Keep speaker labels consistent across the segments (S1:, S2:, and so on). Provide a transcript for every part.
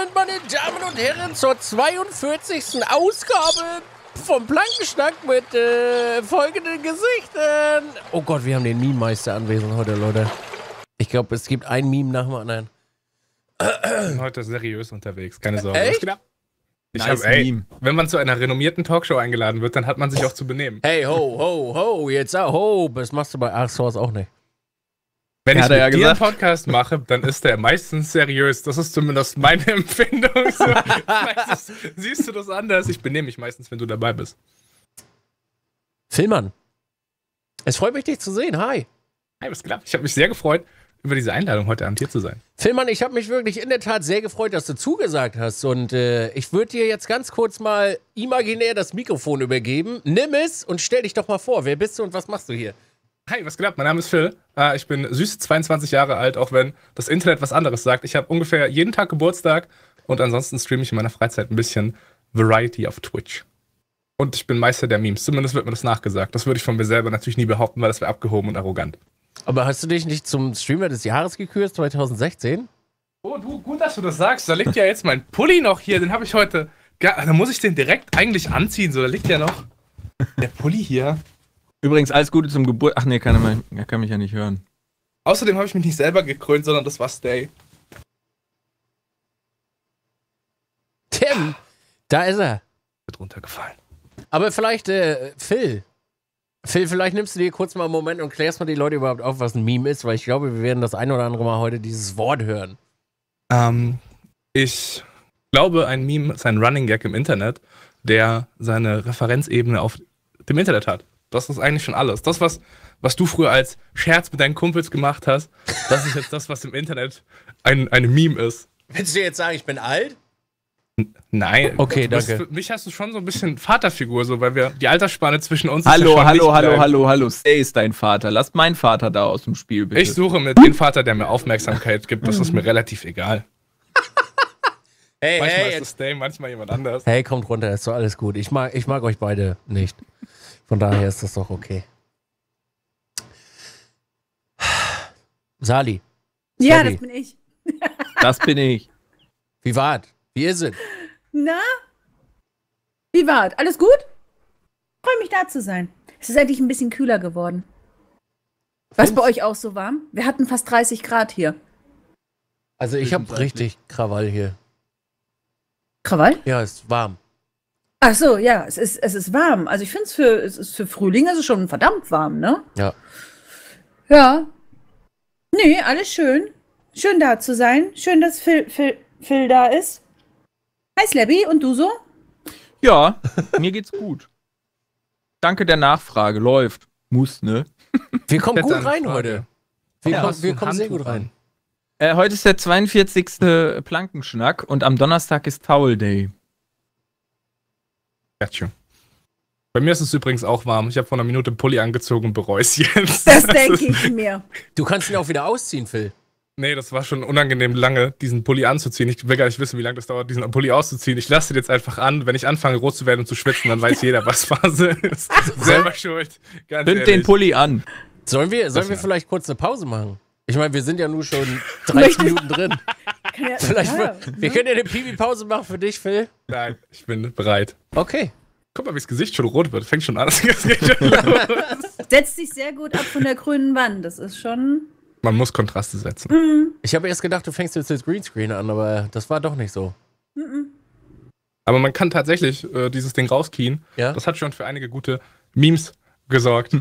S1: damit, meine Damen und Herren, zur 42. Ausgabe vom Plankenschnack mit äh, folgenden Gesichtern. Oh Gott, wir haben den Meme-Meister anwesend heute, Leute.
S2: Ich glaube, es gibt ein Meme nach dem anderen. Ich bin Heute seriös unterwegs, keine äh, Sorge. Echt? Ich nice hab, ey, wenn man zu einer renommierten Talkshow eingeladen wird, dann hat man sich auch zu benehmen. Hey, ho, ho, ho, jetzt, ho, das machst du bei Ach, sowas auch nicht. Wenn ja, ich ja einen Podcast mache, dann ist der meistens seriös. Das ist zumindest meine Empfindung. So, meistens, siehst du das anders? Ich benehme mich meistens, wenn du dabei bist. Filmann, es freut mich, dich zu sehen. Hi. Hi, was klappt? Ich habe mich sehr gefreut, über diese Einladung heute Abend hier zu sein.
S1: Filmann, ich habe mich wirklich in der Tat sehr gefreut, dass du zugesagt hast. Und äh, ich würde dir jetzt ganz kurz mal imaginär das Mikrofon übergeben. Nimm es und stell dich doch mal
S2: vor. Wer bist du und was machst du hier? Hey, was geht ab? Mein Name ist Phil. Äh, ich bin süße 22 Jahre alt, auch wenn das Internet was anderes sagt. Ich habe ungefähr jeden Tag Geburtstag und ansonsten streame ich in meiner Freizeit ein bisschen Variety auf Twitch. Und ich bin Meister der Memes. Zumindest wird mir das nachgesagt. Das würde ich von mir selber natürlich nie behaupten, weil das wäre abgehoben und arrogant. Aber hast du dich nicht zum Streamer des Jahres gekürzt, 2016? Oh, du, gut, dass du das sagst. Da liegt ja jetzt mein Pulli noch hier. Den habe ich heute. Da muss ich den direkt eigentlich anziehen. So, da liegt ja noch
S3: der Pulli hier. Übrigens, alles Gute zum Geburt. Ach nee, kann er, er kann mich ja nicht hören.
S2: Außerdem habe ich mich nicht selber gekrönt, sondern das war Stay. Tim! Da ist er. Wird runtergefallen. Aber vielleicht, äh,
S1: Phil. Phil, vielleicht nimmst du dir kurz mal einen Moment und klärst mal die Leute überhaupt auf, was ein Meme ist, weil ich
S2: glaube, wir werden das ein oder andere Mal heute dieses Wort hören. Ähm, ich glaube, ein Meme ist ein Running Gag im Internet, der seine Referenzebene auf dem Internet hat. Das ist eigentlich schon alles. Das, was, was du früher als Scherz mit deinen Kumpels gemacht hast, das ist jetzt das, was im Internet ein, eine Meme ist. Willst du jetzt sagen, ich bin alt?
S3: Nein. Okay, bist, danke. Für
S2: mich hast du schon so ein bisschen Vaterfigur, so, weil wir die Altersspanne zwischen uns. Hallo, ja hallo, hallo, bleiben. hallo, hallo.
S3: Stay ist dein Vater. Lass meinen Vater da aus dem Spiel, bitte. Ich suche
S2: mir den Vater, der mir Aufmerksamkeit gibt. Das ist mir relativ egal. hey, manchmal hey, ist es Stay, manchmal jemand anders. Hey,
S1: kommt runter, ist doch alles gut. Ich mag, ich mag euch beide nicht. Von daher ist das doch okay. Sali. Ja, Sally. das bin ich.
S4: das
S1: bin ich. Wie wart? Wie ist es?
S4: Na? Wie wart? Alles gut? Freue mich da zu sein. Es ist endlich ein bisschen kühler geworden. War es bei euch auch so warm? Wir hatten fast 30 Grad hier.
S1: Also ich habe richtig Krawall hier. Krawall? Ja, ist warm.
S4: Ach so, ja, es ist, es ist warm. Also ich finde es für, es ist für Frühling ist schon verdammt warm, ne? Ja. Ja. Nee, alles schön. Schön da zu sein. Schön, dass Phil, Phil, Phil da ist. Hi Slabby, und du so?
S3: Ja, mir geht's gut. Danke der Nachfrage. Läuft. Muss, ne? Wir kommen gut rein heute. Wir, ja, kommen, wir kommen sehr gut rein. Äh, heute ist der 42. Plankenschnack und am Donnerstag ist Towel Day. Got Bei mir ist es
S2: übrigens auch warm. Ich habe vor einer Minute Pulli angezogen und bereue es jetzt. Das, denke ich mir. Du kannst ihn auch wieder ausziehen, Phil. Nee, das war schon unangenehm lange, diesen Pulli anzuziehen. Ich will gar nicht wissen, wie lange das dauert, diesen Pulli auszuziehen. Ich lasse den jetzt einfach an. Wenn ich anfange, rot zu werden und zu schwitzen, dann weiß jeder, was Phase ist. Selber schuld. Ganz Bind den Pulli an. Sollen wir, sollen wir vielleicht kurz eine Pause machen? Ich meine, wir sind ja nur schon 30 Minuten drin ja, Vielleicht ja, wir, wir können ja
S1: eine Pipi-Pause
S4: machen für dich, Phil.
S2: Nein, ich bin bereit. Okay. Guck mal, wie das Gesicht schon rot wird. Fängt schon an. Das geht schon los.
S4: Setzt sich sehr gut ab von der grünen Wand. Das ist schon.
S1: Man
S2: muss Kontraste setzen. Mhm. Ich habe erst gedacht, du fängst jetzt das Greenscreen an, aber das war doch nicht so. Mhm. Aber man kann tatsächlich äh, dieses Ding rauskien. Ja? Das hat schon für einige gute Memes gesorgt.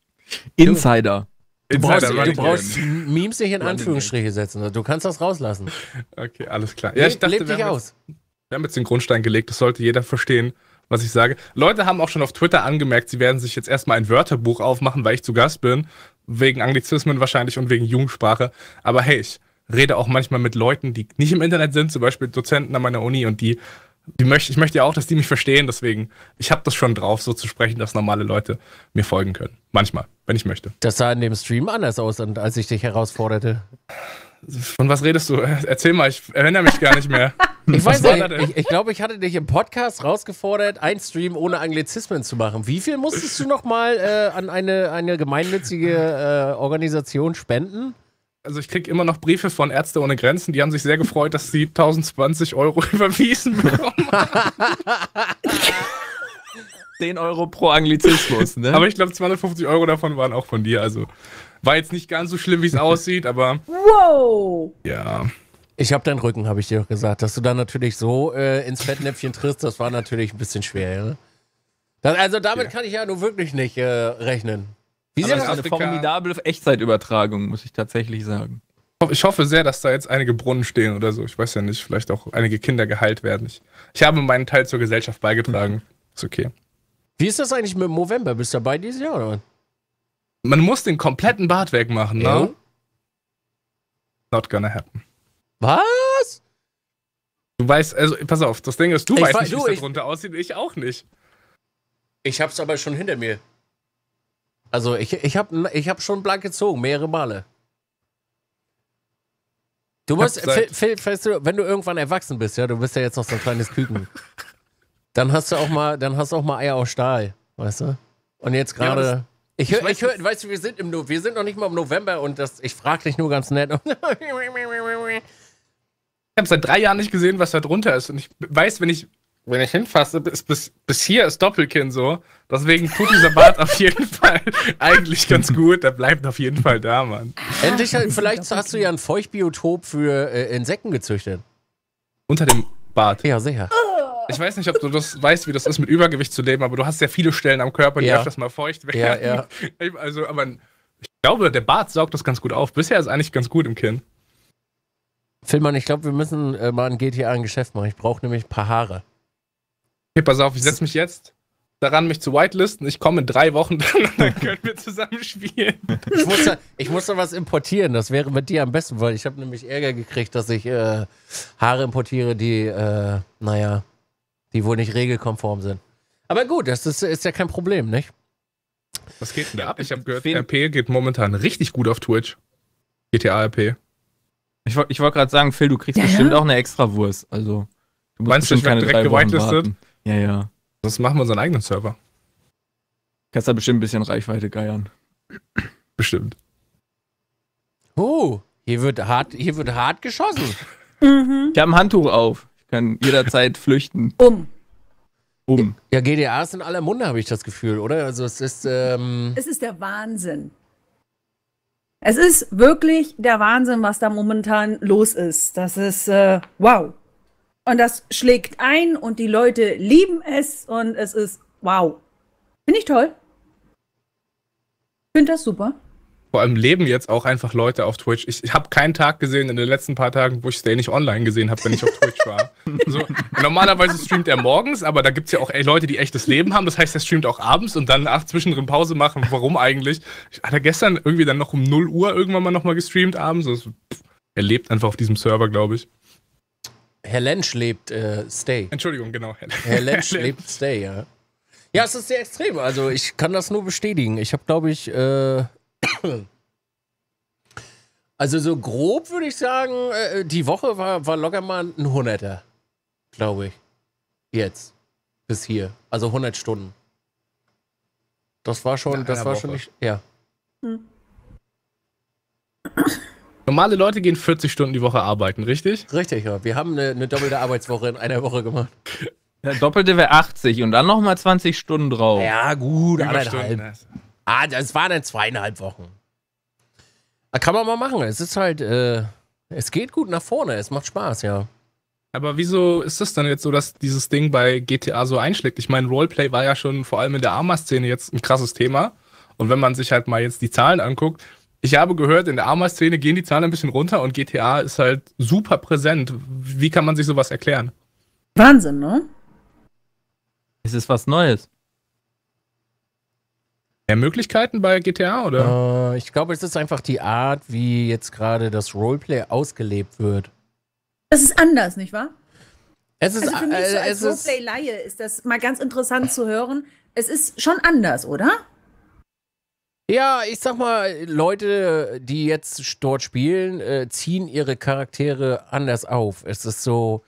S2: Insider. Du brauchst, du brauchst
S5: Memes nicht in Anführungsstriche
S2: setzen. Ne? Du kannst das rauslassen. Okay, alles klar.
S5: Ja, ich dachte, Leb dich wir, aus.
S2: Jetzt, wir haben jetzt den Grundstein gelegt. Das sollte jeder verstehen, was ich sage. Leute haben auch schon auf Twitter angemerkt, sie werden sich jetzt erstmal ein Wörterbuch aufmachen, weil ich zu Gast bin. Wegen Anglizismen wahrscheinlich und wegen Jugendsprache. Aber hey, ich rede auch manchmal mit Leuten, die nicht im Internet sind, zum Beispiel Dozenten an meiner Uni und die Möcht, ich möchte ja auch, dass die mich verstehen, deswegen, ich habe das schon drauf, so zu sprechen, dass normale Leute mir folgen können. Manchmal, wenn ich möchte. Das sah in dem Stream anders aus, als ich dich herausforderte. Von was redest du? Äh, erzähl mal, ich erinnere mich gar nicht mehr.
S1: Ich weiß nicht, ich, ich glaube, ich hatte dich im Podcast rausgefordert, einen Stream ohne Anglizismen zu machen. Wie viel
S2: musstest du nochmal äh, an eine, eine gemeinnützige äh, Organisation spenden? also ich kriege immer noch Briefe von Ärzte ohne Grenzen, die haben sich sehr gefreut, dass sie 1020 Euro überwiesen
S5: bekommen haben.
S2: 10 Euro pro Anglizismus, ne? Aber ich glaube, 250 Euro davon waren auch von dir. Also war jetzt nicht ganz so schlimm, wie es aussieht, aber.
S5: Wow!
S1: Ja. Ich habe deinen Rücken, habe ich dir doch gesagt. Dass du dann natürlich so äh, ins Fettnäpfchen trittst, das war natürlich ein bisschen schwer, ja? Also damit ja. kann ich ja nur wirklich nicht äh, rechnen. Wir ist eine formidable
S3: Echtzeitübertragung, muss ich tatsächlich
S2: sagen. Ich hoffe sehr, dass da jetzt einige Brunnen stehen oder so. Ich weiß ja nicht, vielleicht auch einige Kinder geheilt werden. Ich, ich habe meinen Teil zur Gesellschaft beigetragen. Mhm. Ist okay. Wie ist das eigentlich mit November? Bist du dabei dieses Jahr oder? Man muss den kompletten Bart wegmachen, ne? No? Not gonna happen. Was? Du weißt, also pass auf, das Ding ist, du ich weißt nicht, wie es da drunter aussieht, ich auch nicht. Ich hab's aber schon hinter mir.
S1: Also ich, ich habe ich hab schon blank gezogen, mehrere Male. Du musst, Phil, Phil, wenn du irgendwann erwachsen bist, ja, du bist ja jetzt noch so ein kleines Küken, dann hast du auch mal, dann hast du auch mal Eier aus Stahl, weißt du? Und jetzt gerade. Ja, ich höre, ich höre, weißt du, wir sind im wir sind noch nicht mal im November und das, ich frage
S2: dich nur ganz nett.
S1: ich habe
S2: seit drei Jahren nicht gesehen, was da drunter ist. Und ich weiß, wenn ich wenn ich hinfasse, bis, bis, bis hier ist Doppelkinn so. Deswegen tut dieser Bart auf jeden Fall eigentlich ganz gut. Der bleibt auf jeden Fall da, Mann. Endlich, vielleicht hast du ja ein Feuchtbiotop für äh, Insekten gezüchtet. Unter dem Bart? Ja, sicher. Ich weiß nicht, ob du das weißt, wie das ist, mit Übergewicht zu leben, aber du hast ja viele Stellen am Körper, die ja. öfters mal feucht werden. Ja, ja. Also, aber ich glaube, der Bart saugt das ganz gut auf. Bisher
S1: ist eigentlich ganz gut im Kinn. Philmann, ich glaube, wir müssen äh, mal ein GTA ein Geschäft machen. Ich
S2: brauche nämlich ein paar Haare. Okay, pass auf, ich setze mich jetzt daran, mich zu whitelisten. Ich komme in drei Wochen dann und dann können wir zusammen spielen. Ich muss, da, ich muss da was importieren.
S1: Das wäre mit dir am besten, weil ich habe nämlich Ärger gekriegt, dass ich äh, Haare importiere, die, äh, naja, die wohl nicht regelkonform sind. Aber gut, das ist, ist ja kein Problem, nicht?
S2: Was geht denn da ab? Ich habe gehört, Wen? RP geht momentan richtig gut auf Twitch.
S3: GTA RP. Ich, ich wollte gerade sagen, Phil, du kriegst ja, bestimmt ja. auch eine extra Wurst. Also, du meinst du, ich werde direkt gewitelistet? Ja, ja.
S2: Sonst machen wir unseren eigenen Server.
S3: Kannst da bestimmt ein bisschen Reichweite geiern. Bestimmt. Oh, hier wird hart, hier wird hart geschossen. mhm. Ich habe ein Handtuch auf. Ich kann
S1: jederzeit flüchten. Um. Um. Ja, GDA ist in aller Munde, habe ich das Gefühl, oder? Also es ist. Ähm
S4: es ist der Wahnsinn. Es ist wirklich der Wahnsinn, was da momentan los ist. Das ist äh, wow. Und das schlägt ein und die Leute lieben es und es ist wow. Finde ich toll. Finde das super.
S2: Vor allem leben jetzt auch einfach Leute auf Twitch. Ich, habe keinen Tag gesehen in den letzten paar Tagen, wo ich Stay nicht online gesehen habe, wenn ich auf Twitch war. So, normalerweise streamt er morgens, aber da gibt es ja auch Leute, die echtes Leben haben. Das heißt, er streamt auch abends und dann ach, zwischendrin Pause machen. Warum eigentlich? Ich, hat er gestern irgendwie dann noch um 0 Uhr irgendwann mal nochmal gestreamt abends? Also, pff, er lebt einfach auf diesem Server, glaube ich. Herr Lensch lebt äh, Stay. Entschuldigung, genau. Herr, Lensch lebt Stay, ja.
S1: Ja, es ist sehr extrem. Also ich kann das nur bestätigen. Ich habe, glaube ich, äh, also so grob würde ich sagen, äh, die Woche war, war locker mal ein Hunderter, glaube ich. Jetzt. Bis hier. Also 100 Stunden. Das war schon, das war Woche. schon nicht, ja.
S5: Hm.
S3: Normale Leute gehen 40 Stunden die Woche arbeiten, richtig? Richtig, ja. Wir haben eine, eine doppelte Arbeitswoche in einer Woche gemacht. Der Doppelte wäre 80 und dann nochmal 20 Stunden drauf. Ja, gut, anderthalb.
S1: Ah, das waren dann zweieinhalb Wochen.
S3: Da kann man mal machen.
S2: Es ist halt, äh, es geht gut nach vorne. Es macht Spaß, ja. Aber wieso ist das dann jetzt so, dass dieses Ding bei GTA so einschlägt? Ich meine, Roleplay war ja schon vor allem in der Arma-Szene jetzt ein krasses Thema. Und wenn man sich halt mal jetzt die Zahlen anguckt, ich habe gehört, in der Arma-Szene gehen die Zahlen ein bisschen runter und GTA ist halt super präsent. Wie kann man sich sowas erklären?
S4: Wahnsinn, ne?
S2: Es ist was Neues.
S1: Mehr Möglichkeiten bei GTA, oder? Uh, ich glaube, es ist einfach die Art, wie jetzt gerade das Roleplay ausgelebt wird.
S4: Das ist anders, nicht wahr?
S1: Es ist, also für mich so äh, als
S4: Roleplay-Laie ist das mal ganz interessant zu hören. Es ist schon anders, oder?
S1: Ja, ich sag mal, Leute, die jetzt dort spielen, äh, ziehen ihre Charaktere anders auf. Es ist so,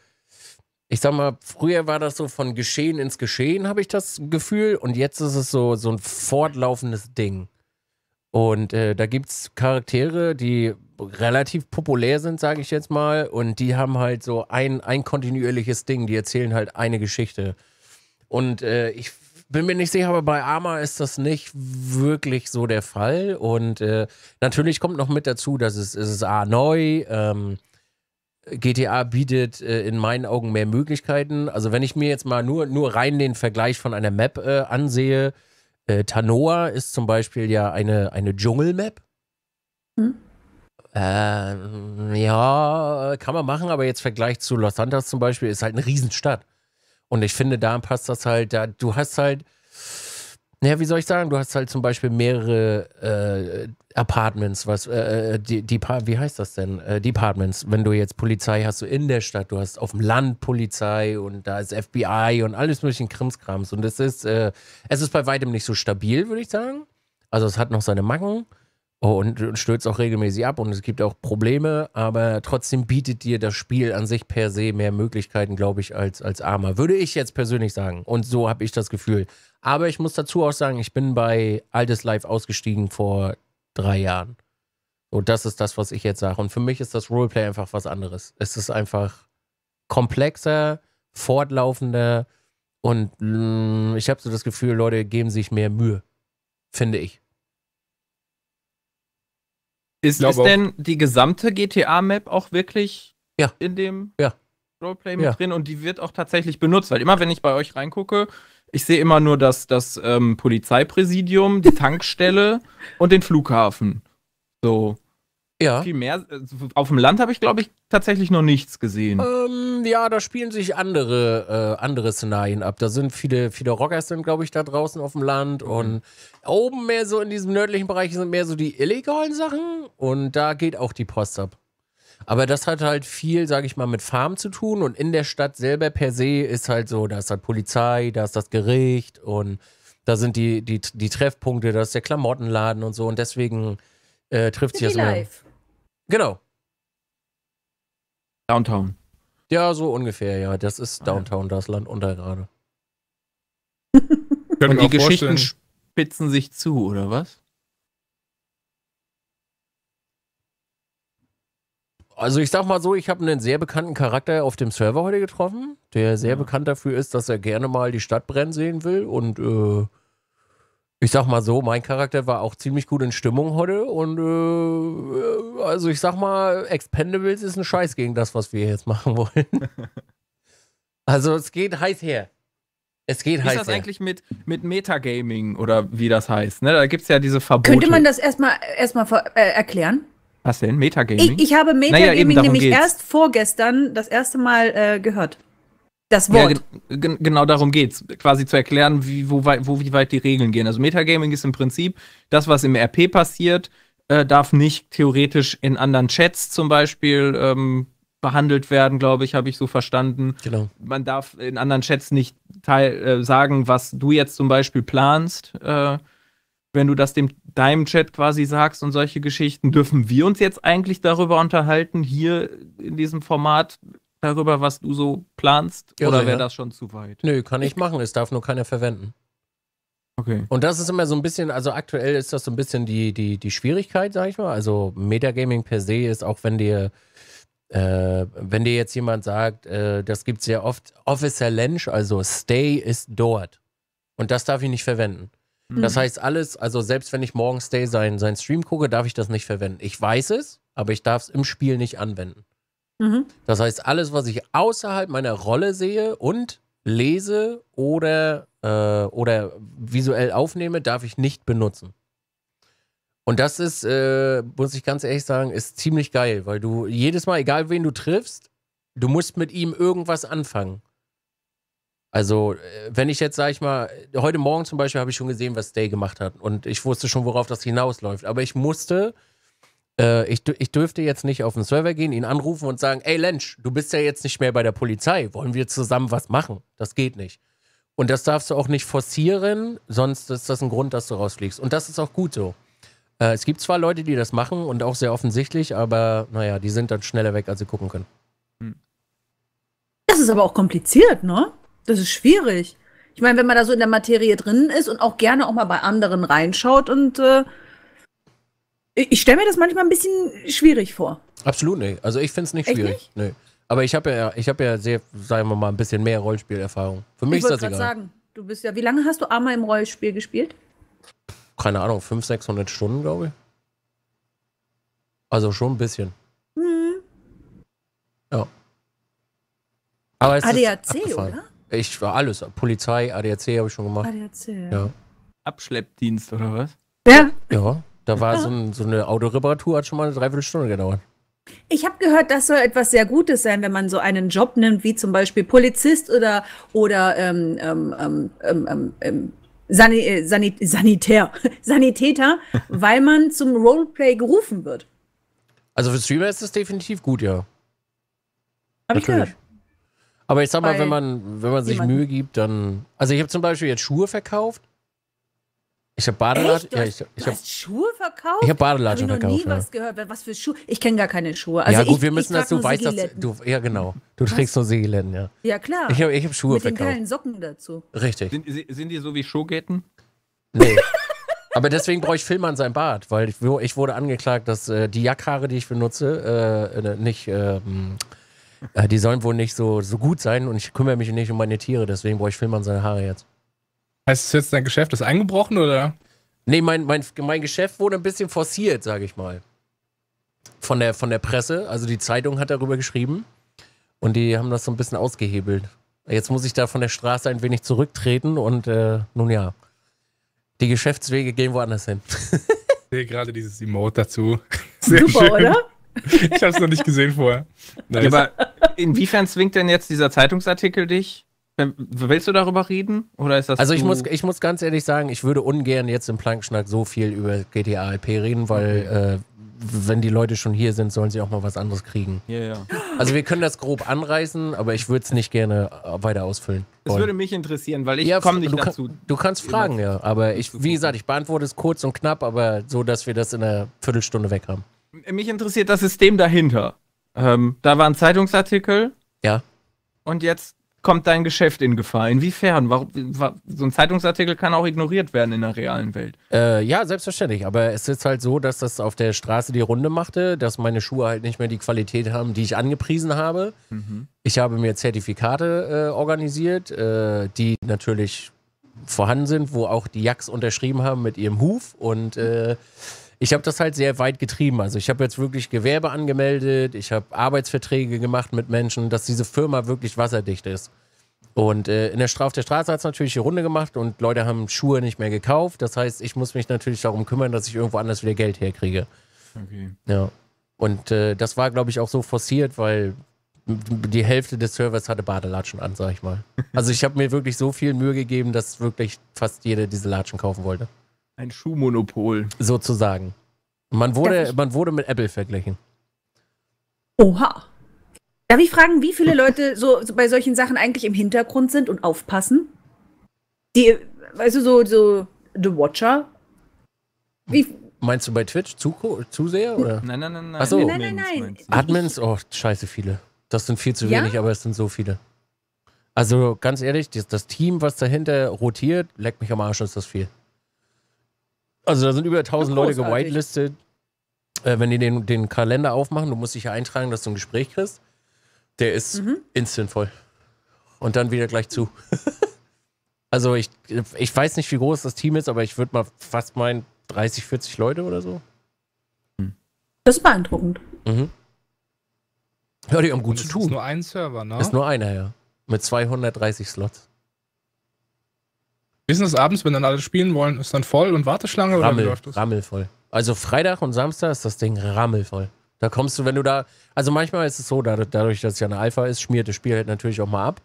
S1: ich sag mal, früher war das so von Geschehen ins Geschehen, habe ich das Gefühl. Und jetzt ist es so, so ein fortlaufendes Ding. Und äh, da gibt es Charaktere, die relativ populär sind, sage ich jetzt mal. Und die haben halt so ein, ein kontinuierliches Ding. Die erzählen halt eine Geschichte. Und äh, ich bin mir nicht sicher, aber bei Arma ist das nicht wirklich so der Fall. Und äh, natürlich kommt noch mit dazu, dass es, es ist A neu, ähm, GTA bietet äh, in meinen Augen mehr Möglichkeiten. Also wenn ich mir jetzt mal nur, nur rein den Vergleich von einer Map äh, ansehe, äh, Tanoa ist zum Beispiel ja eine, eine Dschungel-Map. Hm. Ähm, ja, kann man machen, aber jetzt Vergleich zu Los Santos zum Beispiel ist halt eine Riesenstadt. Und ich finde, da passt das halt, da, du hast halt, naja, wie soll ich sagen, du hast halt zum Beispiel mehrere äh, Apartments, was, äh, äh die, die, wie heißt das denn? Äh, Departments, wenn du jetzt Polizei hast, so in der Stadt, du hast auf dem Land Polizei und da ist FBI und alles möglichen Krimskrams. Und es ist, äh, es ist bei weitem nicht so stabil, würde ich sagen. Also es hat noch seine Macken. Oh, und, und stürzt auch regelmäßig ab und es gibt auch Probleme, aber trotzdem bietet dir das Spiel an sich per se mehr Möglichkeiten, glaube ich, als, als Armer. Würde ich jetzt persönlich sagen. Und so habe ich das Gefühl. Aber ich muss dazu auch sagen, ich bin bei Altes Live ausgestiegen vor drei Jahren. Und das ist das, was ich jetzt sage. Und für mich ist das Roleplay einfach was anderes. Es ist einfach komplexer, fortlaufender und mh, mm, ich habe so das Gefühl, Leute geben sich mehr Mühe,
S3: finde ich. Ist, ist denn die gesamte GTA-Map auch wirklich ja. in dem ja. Roleplay mit ja. drin und die wird auch tatsächlich benutzt? Weil immer, wenn ich bei euch reingucke, ich sehe immer nur das, das ähm, Polizeipräsidium, die Tankstelle und den Flughafen. So. Ja. Viel mehr. Äh, auf dem Land habe ich, glaube ich, tatsächlich noch nichts gesehen.
S1: Ähm, ja, da spielen sich andere, äh, andere Szenarien ab. Da sind viele, viele Rockers sind, glaube ich, da draußen auf dem Land. Mhm. Und oben mehr so in diesem nördlichen Bereich sind mehr so die illegalen Sachen. Und da geht auch die Post ab. Aber das hat halt viel, sage ich mal, mit Farm zu tun. Und in der Stadt selber per se ist halt so, da ist halt Polizei, da ist das Gericht und da sind die, die, die Treffpunkte, da ist der Klamottenladen und so. Und deswegen äh, trifft sich das live. mehr. Genau. Downtown. Ja, so ungefähr, ja. Das ist ah, Downtown, das Land unter gerade.
S5: Und die Geschichten
S1: spitzen sich zu, oder was? Also ich sag mal so, ich habe einen sehr bekannten Charakter auf dem Server heute getroffen, der sehr ja. bekannt dafür ist, dass er gerne mal die Stadt brennen sehen will und äh, ich sag mal so, mein Charakter war auch ziemlich gut in Stimmung heute und äh, also ich sag mal, Expendables ist ein Scheiß gegen das, was wir jetzt machen wollen.
S3: also es geht heiß her. Es geht heiß. her. Ist das her. eigentlich mit, mit Metagaming oder wie das heißt? Ne? Da gibt es ja diese Verbote. Könnte man
S4: das erstmal erstmal äh, erklären?
S3: Was denn? Metagaming? Ich, ich habe Metagaming naja, nämlich geht's. erst
S4: vorgestern das erste Mal äh, gehört. Das Wort.
S3: Ja, genau darum geht es, quasi zu erklären, wie, wo, weit, wo, wie weit die Regeln gehen. Also Metagaming ist im Prinzip das, was im RP passiert, äh, darf nicht theoretisch in anderen Chats zum Beispiel ähm, behandelt werden, glaube ich, habe ich so verstanden. Genau. Man darf in anderen Chats nicht teil, äh, sagen, was du jetzt zum Beispiel planst. Äh, wenn du das dem deinem Chat quasi sagst und solche Geschichten, dürfen wir uns jetzt eigentlich darüber unterhalten, hier in diesem Format darüber, was du so planst? Irre, oder wäre das schon zu weit? Nö, kann ich machen. Es darf nur keiner verwenden. Okay.
S1: Und das ist immer so ein bisschen, also aktuell ist das so ein bisschen die, die, die Schwierigkeit, sag ich mal. Also Metagaming per se ist, auch wenn dir, äh, wenn dir jetzt jemand sagt, äh, das gibt es ja oft, Officer Lench, also Stay ist dort. Und das darf ich nicht verwenden. Mhm. Das heißt, alles, also selbst wenn ich morgen Stay sein, sein Stream gucke, darf ich das nicht verwenden. Ich weiß es, aber ich darf es im Spiel nicht anwenden. Mhm. Das heißt, alles, was ich außerhalb meiner Rolle sehe und lese oder, äh, oder visuell aufnehme, darf ich nicht benutzen. Und das ist, äh, muss ich ganz ehrlich sagen, ist ziemlich geil, weil du jedes Mal, egal wen du triffst, du musst mit ihm irgendwas anfangen. Also, äh, wenn ich jetzt, sag ich mal, heute Morgen zum Beispiel habe ich schon gesehen, was Day gemacht hat und ich wusste schon, worauf das hinausläuft. Aber ich musste äh, ich, ich dürfte jetzt nicht auf den Server gehen, ihn anrufen und sagen, ey Lensch, du bist ja jetzt nicht mehr bei der Polizei, wollen wir zusammen was machen? Das geht nicht. Und das darfst du auch nicht forcieren, sonst ist das ein Grund, dass du rausfliegst. Und das ist auch gut so. Äh, es gibt zwar Leute, die das machen und auch sehr offensichtlich, aber naja, die sind dann schneller weg, als sie gucken können. Hm.
S4: Das ist aber auch kompliziert, ne? Das ist schwierig. Ich meine, wenn man da so in der Materie drin ist und auch gerne auch mal bei anderen reinschaut und äh, ich stelle mir das manchmal ein bisschen schwierig vor.
S1: Absolut nicht. Also ich finde es nicht Echt schwierig. Nicht? Nee. Aber ich habe ja, ich habe ja sehr, sagen wir mal, ein bisschen mehr Rollspielerfahrung. Für mich ich ist das egal. sagen,
S4: du bist ja. Wie lange hast du einmal im Rollspiel gespielt?
S1: Keine Ahnung, 500, 600 Stunden, glaube ich. Also schon ein bisschen. Hm. Ja. Aber es
S4: ADAC,
S5: ist oder?
S1: Ich war alles. Polizei, ADAC habe ich schon gemacht. ADAC, ja.
S3: Abschleppdienst
S1: oder was? Ja. Ja. Da war so, ein, so eine Autoreparatur, hat schon mal eine Dreiviertelstunde gedauert.
S4: Ich habe gehört, das soll etwas sehr Gutes sein, wenn man so einen Job nimmt, wie zum Beispiel Polizist oder, oder ähm, ähm, ähm, Sani Sanit Sanitär, Sanitäter, weil man zum Roleplay gerufen wird.
S1: Also für Streamer ist das definitiv gut, ja. Hab Natürlich. ich gehört. Aber ich sag mal, Bei wenn man, wenn man sich Mühe gibt, dann. Also ich habe zum Beispiel jetzt Schuhe verkauft ich habe Badelatschen. Ja, ich, ich habe Schuhe
S4: verkauft. Ich habe Badelatschen hab ich verkauft. Ich habe nie was gehört. Was für Schuhe? Ich kenne gar keine Schuhe. Also ja gut, ich, wir müssen das. Du weißt das. Du,
S1: ja genau. Du was? trägst nur Segelenden, ja.
S4: Ja klar. Ich habe ich hab Schuhe Mit verkauft. Mit den geilen Socken dazu.
S1: Richtig.
S3: Sind, sind die so wie Showgetten?
S1: Nee. Aber deswegen brauche ich Filme an seinem Bart, weil ich, ich wurde angeklagt, dass äh, die Jackhaare, die ich benutze, äh, ne, nicht, ähm, äh, die sollen wohl nicht so, so gut sein und ich kümmere mich nicht um meine Tiere, deswegen brauche ich Filme an seine Haare jetzt. Heißt es jetzt, dein Geschäft ist eingebrochen oder? Nee, mein, mein, mein Geschäft wurde ein bisschen forciert, sage ich mal. Von der, von der Presse. Also die Zeitung hat darüber geschrieben. Und die haben das so ein bisschen ausgehebelt. Jetzt muss ich da von der Straße ein wenig zurücktreten und äh, nun ja. Die
S3: Geschäftswege gehen woanders hin. ich sehe gerade dieses
S2: Emote dazu. Sehr Super, schön. oder? Ich habe es noch nicht gesehen vorher. Nice. aber
S3: inwiefern zwingt denn jetzt dieser Zeitungsartikel dich, ähm, willst du darüber reden? Oder ist das also ich muss,
S1: ich muss ganz ehrlich sagen, ich würde ungern jetzt im Plankschnack so viel über GTA IP reden, weil äh, wenn die Leute schon hier sind, sollen sie auch mal was anderes kriegen. Ja, ja. Also wir können das grob anreißen, aber ich würde es nicht gerne äh, weiter ausfüllen. Das wollen. würde
S3: mich interessieren, weil ich ja, komme nicht du dazu. Kann, du kannst fragen,
S1: ja. Aber ich, wie gesagt, ich beantworte
S3: es kurz und knapp,
S1: aber so, dass wir das in einer Viertelstunde weg haben.
S3: Mich interessiert das System dahinter. Ähm, da war ein Zeitungsartikel. Ja. Und jetzt kommt dein Geschäft in Gefahr? Inwiefern? Warum, so ein Zeitungsartikel kann auch ignoriert werden in der realen
S1: Welt. Äh, ja, selbstverständlich. Aber es ist halt so, dass das auf der Straße die Runde machte, dass meine Schuhe halt nicht mehr die Qualität haben, die ich angepriesen habe. Mhm. Ich habe mir Zertifikate äh, organisiert, äh, die natürlich vorhanden sind, wo auch die Jacks unterschrieben haben mit ihrem Huf und äh, ich habe das halt sehr weit getrieben. Also ich habe jetzt wirklich Gewerbe angemeldet, ich habe Arbeitsverträge gemacht mit Menschen, dass diese Firma wirklich wasserdicht ist. Und äh, in der Stra auf der Straße hat es natürlich die Runde gemacht und Leute haben Schuhe nicht mehr gekauft. Das heißt, ich muss mich natürlich darum kümmern, dass ich irgendwo anders wieder Geld herkriege. Okay. Ja. Und äh, das war, glaube ich, auch so forciert, weil die Hälfte des Servers hatte Badelatschen an, sag ich mal. Also ich habe mir wirklich so viel Mühe gegeben, dass wirklich fast jeder diese Latschen kaufen wollte. Ein Schuhmonopol. Sozusagen. Man wurde, man wurde mit Apple verglichen.
S4: Oha. Darf ich fragen, wie viele Leute so, so bei solchen Sachen eigentlich im Hintergrund sind und aufpassen? Die, weißt du, so, so The Watcher? Wie,
S1: Meinst du bei Twitch Zu Zuseher? Oder? Nein, nein,
S3: nein,
S4: nein.
S1: Achso, nein, nein,
S5: nein. Admins,
S1: oh, scheiße viele. Das sind viel zu ja? wenig, aber es sind so viele. Also ganz ehrlich, das, das Team, was dahinter rotiert, leckt mich am Arsch, ist das viel. Also da sind über 1000 Leute gewitelistet. Äh, wenn die den, den Kalender aufmachen, du musst dich ja eintragen, dass du ein Gespräch kriegst. Der ist mhm. instant voll. Und dann wieder gleich zu. also ich, ich weiß nicht, wie groß das Team ist, aber ich würde mal fast meinen 30, 40 Leute oder so.
S4: Hm. Das ist beeindruckend.
S2: Mhm. Ja, die haben gut zu tun. Ist nur ein Server, ne? Ist nur einer, ja. Mit 230 Slots. Wie ist das abends, wenn dann alle spielen wollen? Ist dann voll und Warteschlange Rammel, oder läuft das?
S1: Rammelvoll. Also Freitag und Samstag ist das Ding rammelvoll. Da kommst du, wenn du da. Also manchmal ist es so, dadurch, dass es ja eine Alpha ist, schmiert das Spiel halt natürlich auch mal ab.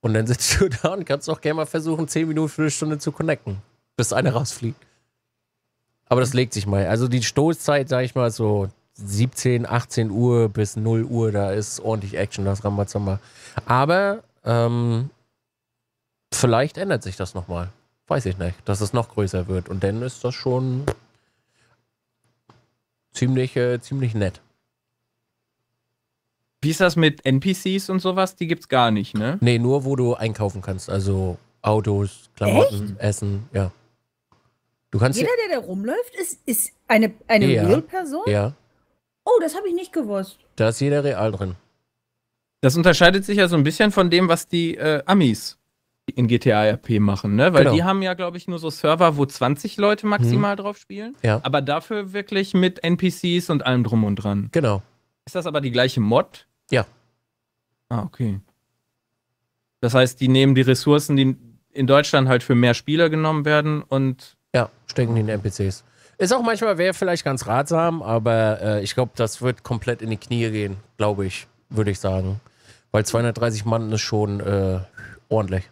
S1: Und dann sitzt du da und kannst auch gerne mal versuchen, 10 Minuten, für eine Stunde zu connecten, bis einer rausfliegt. Aber das legt sich mal. Also die Stoßzeit, sag ich mal, so 17, 18 Uhr bis 0 Uhr, da ist ordentlich Action, das Rambazamba. Aber ähm, Vielleicht ändert sich das nochmal. Weiß ich nicht, dass es noch größer wird. Und dann
S3: ist das schon ziemlich, äh, ziemlich nett. Wie ist das mit NPCs und sowas? Die gibt's gar nicht, ne? Nee, nur wo du einkaufen kannst. Also Autos,
S1: Klamotten, Echt? Essen, ja.
S3: Du kannst Jeder,
S4: der da rumläuft, ist, ist eine, eine ja, Real-Person? Ja. Oh, das habe ich nicht gewusst.
S3: Da ist jeder real drin. Das unterscheidet sich ja so ein bisschen von dem, was die äh, Amis in GTA RP machen, ne? Weil genau. die haben ja, glaube ich, nur so Server, wo 20 Leute
S5: maximal mhm. drauf spielen.
S3: Ja. Aber dafür wirklich mit NPCs und allem drum und dran. Genau. Ist das aber die gleiche Mod? Ja. Ah, okay. Das heißt, die nehmen die Ressourcen, die in Deutschland halt für mehr Spieler genommen werden und. Ja,
S1: stecken die in NPCs. Ist auch manchmal, wäre vielleicht ganz ratsam, aber äh, ich glaube, das wird komplett in die Knie gehen, glaube ich, würde ich sagen. Weil 230 Mann ist schon äh, ordentlich.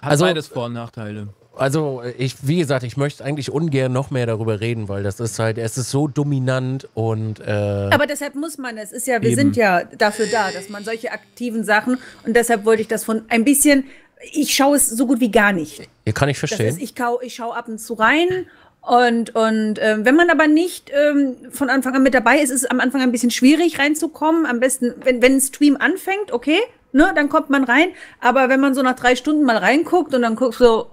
S3: Hat also, beides Vor- und Nachteile.
S1: Also, ich, wie gesagt, ich möchte eigentlich ungern noch mehr darüber reden, weil das ist halt, es ist so dominant und. Äh, Aber
S4: deshalb muss man es. Ist ja, wir eben. sind ja dafür da, dass man solche aktiven Sachen und deshalb wollte ich das von ein bisschen. Ich schaue es so gut wie gar nicht.
S1: Ja, kann ich verstehen. Das ist, ich,
S4: ich schaue ab und zu rein und, und äh, wenn man aber nicht ähm, von Anfang an mit dabei ist, ist es am Anfang ein bisschen schwierig reinzukommen. Am besten, wenn, wenn ein Stream anfängt, okay, ne, dann kommt man rein. Aber wenn man so nach drei Stunden mal reinguckt und dann guckt so.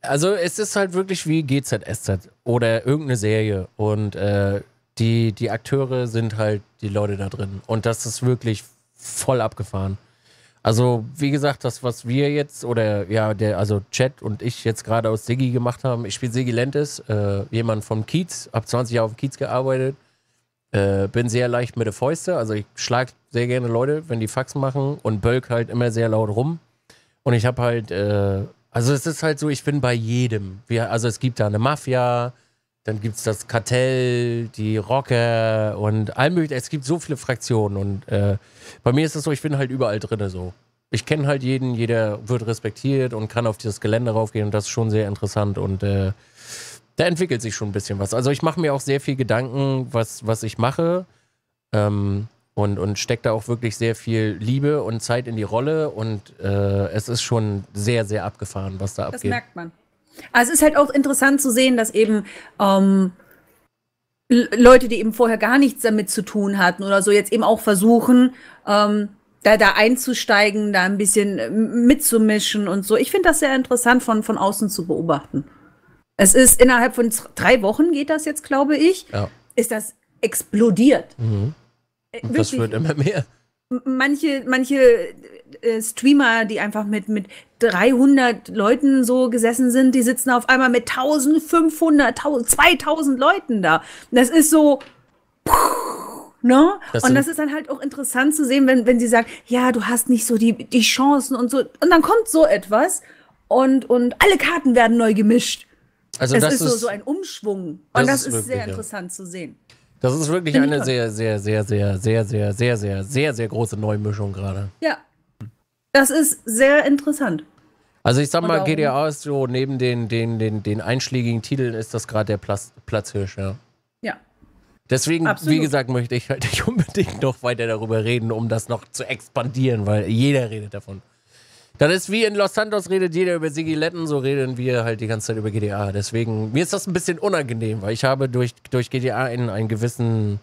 S1: Also es ist halt wirklich wie GZSZ oder irgendeine Serie. Und äh, die, die Akteure sind halt die Leute da drin. Und das ist wirklich voll abgefahren. Also, wie gesagt, das, was wir jetzt oder ja, der, also Chat und ich jetzt gerade aus Siggi gemacht haben, ich spiele Siggi Lentes, äh, jemand vom Kiez, hab 20 Jahre auf dem Kiez gearbeitet äh, bin sehr leicht mit der Fäuste, also ich schlag sehr gerne Leute, wenn die Faxen machen und bölk halt immer sehr laut rum. Und ich habe halt, äh, also es ist halt so, ich bin bei jedem. Wir, also es gibt da eine Mafia, dann gibt es das Kartell, die Rocker und allmöglich, es gibt so viele Fraktionen und äh, bei mir ist es so, ich bin halt überall drin so. Ich kenne halt jeden, jeder wird respektiert und kann auf dieses Gelände raufgehen und das ist schon sehr interessant und äh, da entwickelt sich schon ein bisschen was. Also ich mache mir auch sehr viel Gedanken, was, was ich mache. Ähm, und, und steckt da auch wirklich sehr viel Liebe und Zeit in die Rolle und äh, es ist schon sehr, sehr abgefahren, was da abgeht. Das merkt
S4: man. Also es ist halt auch interessant zu sehen, dass eben ähm, Leute, die eben vorher gar nichts damit zu tun hatten oder so, jetzt eben auch versuchen, ähm, da, da einzusteigen, da ein bisschen äh, mitzumischen und so. Ich finde das sehr interessant von, von außen zu beobachten. Es ist innerhalb von drei Wochen geht das jetzt, glaube ich, ja. ist das explodiert. Mhm. Und äh, das wird immer mehr. Manche, manche äh, Streamer, die einfach mit, mit 300 Leuten so gesessen sind, die sitzen auf einmal mit 1500, 1000, 2000 Leuten da. Das ist so, Ne? Das und das ist dann halt auch interessant zu sehen, wenn, wenn sie sagen, ja, du hast nicht so die, die Chancen und so. Und dann kommt so etwas und, und alle Karten werden neu gemischt. Also es das ist, ist so, so ein Umschwung. Das Und das, ist, wirklich, sehr interessant ja. zu sehen.
S1: Das ist wirklich eine sehr, sehr, sehr, sehr, sehr, sehr, sehr, sehr, sehr, sehr große Neumischung gerade.
S4: Ja. Das ist sehr interessant. Also ich sag mal, GDA
S1: ist so neben den, den, den, den einschlägigen Titeln ist das gerade der Platz, Platzhirsch, ja. Ja. Deswegen, Absolut. wie gesagt, möchte ich halt nicht unbedingt noch weiter darüber reden, um das noch zu expandieren, weil jeder redet davon. Das ist wie in Los Santos redet jeder über Sigi Letten, so reden wir halt die ganze Zeit über GTA. Deswegen, mir ist das ein bisschen unangenehm, weil ich habe durch, durch GTA einen, einen gewissen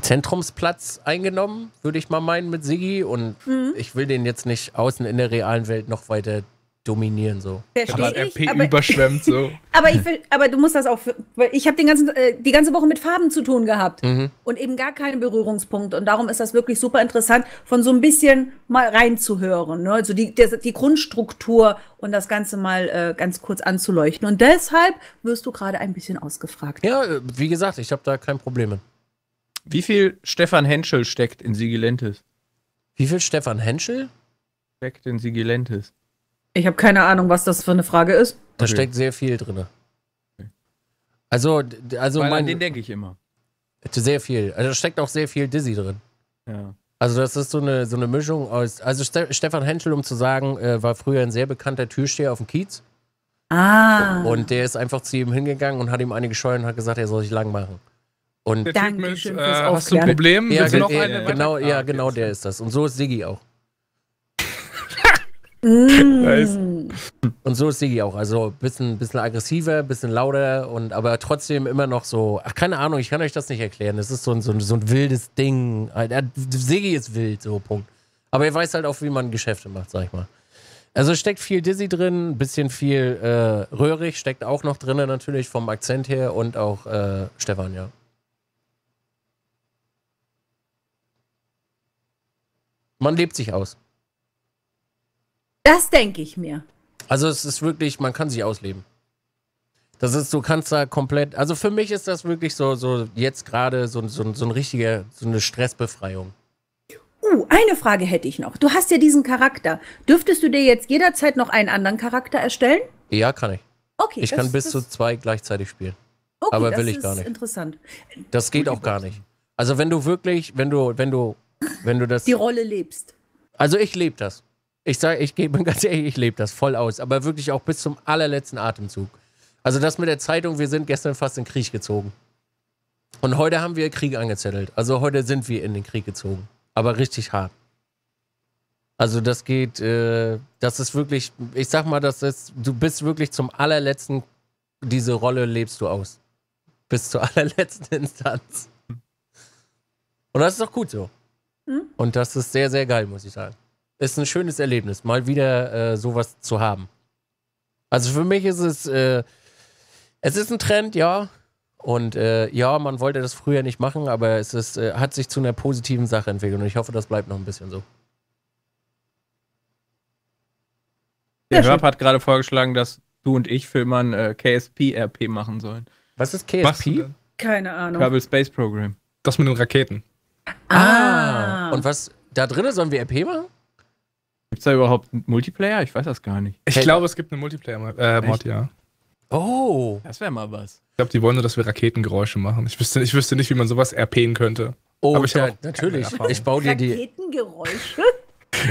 S1: Zentrumsplatz eingenommen, würde ich mal meinen, mit Sigi. Und mhm. ich will den jetzt nicht außen in der realen Welt noch weiter dominieren so. aber ich, RP aber, überschwemmt so. aber ich
S4: will, aber du musst das auch, weil ich habe den ganzen äh, die ganze Woche mit Farben zu tun gehabt mhm. und eben gar keinen Berührungspunkt und darum ist das wirklich super interessant, von so ein bisschen mal reinzuhören, ne? also die der, die Grundstruktur und das Ganze mal äh, ganz kurz anzuleuchten und deshalb wirst du gerade ein bisschen ausgefragt. Ja, äh,
S3: wie gesagt, ich habe da kein Problem mit. Wie viel Stefan Henschel steckt in Sigilentis? Wie viel Stefan Henschel? Steckt in Sigilentis.
S4: Ich habe keine Ahnung, was das für eine Frage ist. Da okay. steckt
S1: sehr viel drin. Also, also Weil mein, an den denke ich immer. Sehr viel. Also da steckt auch sehr viel Dizzy drin. Ja. Also das ist so eine, so eine Mischung aus. Also Ste Stefan Henschel, um zu sagen, äh, war früher ein sehr bekannter Türsteher auf dem Kiez.
S5: Ah. Und
S1: der ist einfach zu ihm hingegangen und hat ihm eine gescheuert und hat gesagt, er soll sich lang machen. Und der schön fürs äh, Hast du ein Problem? Ja, ja, genau, ja ah, genau, ah, ja, genau der ist das. Und so ist Siggi auch.
S5: Mm. Nice.
S1: Und so ist Sigi auch. Also ein bisschen, bisschen aggressiver, ein bisschen lauter und aber trotzdem immer noch so. Ach, keine Ahnung, ich kann euch das nicht erklären. Das ist so ein, so ein, so ein wildes Ding. Halt, Sigi ist wild, so Punkt. Aber er weiß halt auch, wie man Geschäfte macht, sag ich mal. Also steckt viel Dizzy drin, ein bisschen viel äh, Röhrig steckt auch noch drin, natürlich vom Akzent her und auch äh, Stefan, ja. Man lebt sich aus.
S4: Das denke ich mir.
S1: Also es ist wirklich, man kann sich ausleben. Das ist, du kannst da komplett, also für mich ist das wirklich so, so jetzt gerade so, so, so ein richtiger, so eine Stressbefreiung.
S4: Uh, eine Frage hätte ich noch. Du hast ja diesen Charakter. Dürftest du dir jetzt jederzeit noch einen anderen Charakter erstellen?
S1: Ja, kann ich. Okay. Ich das, kann bis zu zwei gleichzeitig spielen. Okay, Aber will ich gar nicht. Das ist interessant. Das geht auch gar nicht. Also wenn du wirklich, wenn du, wenn du, wenn du das. Die
S4: Rolle lebst.
S1: Also ich lebe das. Ich sage, ich gebe ganz ehrlich, ich lebe das voll aus, aber wirklich auch bis zum allerletzten Atemzug. Also das mit der Zeitung, wir sind gestern fast in den Krieg gezogen. Und heute haben wir Krieg angezettelt. Also heute sind wir in den Krieg gezogen. Aber richtig hart. Also das geht, äh, das ist wirklich, ich sag mal, das ist, du bist wirklich zum allerletzten, diese Rolle lebst du aus. Bis zur allerletzten Instanz. Und das ist doch gut so. Hm? Und das ist sehr, sehr geil, muss ich sagen ist ein schönes Erlebnis, mal wieder äh, sowas zu haben. Also für mich ist es, äh, es ist ein Trend, ja. Und äh, ja, man wollte das früher nicht machen, aber es ist, äh, hat sich zu einer positiven Sache entwickelt und ich hoffe, das bleibt noch ein bisschen so. Der Herb
S3: hat gerade vorgeschlagen, dass du und ich für immer ein äh, KSP-RP machen sollen. Was ist KSP? Keine Ahnung. Kerbal Space Program. Das mit den Raketen. Ah. ah. Und was,
S1: da drinnen sollen wir RP machen?
S3: Gibt es da überhaupt einen Multiplayer? Ich weiß das gar nicht. Ich hey. glaube,
S2: es gibt einen Multiplayer-Mod, äh, ja. Oh. Das wäre mal was. Ich glaube, die wollen nur, dass wir Raketengeräusche machen. Ich wüsste, ich wüsste nicht, wie man sowas RPen könnte. Oh, Aber ich ja, natürlich. Ich baue dir die.
S5: Raketengeräusche?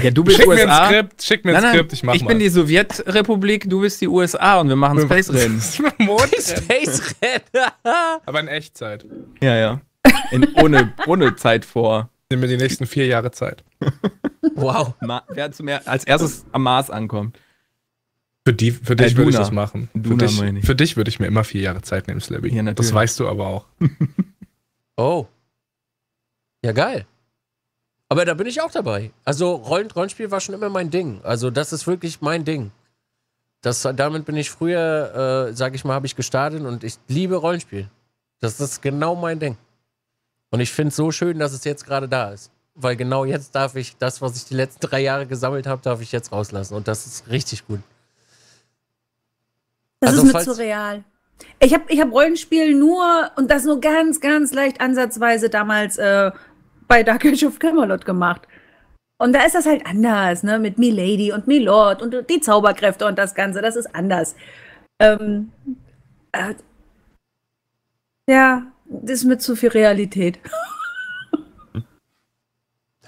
S3: Ja, du bist schick USA. Mir ein Skript, schick mir nein, nein, ein Skript, ich mach Ich mal. bin die Sowjetrepublik, du bist die USA und wir machen Space Rennen.
S2: Space
S3: Rennen. Aber in Echtzeit. Ja, ja. In, ohne, ohne Zeit vor. Nehmen wir die nächsten vier Jahre Zeit. Wow, wer zum, als erstes am Mars ankommt. Für,
S2: die, für dich hey, äh, würde ich das machen. für dich, für dich würde ich mir immer vier Jahre Zeit nehmen, Slabby. Ja, das weißt du aber auch. oh. Ja, geil. Aber da bin
S1: ich auch dabei. Also Rollen, Rollenspiel war schon immer mein Ding. Also das ist wirklich mein Ding. Das, damit bin ich früher, äh, sag ich mal, habe ich gestartet und ich liebe Rollenspiel. Das ist genau mein Ding. Und ich finde es so schön, dass es jetzt gerade da ist weil genau jetzt darf ich das, was ich die letzten drei Jahre gesammelt habe, darf ich jetzt rauslassen. Und das ist richtig gut.
S4: Das also ist mir zu real. Ich habe ich hab Rollenspiel nur und das nur ganz, ganz leicht ansatzweise damals äh, bei Dark Age of Camelot gemacht. Und da ist das halt anders, ne? Mit Milady und Milord und die Zauberkräfte und das Ganze, das ist anders. Ähm, äh, ja, das ist mit zu viel Realität.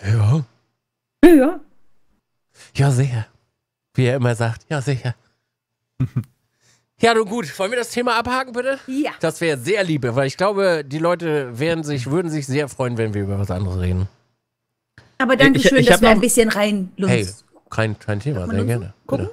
S4: Ja. Ja.
S1: Ja, sicher. Wie er immer sagt, ja, sicher. ja, nun gut, wollen wir das Thema abhaken, bitte? Ja. Das wäre sehr liebe, weil ich glaube, die Leute werden sich, würden sich sehr freuen, wenn wir über was anderes reden.
S4: Aber danke schön, dass wir ein bisschen rein Hey,
S3: kein, kein Thema,
S4: sehr
S5: gerne. Gucken?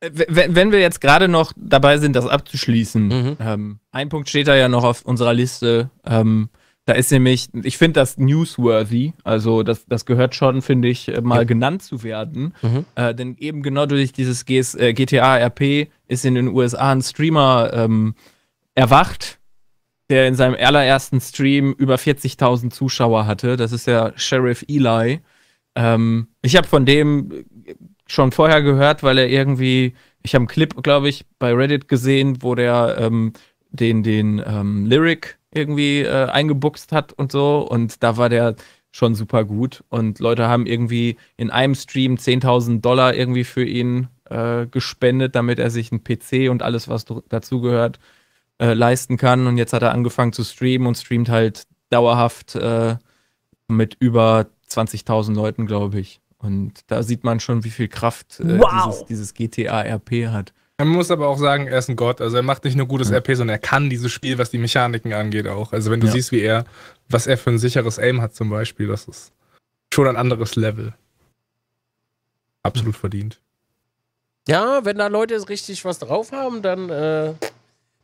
S3: Äh, wenn wir jetzt gerade noch dabei sind, das abzuschließen, mhm. ähm, ein Punkt steht da ja noch auf unserer Liste, ähm, da ist nämlich, ich finde das newsworthy, also das, das gehört schon, finde ich, äh, mal ja. genannt zu werden. Mhm. Äh, denn eben genau durch dieses GS, äh, GTA RP ist in den USA ein Streamer ähm, erwacht, der in seinem allerersten Stream über 40.000 Zuschauer hatte. Das ist der Sheriff Eli. Ähm, ich habe von dem äh, schon vorher gehört, weil er irgendwie, ich habe einen Clip, glaube ich, bei Reddit gesehen, wo der ähm, den, den ähm, Lyric irgendwie äh, eingebuchst hat und so. Und da war der schon super gut. Und Leute haben irgendwie in einem Stream 10.000 Dollar irgendwie für ihn äh, gespendet, damit er sich einen PC und alles, was dazugehört, äh, leisten kann. Und jetzt hat er angefangen zu streamen und streamt halt dauerhaft äh, mit über 20.000 Leuten, glaube ich. Und da sieht man schon, wie viel Kraft
S5: äh, wow.
S3: dieses, dieses GTA-RP
S2: hat. Man muss aber auch sagen, er ist ein Gott. Also er macht nicht nur gutes ja. RP, sondern er kann dieses Spiel, was die Mechaniken angeht, auch. Also wenn du ja. siehst, wie er, was er für ein sicheres Aim hat zum Beispiel, das ist schon ein anderes Level. Absolut verdient.
S1: Ja, wenn da Leute richtig was drauf haben, dann, äh,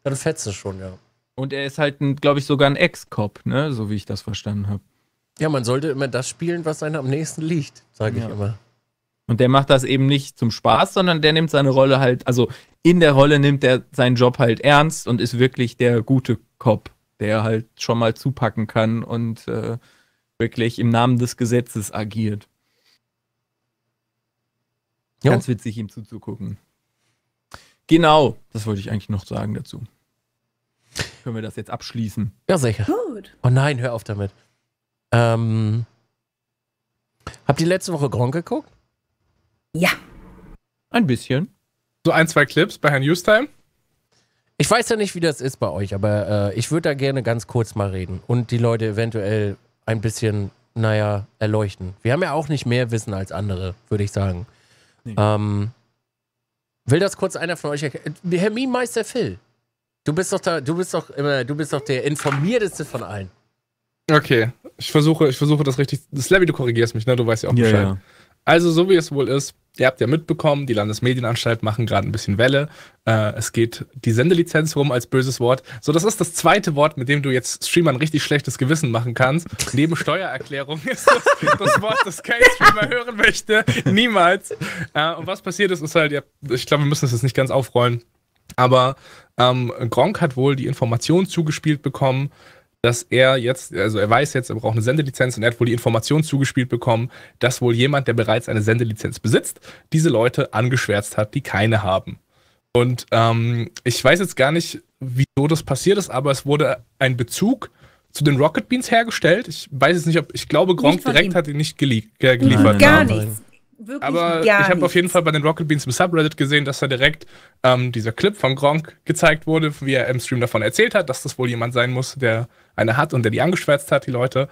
S3: dann fetzt es schon, ja. Und er ist halt, glaube ich, sogar ein Ex-Cop, ne? So wie ich das verstanden habe.
S1: Ja, man sollte immer das spielen, was einem am
S3: nächsten liegt, sage ja. ich immer. Und der macht das eben nicht zum Spaß, sondern der nimmt seine Rolle halt, also in der Rolle nimmt er seinen Job halt ernst und ist wirklich der gute Cop, der halt schon mal zupacken kann und äh, wirklich im Namen des Gesetzes agiert. Jo. Ganz witzig, ihm zuzugucken. Genau, das wollte ich eigentlich noch sagen dazu. Können wir das jetzt abschließen?
S1: Ja, sicher. Gut. Oh nein, hör auf damit. Ähm, habt ihr letzte Woche Gronk geguckt? Ja. Ein bisschen. So ein, zwei Clips bei Herrn Newstime? Ich weiß ja nicht, wie das ist bei euch, aber äh, ich würde da gerne ganz kurz mal reden und die Leute eventuell ein bisschen, naja, erleuchten. Wir haben ja auch nicht mehr Wissen als andere, würde ich sagen. Nee. Ähm, will das kurz einer von euch erklären? Äh, Herr Meister Phil, du bist doch da, du bist doch immer, du bist doch der
S2: informierteste von allen. Okay, ich versuche, ich versuche das richtig. Slavy, du korrigierst mich, ne? Du weißt ja auch Bescheid. Ja, ja. Also, so wie es wohl ist, ihr habt ja mitbekommen, die Landesmedienanstalt machen gerade ein bisschen Welle. Äh, es geht die Sendelizenz rum als böses Wort. So, das ist das zweite Wort, mit dem du jetzt Streamern richtig schlechtes Gewissen machen kannst. Neben Steuererklärung ist das, das Wort, das kein Streamer hören möchte. Niemals. Äh, und was passiert ist, ist halt, ja, ich glaube, wir müssen es jetzt nicht ganz aufrollen. Aber ähm, Gronk hat wohl die Information zugespielt bekommen, dass er jetzt, also er weiß jetzt, er braucht eine Sendelizenz und er hat wohl die Information zugespielt bekommen, dass wohl jemand, der bereits eine Sendelizenz besitzt, diese Leute angeschwärzt hat, die keine haben. Und ähm, ich weiß jetzt gar nicht, wieso das passiert ist, aber es wurde ein Bezug zu den Rocket Beans hergestellt. Ich weiß jetzt nicht, ob ich glaube, Gronk direkt ihm. hat ihn nicht gelie äh, geliefert. Nein, gar nichts.
S5: Wirklich Aber ich habe auf
S2: jeden Fall bei den Rocket Beans im Subreddit gesehen, dass da direkt ähm, dieser Clip von Gronk gezeigt wurde, wie er im Stream davon erzählt hat, dass das wohl jemand sein muss, der eine hat und der die angeschwärzt hat, die Leute.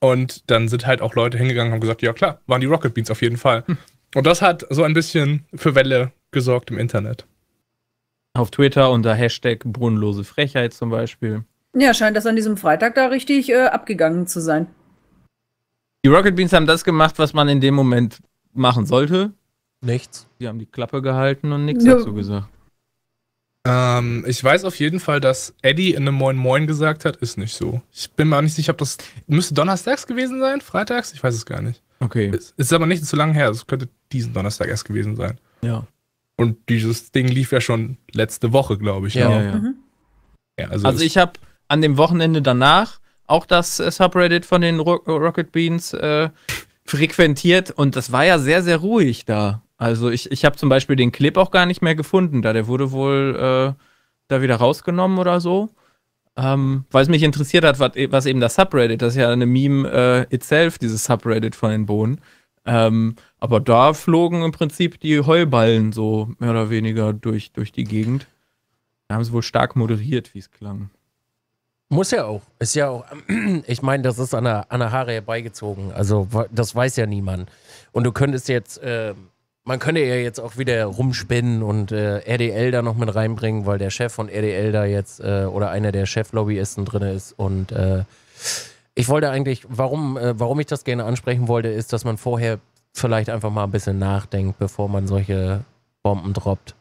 S2: Und dann sind halt auch Leute hingegangen und haben gesagt, ja klar, waren die Rocket Beans auf jeden Fall. Hm. Und das hat so ein bisschen für Welle gesorgt im Internet.
S3: Auf Twitter unter Hashtag brunnenlose Frechheit zum Beispiel.
S4: Ja, scheint das an diesem Freitag da richtig äh, abgegangen zu sein.
S3: Die Rocket Beans haben das gemacht, was man in dem Moment machen sollte. Nichts. Die haben die Klappe gehalten und
S4: nichts ja. dazu
S1: gesagt.
S2: Ähm, ich weiß auf jeden Fall, dass Eddie in einem Moin Moin gesagt hat, ist nicht so. Ich bin mir auch nicht sicher, ob das. Müsste donnerstags gewesen sein? Freitags? Ich weiß es gar nicht. Okay. Es ist aber nicht so lange her. Es könnte diesen Donnerstag erst gewesen sein. Ja. Und dieses Ding lief ja schon letzte Woche, glaube ich. Ja, ne? ja, ja. Mhm. ja also, also ich
S3: habe an dem Wochenende danach auch das Subreddit von den Rocket Beans äh, frequentiert und das war ja sehr, sehr ruhig da. Also ich, ich habe zum Beispiel den Clip auch gar nicht mehr gefunden, da der wurde wohl äh, da wieder rausgenommen oder so. Ähm, weil es mich interessiert hat, was, e, was, eben das Subreddit, das ist ja eine Meme äh, itself, dieses Subreddit von den Bohnen. Ähm, aber da flogen im Prinzip die Heuballen so mehr oder weniger durch, durch die Gegend. Da haben sie wohl stark moderiert, wie es klang. Muss
S1: ja auch. Ist ja auch. Ich meine, das ist an der, an der Haare herbeigezogen. Also, das weiß ja niemand. Und du könntest jetzt, äh, man könnte ja jetzt auch wieder rumspinnen und äh, RDL da noch mit reinbringen, weil der Chef von RDL da jetzt äh, oder einer der Cheflobbyisten drin ist. Und äh, ich wollte eigentlich, warum, äh, warum ich das gerne ansprechen wollte, ist, dass man vorher vielleicht einfach mal ein bisschen nachdenkt, bevor man solche Bomben droppt.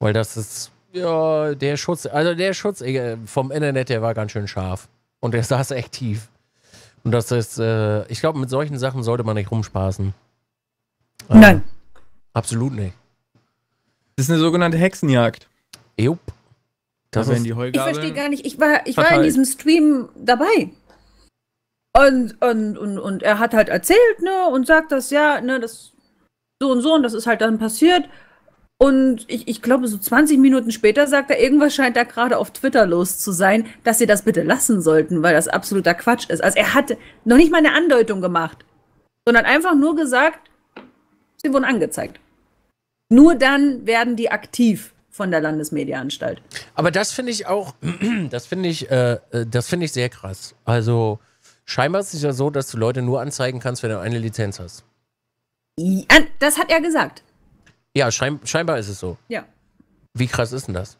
S1: Weil das ist ja, der Schutz, also der Schutz äh, vom Internet, der war ganz schön scharf. Und der saß echt tief. Und das ist, äh, ich glaube, mit solchen Sachen sollte man nicht
S3: rumspaßen. Ähm, Nein. Absolut nicht. Das ist eine sogenannte Hexenjagd. Jupp. Das da ist, die Heugabeln ich verstehe gar
S4: nicht, ich war, ich war in diesem Stream dabei. Und, und, und, und er hat halt erzählt, ne, und sagt das, ja, ne, das so und so und das ist halt dann passiert. Und ich, ich glaube, so 20 Minuten später sagt er, irgendwas scheint da gerade auf Twitter los zu sein, dass sie das bitte lassen sollten, weil das absoluter Quatsch ist. Also er hat noch nicht mal eine Andeutung gemacht, sondern einfach nur gesagt, sie wurden angezeigt. Nur dann werden die aktiv von der Landesmedienanstalt.
S1: Aber das finde ich auch, das finde ich, äh, äh, das finde ich sehr krass. Also scheinbar ist es ja so, dass du Leute nur anzeigen kannst, wenn du eine Lizenz hast.
S4: Ja, das hat er gesagt.
S1: Ja, schein, scheinbar ist es so. Ja. Wie krass ist denn das?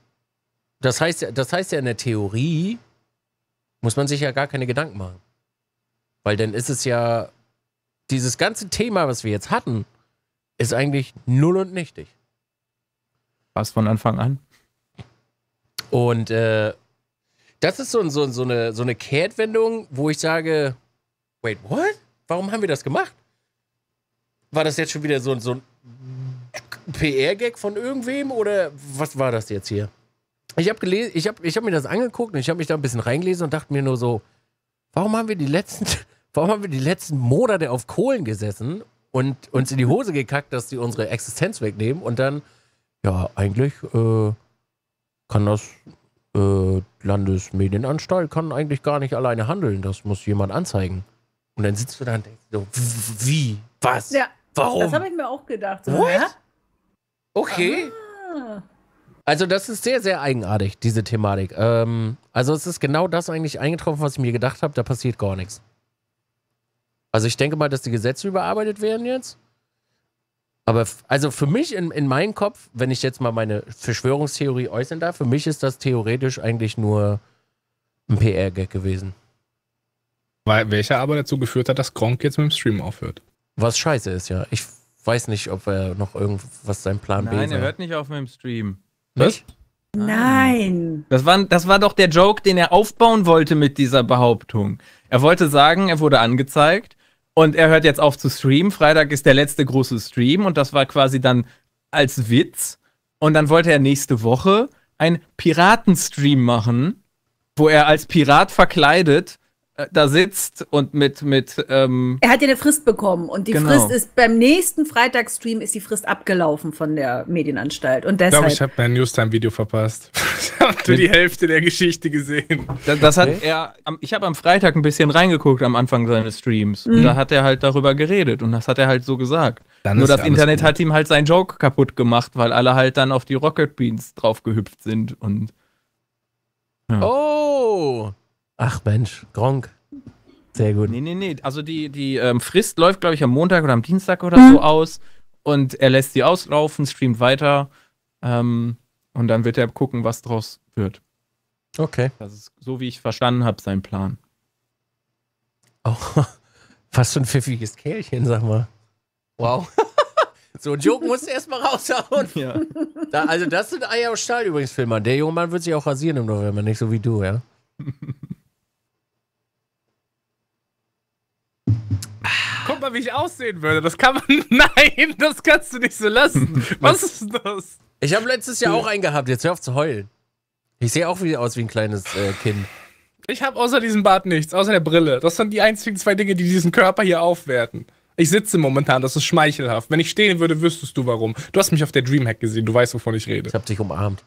S1: Das heißt, das heißt ja in der Theorie muss man sich ja gar keine Gedanken machen. Weil dann ist es ja, dieses ganze Thema, was wir jetzt hatten, ist eigentlich null und nichtig.
S3: War es von Anfang an?
S1: Und äh, das ist so, so, so, eine, so eine Kehrtwendung, wo ich sage, wait, what? Warum haben wir das gemacht? War das jetzt schon wieder so, so ein PR-Gag von irgendwem oder was war das jetzt hier? Ich habe ich hab, ich hab mir das angeguckt und ich habe mich da ein bisschen reingelesen und dachte mir nur so, warum haben wir die letzten, warum haben wir die letzten Monate auf Kohlen gesessen und uns in die Hose gekackt, dass sie unsere Existenz wegnehmen und dann, ja, eigentlich äh, kann das äh, Landesmedienanstalt kann eigentlich gar nicht alleine handeln, das muss jemand anzeigen. Und dann sitzt du da und denkst so, wie, was, ja, warum? Das habe
S4: ich mir auch gedacht. So, What? Okay. Ah.
S1: Also das ist sehr, sehr eigenartig, diese Thematik. Ähm, also es ist genau das eigentlich eingetroffen, was ich mir gedacht habe, da passiert gar nichts. Also ich denke mal, dass die Gesetze überarbeitet werden jetzt. Aber also für mich in, in meinem Kopf, wenn ich jetzt mal meine Verschwörungstheorie äußern darf, für mich ist das theoretisch eigentlich nur ein PR-Gag gewesen. Weil, welcher aber dazu geführt hat, dass Gronk jetzt mit dem Stream aufhört. Was scheiße ist, ja. Ich weiß nicht, ob er noch irgendwas sein Plan Nein, B Nein, er hört
S3: nicht auf mit dem Stream. Was?
S4: Nein.
S3: Das war, das war doch der Joke, den er aufbauen wollte mit dieser Behauptung. Er wollte sagen, er wurde angezeigt und er hört jetzt auf zu streamen. Freitag ist der letzte große Stream und das war quasi dann als Witz. Und dann wollte er nächste Woche einen Piratenstream machen, wo er als Pirat verkleidet äh, da sitzt und mit mit ähm
S4: er hat ja eine Frist bekommen und die genau. Frist ist beim nächsten Freitagsstream ist die Frist abgelaufen von der Medienanstalt und deshalb ich glaube ich habe
S3: mein Newstime Video
S2: verpasst habe nur die Hälfte der Geschichte gesehen das, das okay. hat er
S3: ich habe am Freitag ein bisschen reingeguckt am Anfang seines Streams mhm. und da hat er halt darüber geredet und das hat er halt so gesagt dann nur das Internet gut. hat ihm halt seinen Joke kaputt gemacht weil alle halt dann auf die Rocket Beans draufgehüpft sind und ja. oh Ach Mensch, Gronk. Sehr gut. Nee, nee, nee. Also die, die ähm, Frist läuft, glaube ich, am Montag oder am Dienstag oder mhm. so aus. Und er lässt sie auslaufen, streamt weiter. Ähm, und dann wird er gucken, was draus wird. Okay. Das ist so, wie ich verstanden habe, sein Plan. Auch oh, fast so ein pfiffiges Kälchen, sag mal.
S1: Wow. so ein Joke musst du erstmal raushauen. Ja. Da, also, das sind Eier aus Stahl übrigens, Filmer. Der junge Mann wird sich auch rasieren im November, nicht so wie du, ja?
S2: Guck mal, wie ich aussehen würde. Das kann man. Nein, das kannst du nicht so lassen. Was, Was? ist das? Ich habe letztes Jahr auch einen gehabt. Jetzt hör auf zu heulen. Ich sehe auch wieder aus wie ein kleines äh, Kind. Ich habe außer diesem Bart nichts, außer der Brille. Das sind die einzigen zwei Dinge, die diesen Körper hier aufwerten. Ich sitze momentan, das ist schmeichelhaft. Wenn ich stehen würde, wüsstest du warum. Du hast mich auf der Dreamhack gesehen, du weißt, wovon ich rede. Ich hab dich umarmt.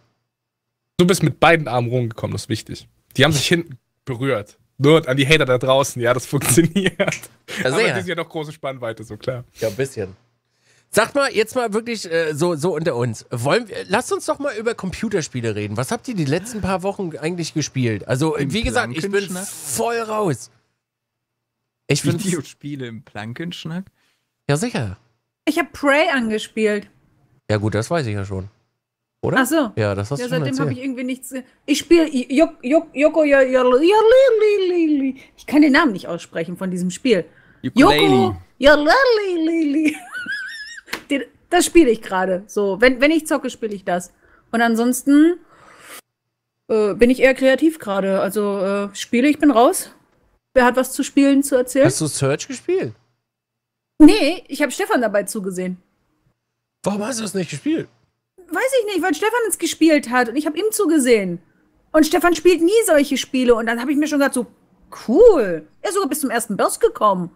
S2: Du bist mit beiden Armen rumgekommen, das ist wichtig. Die haben sich hinten berührt. Nur an die Hater da draußen, ja, das funktioniert. Also, Aber ja. das ist ja noch große Spannweite, so klar.
S1: Ja, ein bisschen. Sagt mal, jetzt mal wirklich äh, so, so unter uns. Wollen wir, lasst uns doch mal über Computerspiele reden. Was habt ihr die letzten paar Wochen eigentlich gespielt? Also, Im wie gesagt, ich bin
S3: voll raus.
S1: Ich Videospiele
S3: im Plankenschnack?
S1: Ja, sicher.
S4: Ich habe Prey angespielt.
S1: Ja, gut, das weiß ich ja schon.
S4: Oder? Ach so. Ja, das hast ja, du schon seitdem habe ich irgendwie nichts. Äh, ich spiele Yoko Ich kann den Namen nicht aussprechen von diesem Spiel.
S5: Yoko
S4: Das spiele ich gerade. So, wenn, wenn ich zocke, spiele ich das. Und ansonsten äh, bin ich eher kreativ gerade. Also äh, spiele, ich bin raus. Wer hat was zu spielen, zu erzählen? Hast du
S1: Search gespielt?
S4: Nee, ich habe Stefan dabei zugesehen.
S1: Warum hast du das nicht gespielt?
S4: weiß ich nicht, weil Stefan es gespielt hat und ich habe ihm zugesehen. Und Stefan spielt nie solche Spiele und dann habe ich mir schon gedacht, so cool. Er ist sogar bis zum ersten Boss gekommen.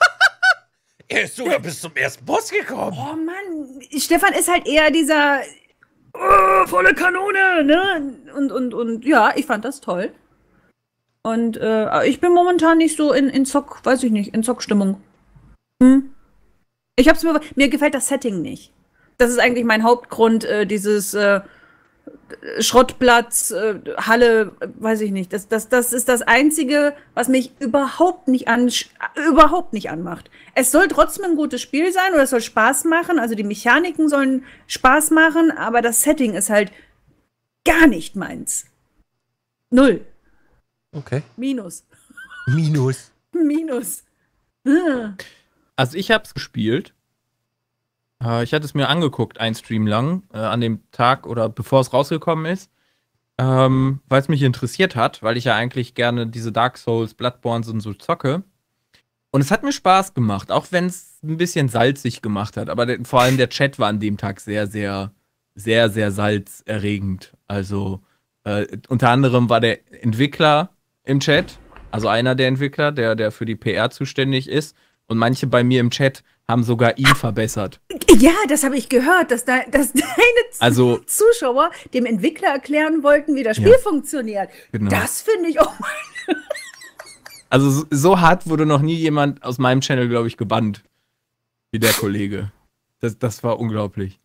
S1: er ist sogar bis zum ersten Boss gekommen. Oh
S4: Mann, Stefan ist halt eher dieser oh, volle Kanone, ne? Und, und, und ja, ich fand das toll. Und äh, ich bin momentan nicht so in, in Zock, weiß ich nicht, in Zock-Stimmung. Hm? Ich hab's mir, mir gefällt das Setting nicht das ist eigentlich mein Hauptgrund, äh, dieses äh, Schrottplatz, äh, Halle, weiß ich nicht. Das, das, das ist das Einzige, was mich überhaupt nicht, an, überhaupt nicht anmacht. Es soll trotzdem ein gutes Spiel sein oder es soll Spaß machen. Also die Mechaniken sollen Spaß machen, aber das Setting ist halt gar nicht meins. Null. Okay. Minus.
S3: Minus.
S4: Minus. Hm.
S3: Also ich habe es gespielt äh, ich hatte es mir angeguckt, ein Stream lang, äh, an dem Tag oder bevor es rausgekommen ist, ähm, weil es mich interessiert hat, weil ich ja eigentlich gerne diese Dark Souls, Bloodborne und so zocke. Und es hat mir Spaß gemacht, auch wenn es ein bisschen salzig gemacht hat. Aber vor allem der Chat war an dem Tag sehr, sehr, sehr, sehr salzerregend. Also äh, unter anderem war der Entwickler im Chat, also einer der Entwickler, der, der für die PR zuständig ist, und manche bei mir im Chat, haben sogar ihn verbessert.
S4: Ja, das habe ich gehört, dass, de dass deine also, Zuschauer dem Entwickler erklären wollten, wie das Spiel ja, funktioniert. Genau. Das finde ich auch. Oh
S3: also so, so hart wurde noch nie jemand aus meinem Channel, glaube ich, gebannt. Wie der Kollege. Das, das war unglaublich.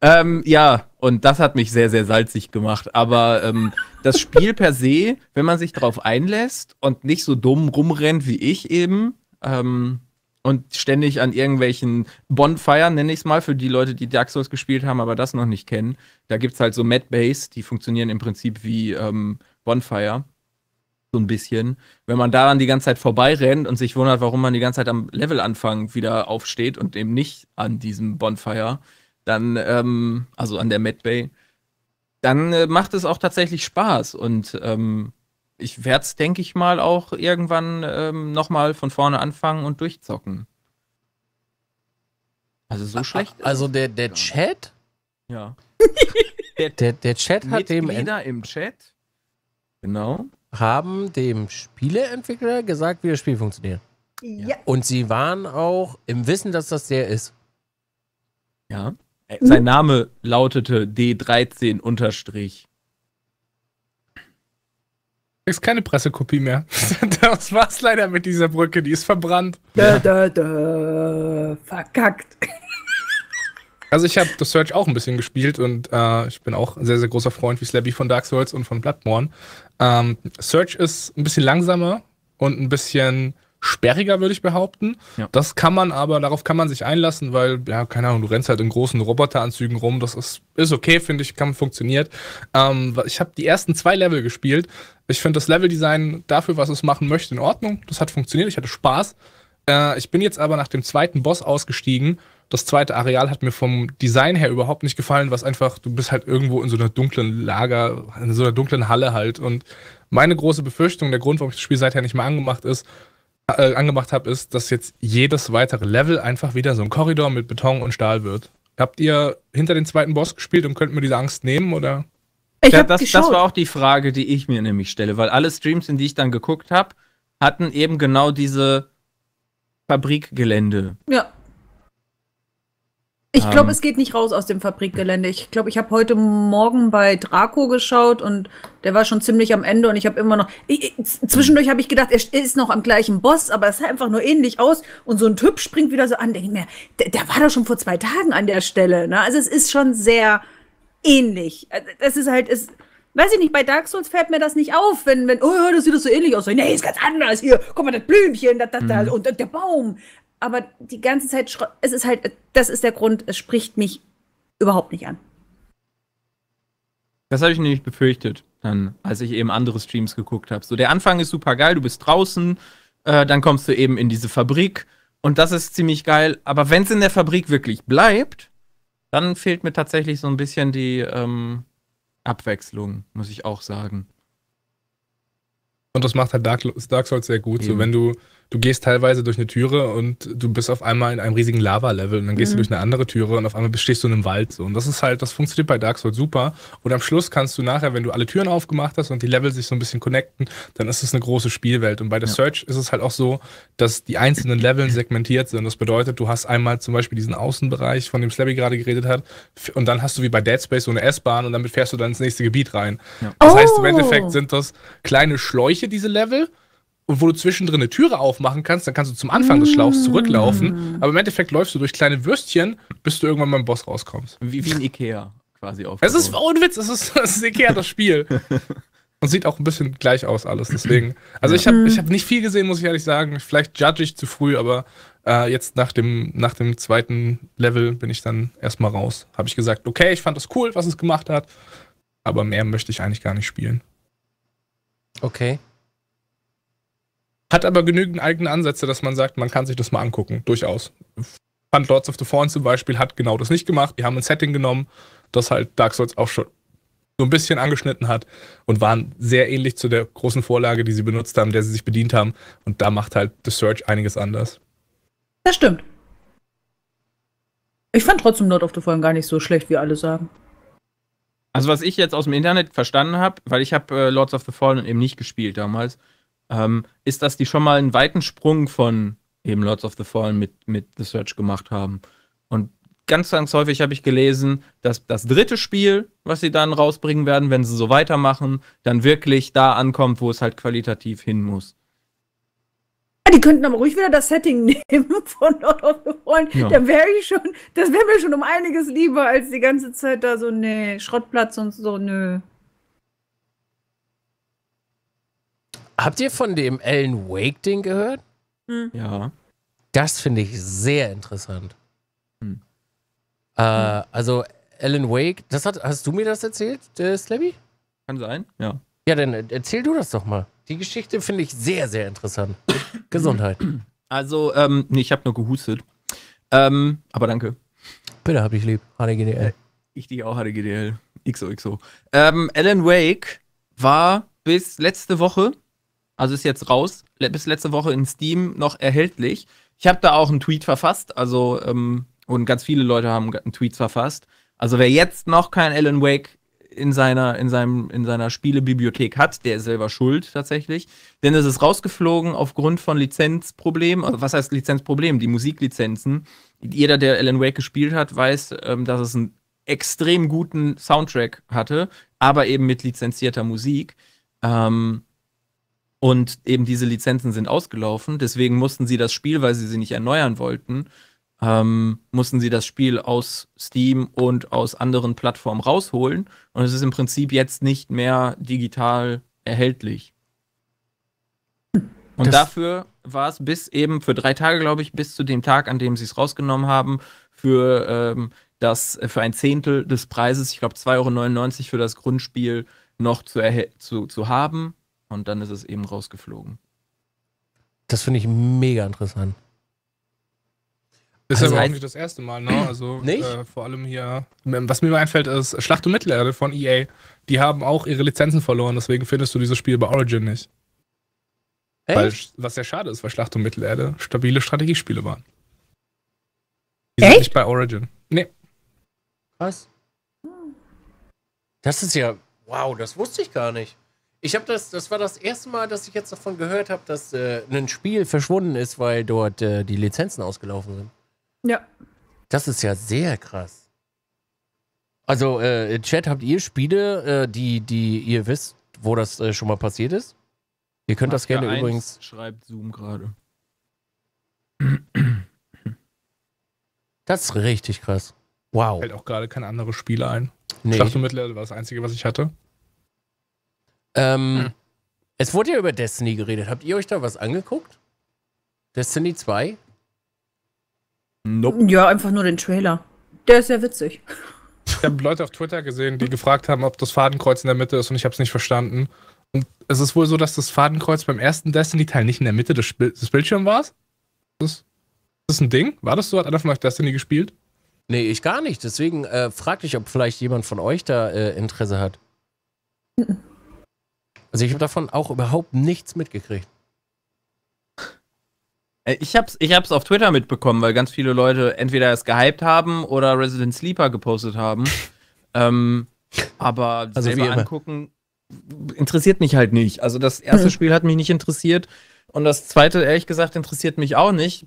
S3: Ähm, ja, und das hat mich sehr, sehr salzig gemacht. Aber ähm, das Spiel per se, wenn man sich darauf einlässt und nicht so dumm rumrennt wie ich eben, ähm, und ständig an irgendwelchen Bonfire, nenne ich es mal, für die Leute, die Dark Souls gespielt haben, aber das noch nicht kennen. Da gibt es halt so Mad Base, die funktionieren im Prinzip wie ähm, Bonfire. So ein bisschen. Wenn man daran die ganze Zeit vorbeirennt und sich wundert, warum man die ganze Zeit am Levelanfang wieder aufsteht und eben nicht an diesem Bonfire, dann, ähm, also an der Mad Bay, dann äh, macht es auch tatsächlich Spaß und ähm, ich werde es, denke ich mal, auch irgendwann ähm, nochmal von vorne anfangen und durchzocken. Also so schlecht. Also der, der Chat? Ja. der, der, der
S1: Chat hat dem. Mitglieder
S3: im Chat.
S1: Genau. Haben dem Spieleentwickler gesagt, wie das Spiel funktioniert. Ja. Und sie waren auch im Wissen, dass das der ist.
S3: Ja. Äh, Sein Name lautete D13 unterstrich ist keine Pressekopie
S2: mehr.
S5: Das
S2: war's leider mit dieser Brücke, die ist verbrannt.
S5: Da,
S4: da, da, verkackt.
S2: Also ich habe The Search auch ein bisschen gespielt und äh, ich bin auch ein sehr, sehr großer Freund wie Slabby von Dark Souls und von Bloodborne. Ähm, Search ist ein bisschen langsamer und ein bisschen sperriger, würde ich behaupten. Ja. Das kann man aber, darauf kann man sich einlassen, weil, ja, keine Ahnung, du rennst halt in großen Roboteranzügen rum. Das ist, ist okay, finde ich, kann funktioniert. Ähm, ich habe die ersten zwei Level gespielt. Ich finde das Leveldesign dafür, was es machen möchte, in Ordnung. Das hat funktioniert, ich hatte Spaß. Äh, ich bin jetzt aber nach dem zweiten Boss ausgestiegen. Das zweite Areal hat mir vom Design her überhaupt nicht gefallen, was einfach, du bist halt irgendwo in so einer dunklen Lager, in so einer dunklen Halle halt. Und meine große Befürchtung, der Grund, warum ich das Spiel seither nicht mehr angemacht ist, äh, angemacht habe, ist, dass jetzt jedes weitere Level einfach wieder so ein Korridor mit Beton und Stahl wird. Habt ihr hinter den zweiten Boss gespielt und könnt mir diese Angst
S3: nehmen oder? Ich ja, das, das war auch die Frage, die ich mir nämlich stelle, weil alle Streams, in die ich dann geguckt habe, hatten eben genau diese Fabrikgelände.
S4: Ja. Ich glaube, ähm, es geht nicht raus aus dem Fabrikgelände. Ich glaube, ich habe heute Morgen bei Draco geschaut und der war schon ziemlich am Ende und ich habe immer noch. Ich, ich, zwischendurch habe ich gedacht, er ist noch am gleichen Boss, aber es sah einfach nur ähnlich aus. Und so ein Typ springt wieder so an. Denke ich mir, der, der, war doch schon vor zwei Tagen an der Stelle. Ne? Also es ist schon sehr ähnlich. Also, das ist halt, ist, weiß ich nicht, bei Dark Souls fällt mir das nicht auf, wenn, wenn, oh, das sieht das so ähnlich aus. Nee, ist ganz anders hier. Guck mal, das Blümchen, da, das, das, mhm. und der Baum aber die ganze Zeit, es ist halt, das ist der Grund, es spricht mich überhaupt nicht an.
S3: Das habe ich nämlich befürchtet, dann, als ich eben andere Streams geguckt habe. So, der Anfang ist super geil, du bist draußen, äh, dann kommst du eben in diese Fabrik und das ist ziemlich geil. Aber wenn es in der Fabrik wirklich bleibt, dann fehlt mir tatsächlich so ein bisschen die ähm, Abwechslung, muss ich auch sagen. Und das macht
S2: halt Dark, Dark Souls sehr gut. Eben. So, wenn du du gehst teilweise durch eine Türe und du bist auf einmal in einem riesigen Lava-Level und dann gehst mhm. du durch eine andere Türe und auf einmal stehst du in einem Wald. So. Und das ist halt, das funktioniert bei Dark Souls super. Und am Schluss kannst du nachher, wenn du alle Türen aufgemacht hast und die Level sich so ein bisschen connecten, dann ist es eine große Spielwelt. Und bei der ja. Search ist es halt auch so, dass die einzelnen Leveln segmentiert sind. Das bedeutet, du hast einmal zum Beispiel diesen Außenbereich, von dem Slabby gerade geredet hat, und dann hast du wie bei Dead Space so eine S-Bahn und damit fährst du dann ins nächste Gebiet rein. Ja. Das oh. heißt, im oh. Endeffekt sind das kleine Schläuche, diese Level und wo du zwischendrin eine Türe aufmachen kannst, dann kannst du zum Anfang des Schlauchs mm. zurücklaufen. Aber im Endeffekt läufst du durch kleine Würstchen, bis du irgendwann beim Boss rauskommst. Wie, wie ein Ikea
S3: quasi auf. Es ist
S2: ohne Witz, es ist, es ist Ikea das Spiel. Und sieht auch ein bisschen gleich aus alles, deswegen. Also ich habe mm. ich hab nicht viel gesehen, muss ich ehrlich sagen. Vielleicht judge ich zu früh, aber äh, jetzt nach dem, nach dem zweiten Level bin ich dann erstmal raus. Habe ich gesagt, okay, ich fand das cool, was es gemacht hat, aber mehr möchte ich eigentlich gar nicht spielen. Okay. Hat aber genügend eigene Ansätze, dass man sagt, man kann sich das mal angucken. Durchaus. Fand Lords of the Fallen zum Beispiel hat genau das nicht gemacht. Die haben ein Setting genommen, das halt Dark Souls auch schon so ein bisschen angeschnitten hat und waren sehr ähnlich zu der großen Vorlage, die sie benutzt haben, der sie sich bedient haben. Und da macht halt The Search einiges anders.
S4: Das stimmt. Ich fand trotzdem Lord of the Fallen gar nicht so schlecht, wie alle sagen.
S3: Also was ich jetzt aus dem Internet verstanden habe, weil ich habe äh, Lords of the Fallen eben nicht gespielt damals, ähm, ist, dass die schon mal einen weiten Sprung von eben Lords of the Fallen mit, mit The Search gemacht haben. Und ganz, ganz häufig habe ich gelesen, dass das dritte Spiel, was sie dann rausbringen werden, wenn sie so weitermachen, dann wirklich da ankommt, wo es halt qualitativ hin muss.
S4: Die könnten aber ruhig wieder das Setting nehmen von Lord of the Fallen. Ja. Da wäre ich schon, das wäre mir schon um einiges lieber als die ganze Zeit da so, ne, Schrottplatz und so, nö.
S1: Habt ihr von dem Alan Wake-Ding gehört? Hm. Ja. Das finde ich sehr interessant. Hm. Äh, also, Alan Wake, das hat, hast du mir das erzählt, äh, Slabby? Kann sein, ja. Ja, dann erzähl du das doch mal. Die Geschichte finde ich sehr, sehr
S3: interessant. Gesundheit. Also, ähm, nee, ich habe nur gehustet. Ähm, aber danke. Bitte hab ich lieb. HDGDL. Äh, ich dich auch, HDGDL. XOXO. Ähm, Alan Wake war bis letzte Woche also ist jetzt raus, bis letzte Woche in Steam noch erhältlich. Ich habe da auch einen Tweet verfasst, also ähm, und ganz viele Leute haben einen Tweet verfasst. Also wer jetzt noch kein Alan Wake in seiner, in seinem, in seiner Spielebibliothek hat, der ist selber schuld tatsächlich. Denn es ist rausgeflogen aufgrund von Lizenzproblemen. Also was heißt Lizenzproblem? Die Musiklizenzen. Jeder, der Alan Wake gespielt hat, weiß, ähm, dass es einen extrem guten Soundtrack hatte, aber eben mit lizenzierter Musik. Ähm, und eben diese Lizenzen sind ausgelaufen. Deswegen mussten sie das Spiel, weil sie sie nicht erneuern wollten, ähm, mussten sie das Spiel aus Steam und aus anderen Plattformen rausholen. Und es ist im Prinzip jetzt nicht mehr digital erhältlich. Und das dafür war es bis eben für drei Tage, glaube ich, bis zu dem Tag, an dem sie es rausgenommen haben, für, ähm, das, für ein Zehntel des Preises, ich glaube 2,99 Euro für das Grundspiel noch zu, zu, zu haben. Und dann ist es eben rausgeflogen.
S1: Das finde ich mega interessant. Ist also ja aber auch nicht
S2: das erste Mal, ne? Also äh, vor allem hier. Was mir einfällt, ist Schlacht um Mittelerde von EA. Die haben auch ihre Lizenzen verloren, deswegen findest du dieses Spiel bei Origin nicht. Echt? Weil, was sehr schade ist, weil Schlacht um Mittelerde stabile Strategiespiele waren. Die Echt? nicht bei Origin. Nee. Was?
S1: Das ist ja. Wow, das wusste ich gar nicht. Ich habe das, das war das erste Mal, dass ich jetzt davon gehört habe, dass äh, ein Spiel verschwunden ist, weil dort äh, die Lizenzen ausgelaufen sind. Ja. Das ist ja sehr krass. Also, äh, Chat, habt ihr Spiele, äh, die, die ihr wisst, wo das äh, schon mal passiert ist? Ihr könnt Mafia das gerne 1 übrigens.
S3: Schreibt Zoom gerade.
S1: Das ist richtig krass. Wow. Fällt auch
S2: gerade kein anderes Spiel ein. Nee. Ich dachte mittlerweile war das einzige, was ich hatte. Ähm, hm.
S1: Es wurde ja über Destiny geredet. Habt ihr euch da was angeguckt? Destiny 2?
S2: Nope. Ja, einfach nur den Trailer. Der ist ja witzig. Ich habe Leute auf Twitter gesehen, die gefragt haben, ob das Fadenkreuz in der Mitte ist und ich habe es nicht verstanden. Und es ist wohl so, dass das Fadenkreuz beim ersten Destiny-Teil nicht in der Mitte des, Spiel des Bildschirms war. Ist das, das ein Ding? War das so? Hat einer von euch Destiny gespielt? Nee, ich gar nicht. Deswegen äh, fragte ich, ob vielleicht jemand von euch da äh,
S1: Interesse hat. Also ich habe davon auch überhaupt nichts mitgekriegt.
S3: Äh, ich hab's, ich hab's auf Twitter mitbekommen, weil ganz viele Leute entweder es gehypt haben oder Resident Sleeper gepostet haben. ähm, aber also selber angucken interessiert mich halt nicht. Also das erste Spiel hat mich nicht interessiert und das zweite, ehrlich gesagt, interessiert mich auch nicht.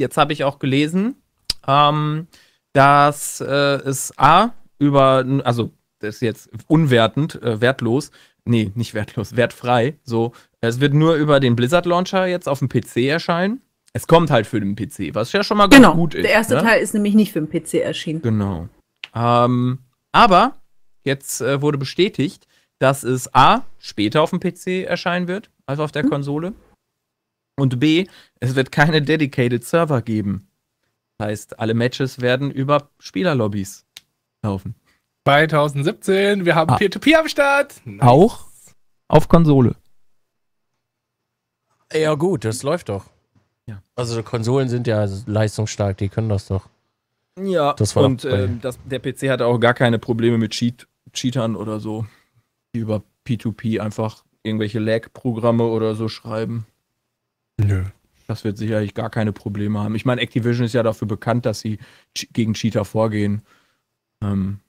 S3: Jetzt habe ich auch gelesen, ähm, dass äh, es A über, also das ist jetzt unwertend, äh, wertlos, nee, nicht wertlos, wertfrei. So, es wird nur über den Blizzard Launcher jetzt auf dem PC erscheinen. Es kommt halt für den PC, was ja schon mal genau, gut ist. Der erste ne? Teil
S4: ist nämlich nicht für den PC erschienen.
S3: Genau. Ähm, aber jetzt äh, wurde bestätigt, dass es A später auf dem PC erscheinen wird als auf der mhm. Konsole und B es wird keine dedicated Server geben. Das heißt, alle Matches werden über Spielerlobbys laufen. 2017,
S2: wir haben ah. Peer-to-Peer ah. am Start.
S3: Nice. Auch auf Konsole.
S1: Ja, gut, das läuft doch. Ja. Also Konsolen sind ja leistungsstark, die können das doch. Ja, das war und äh,
S3: das, der PC hat auch gar keine Probleme mit Cheat, Cheatern oder so, die über P2P einfach irgendwelche Lag-Programme oder so schreiben. Nö. Das wird sicherlich gar keine Probleme haben. Ich meine, Activision ist ja dafür bekannt, dass sie gegen Cheater vorgehen. Ähm,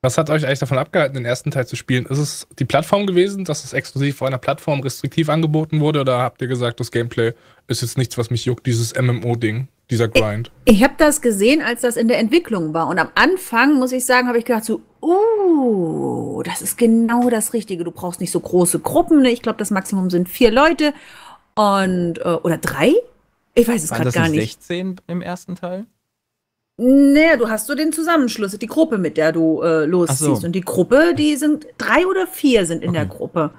S2: was hat euch eigentlich davon abgehalten, den ersten Teil zu spielen? Ist es die Plattform gewesen, dass es exklusiv auf einer Plattform restriktiv angeboten wurde? Oder habt ihr gesagt, das Gameplay ist jetzt nichts, was mich juckt, dieses MMO-Ding, dieser Grind?
S4: Ich, ich habe das gesehen, als das in der Entwicklung war. Und am Anfang, muss ich sagen, habe ich gedacht so, uh, das ist genau das Richtige. Du brauchst nicht so große Gruppen. Ne? Ich glaube, das Maximum sind vier Leute. Und, äh, oder drei? Ich weiß es gerade gar nicht. 16 im ersten Teil? Naja, du hast so den Zusammenschluss, die Gruppe, mit der du äh, losziehst. So. Und die Gruppe, die sind drei oder vier sind in okay. der Gruppe.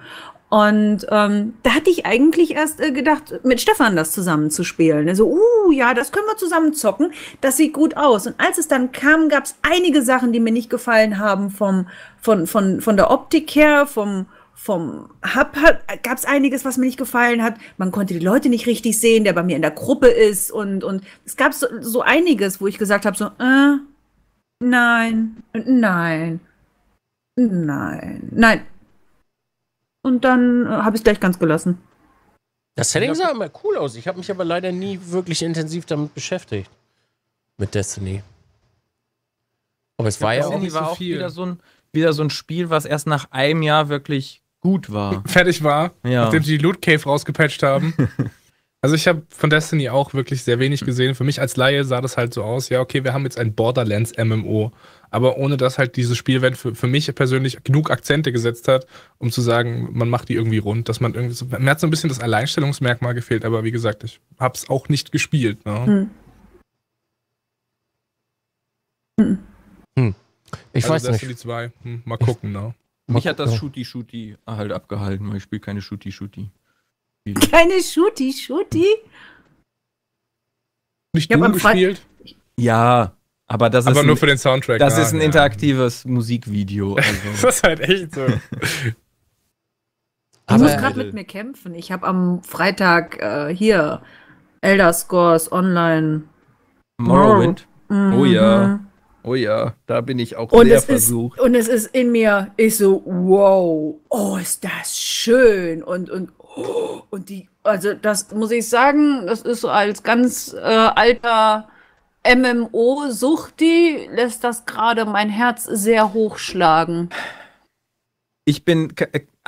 S4: Und ähm, da hatte ich eigentlich erst äh, gedacht, mit Stefan das zusammenzuspielen. Also, uh, ja, das können wir zusammen zocken. Das sieht gut aus. Und als es dann kam, gab es einige Sachen, die mir nicht gefallen haben vom, von, von, von der Optik her, vom, vom Hub halt, äh, gab es einiges, was mir nicht gefallen hat. Man konnte die Leute nicht richtig sehen, der bei mir in der Gruppe ist und, und es gab so, so einiges, wo ich gesagt habe, so, äh, nein, nein, nein, nein. Und dann äh, habe ich gleich ganz gelassen. Das Setting sah
S1: immer cool aus. Ich habe mich aber leider nie wirklich intensiv damit beschäftigt. Mit Destiny. Aber es war ja auch, nicht so auch
S3: viel. wieder so ein wieder so ein Spiel, was erst nach einem Jahr wirklich gut war. Fertig war, ja. nachdem
S2: sie die Loot Cave rausgepatcht haben. also ich habe von Destiny auch wirklich sehr wenig hm. gesehen. Für mich als Laie sah das halt so aus, ja, okay, wir haben jetzt ein Borderlands MMO, aber ohne dass halt dieses Spielwelt für, für mich persönlich genug Akzente gesetzt hat, um zu sagen, man macht die irgendwie rund, dass man irgendwie so, mir hat so ein bisschen das Alleinstellungsmerkmal gefehlt, aber wie gesagt, ich hab's auch nicht gespielt. Ne? Hm.
S5: Hm. hm. Ich also weiß Destiny
S2: nicht. 2, hm, mal gucken, ne? Mich hat das Shooty-Shooty
S3: halt abgehalten, weil ich spiele keine Shooty-Shooty.
S4: Keine Shooty-Shooty?
S3: Nicht ich gespielt? Ja, aber das aber ist. Aber nur ein, für den Soundtrack. Das ah, ja, ist ein interaktives Musikvideo. Also.
S2: das ist halt echt so.
S4: Du musst gerade mit mir kämpfen. Ich habe am Freitag äh, hier Elder Scores Online. Morrowind. Morrowind. Mhm. Oh ja. Mhm.
S3: Oh ja, da bin ich auch und sehr versucht.
S4: Ist, und es ist in mir, ich so, wow, oh, ist das schön. Und, und, oh, und die, also das muss ich sagen, das ist so als ganz äh, alter MMO-Suchti, lässt das gerade mein Herz sehr hochschlagen.
S3: Ich bin,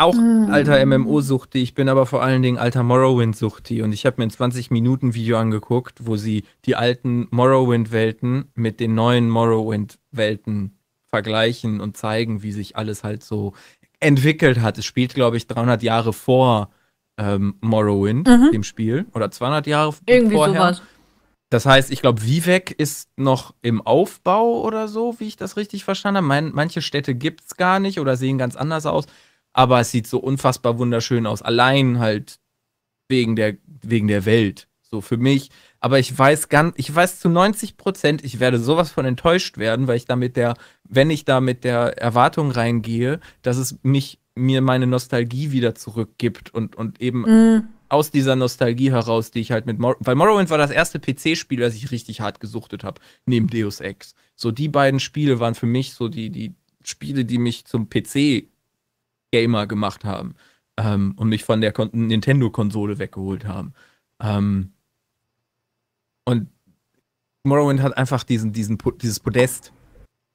S3: auch mm. alter MMO-Suchti, ich bin aber vor allen Dingen alter Morrowind-Suchti und ich habe mir ein 20-Minuten-Video angeguckt, wo sie die alten Morrowind-Welten mit den neuen Morrowind-Welten vergleichen und zeigen, wie sich alles halt so entwickelt hat. Es spielt, glaube ich, 300 Jahre vor ähm, Morrowind, mhm. dem Spiel, oder 200 Jahre Irgendwie vorher. Sowas. Das heißt, ich glaube, Vivek ist noch im Aufbau oder so, wie ich das richtig verstanden habe. Man, manche Städte gibt es gar nicht oder sehen ganz anders aus aber es sieht so unfassbar wunderschön aus. Allein halt wegen der, wegen der Welt. So für mich. Aber ich weiß ganz, ich weiß zu 90 Prozent, ich werde sowas von enttäuscht werden, weil ich da mit der, wenn ich da mit der Erwartung reingehe, dass es mich, mir meine Nostalgie wieder zurückgibt und, und eben mm. aus dieser Nostalgie heraus, die ich halt mit, Mor weil Morrowind war das erste PC-Spiel, das ich richtig hart gesuchtet habe, neben Deus Ex. So die beiden Spiele waren für mich so die, die Spiele, die mich zum PC Gamer gemacht haben ähm, und mich von der Nintendo-Konsole weggeholt haben. Ähm, und Morrowind hat einfach diesen, diesen, dieses Podest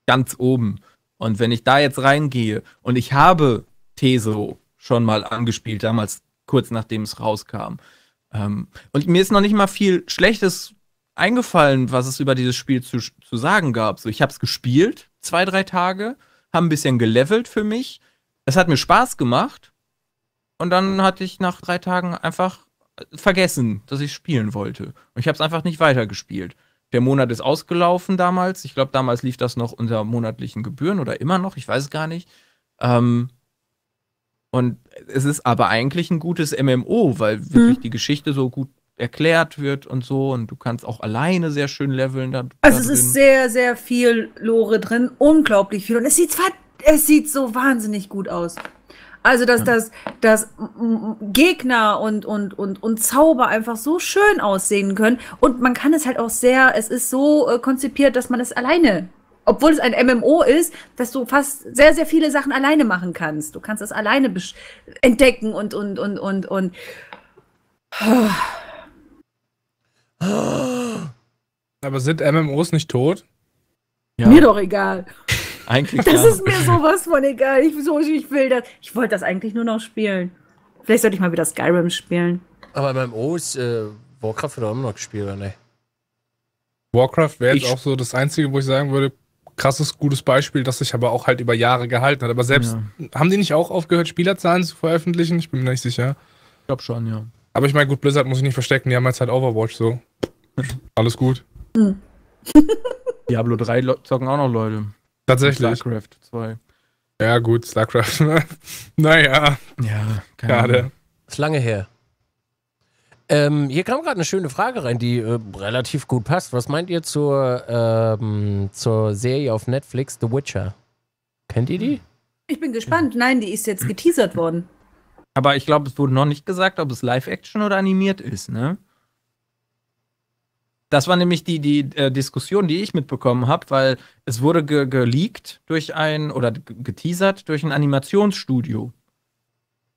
S3: ganz oben. Und wenn ich da jetzt reingehe und ich habe Teso schon mal angespielt, damals kurz nachdem es rauskam. Ähm, und mir ist noch nicht mal viel Schlechtes eingefallen, was es über dieses Spiel zu, zu sagen gab. So, ich habe es gespielt, zwei, drei Tage, haben ein bisschen gelevelt für mich es hat mir Spaß gemacht. Und dann hatte ich nach drei Tagen einfach vergessen, dass ich spielen wollte. Und ich habe es einfach nicht weitergespielt. Der Monat ist ausgelaufen damals. Ich glaube, damals lief das noch unter monatlichen Gebühren oder immer noch, ich weiß es gar nicht. Ähm, und es ist aber eigentlich ein gutes MMO, weil hm. wirklich die Geschichte so gut erklärt wird und so. Und du kannst auch alleine sehr schön leveln. Da, also da es drin. ist
S4: sehr, sehr viel Lore drin, unglaublich viel. Und es sieht verdammt es sieht so wahnsinnig gut aus. Also, dass das, dass Gegner und, und, und, und Zauber einfach so schön aussehen können. Und man kann es halt auch sehr, es ist so äh, konzipiert, dass man es alleine, obwohl es ein MMO ist, dass du fast sehr, sehr viele Sachen alleine machen kannst. Du kannst es alleine entdecken und, und, und, und, und.
S2: Aber sind MMOs nicht tot?
S4: Ja. Mir doch egal.
S2: Eigentlich das ja. ist mir
S4: sowas von egal. Ich, so, ich will das. Ich wollte das eigentlich nur noch spielen. Vielleicht sollte ich mal wieder Skyrim spielen.
S2: Aber beim O ist äh, Warcraft oder immer noch gespielt, oder ne? Warcraft wäre jetzt auch so das Einzige, wo ich sagen würde, krasses, gutes Beispiel, das sich aber auch halt über Jahre gehalten hat. Aber selbst, ja. haben die nicht auch aufgehört, Spielerzahlen zu veröffentlichen? Ich bin mir nicht sicher. Ich glaube schon, ja. Aber ich meine, gut, Blizzard muss ich nicht verstecken, die haben jetzt halt Overwatch so. Alles gut. Hm.
S3: Diablo 3 zocken auch noch Leute. Tatsächlich. StarCraft 2. Ja, gut, StarCraft. Ne?
S1: naja. Ja, keine gerade. Ist lange her. Ähm, hier kam gerade eine schöne Frage rein, die äh, relativ gut passt. Was meint ihr zur, ähm, zur Serie auf Netflix The Witcher?
S3: Kennt ihr
S4: die? Ich bin gespannt. Nein, die ist jetzt geteasert worden.
S3: Aber ich glaube, es wurde noch nicht gesagt, ob es Live-Action oder animiert ist, ne? Das war nämlich die, die äh, Diskussion, die ich mitbekommen habe, weil es wurde ge geleakt durch ein oder geteasert durch ein Animationsstudio.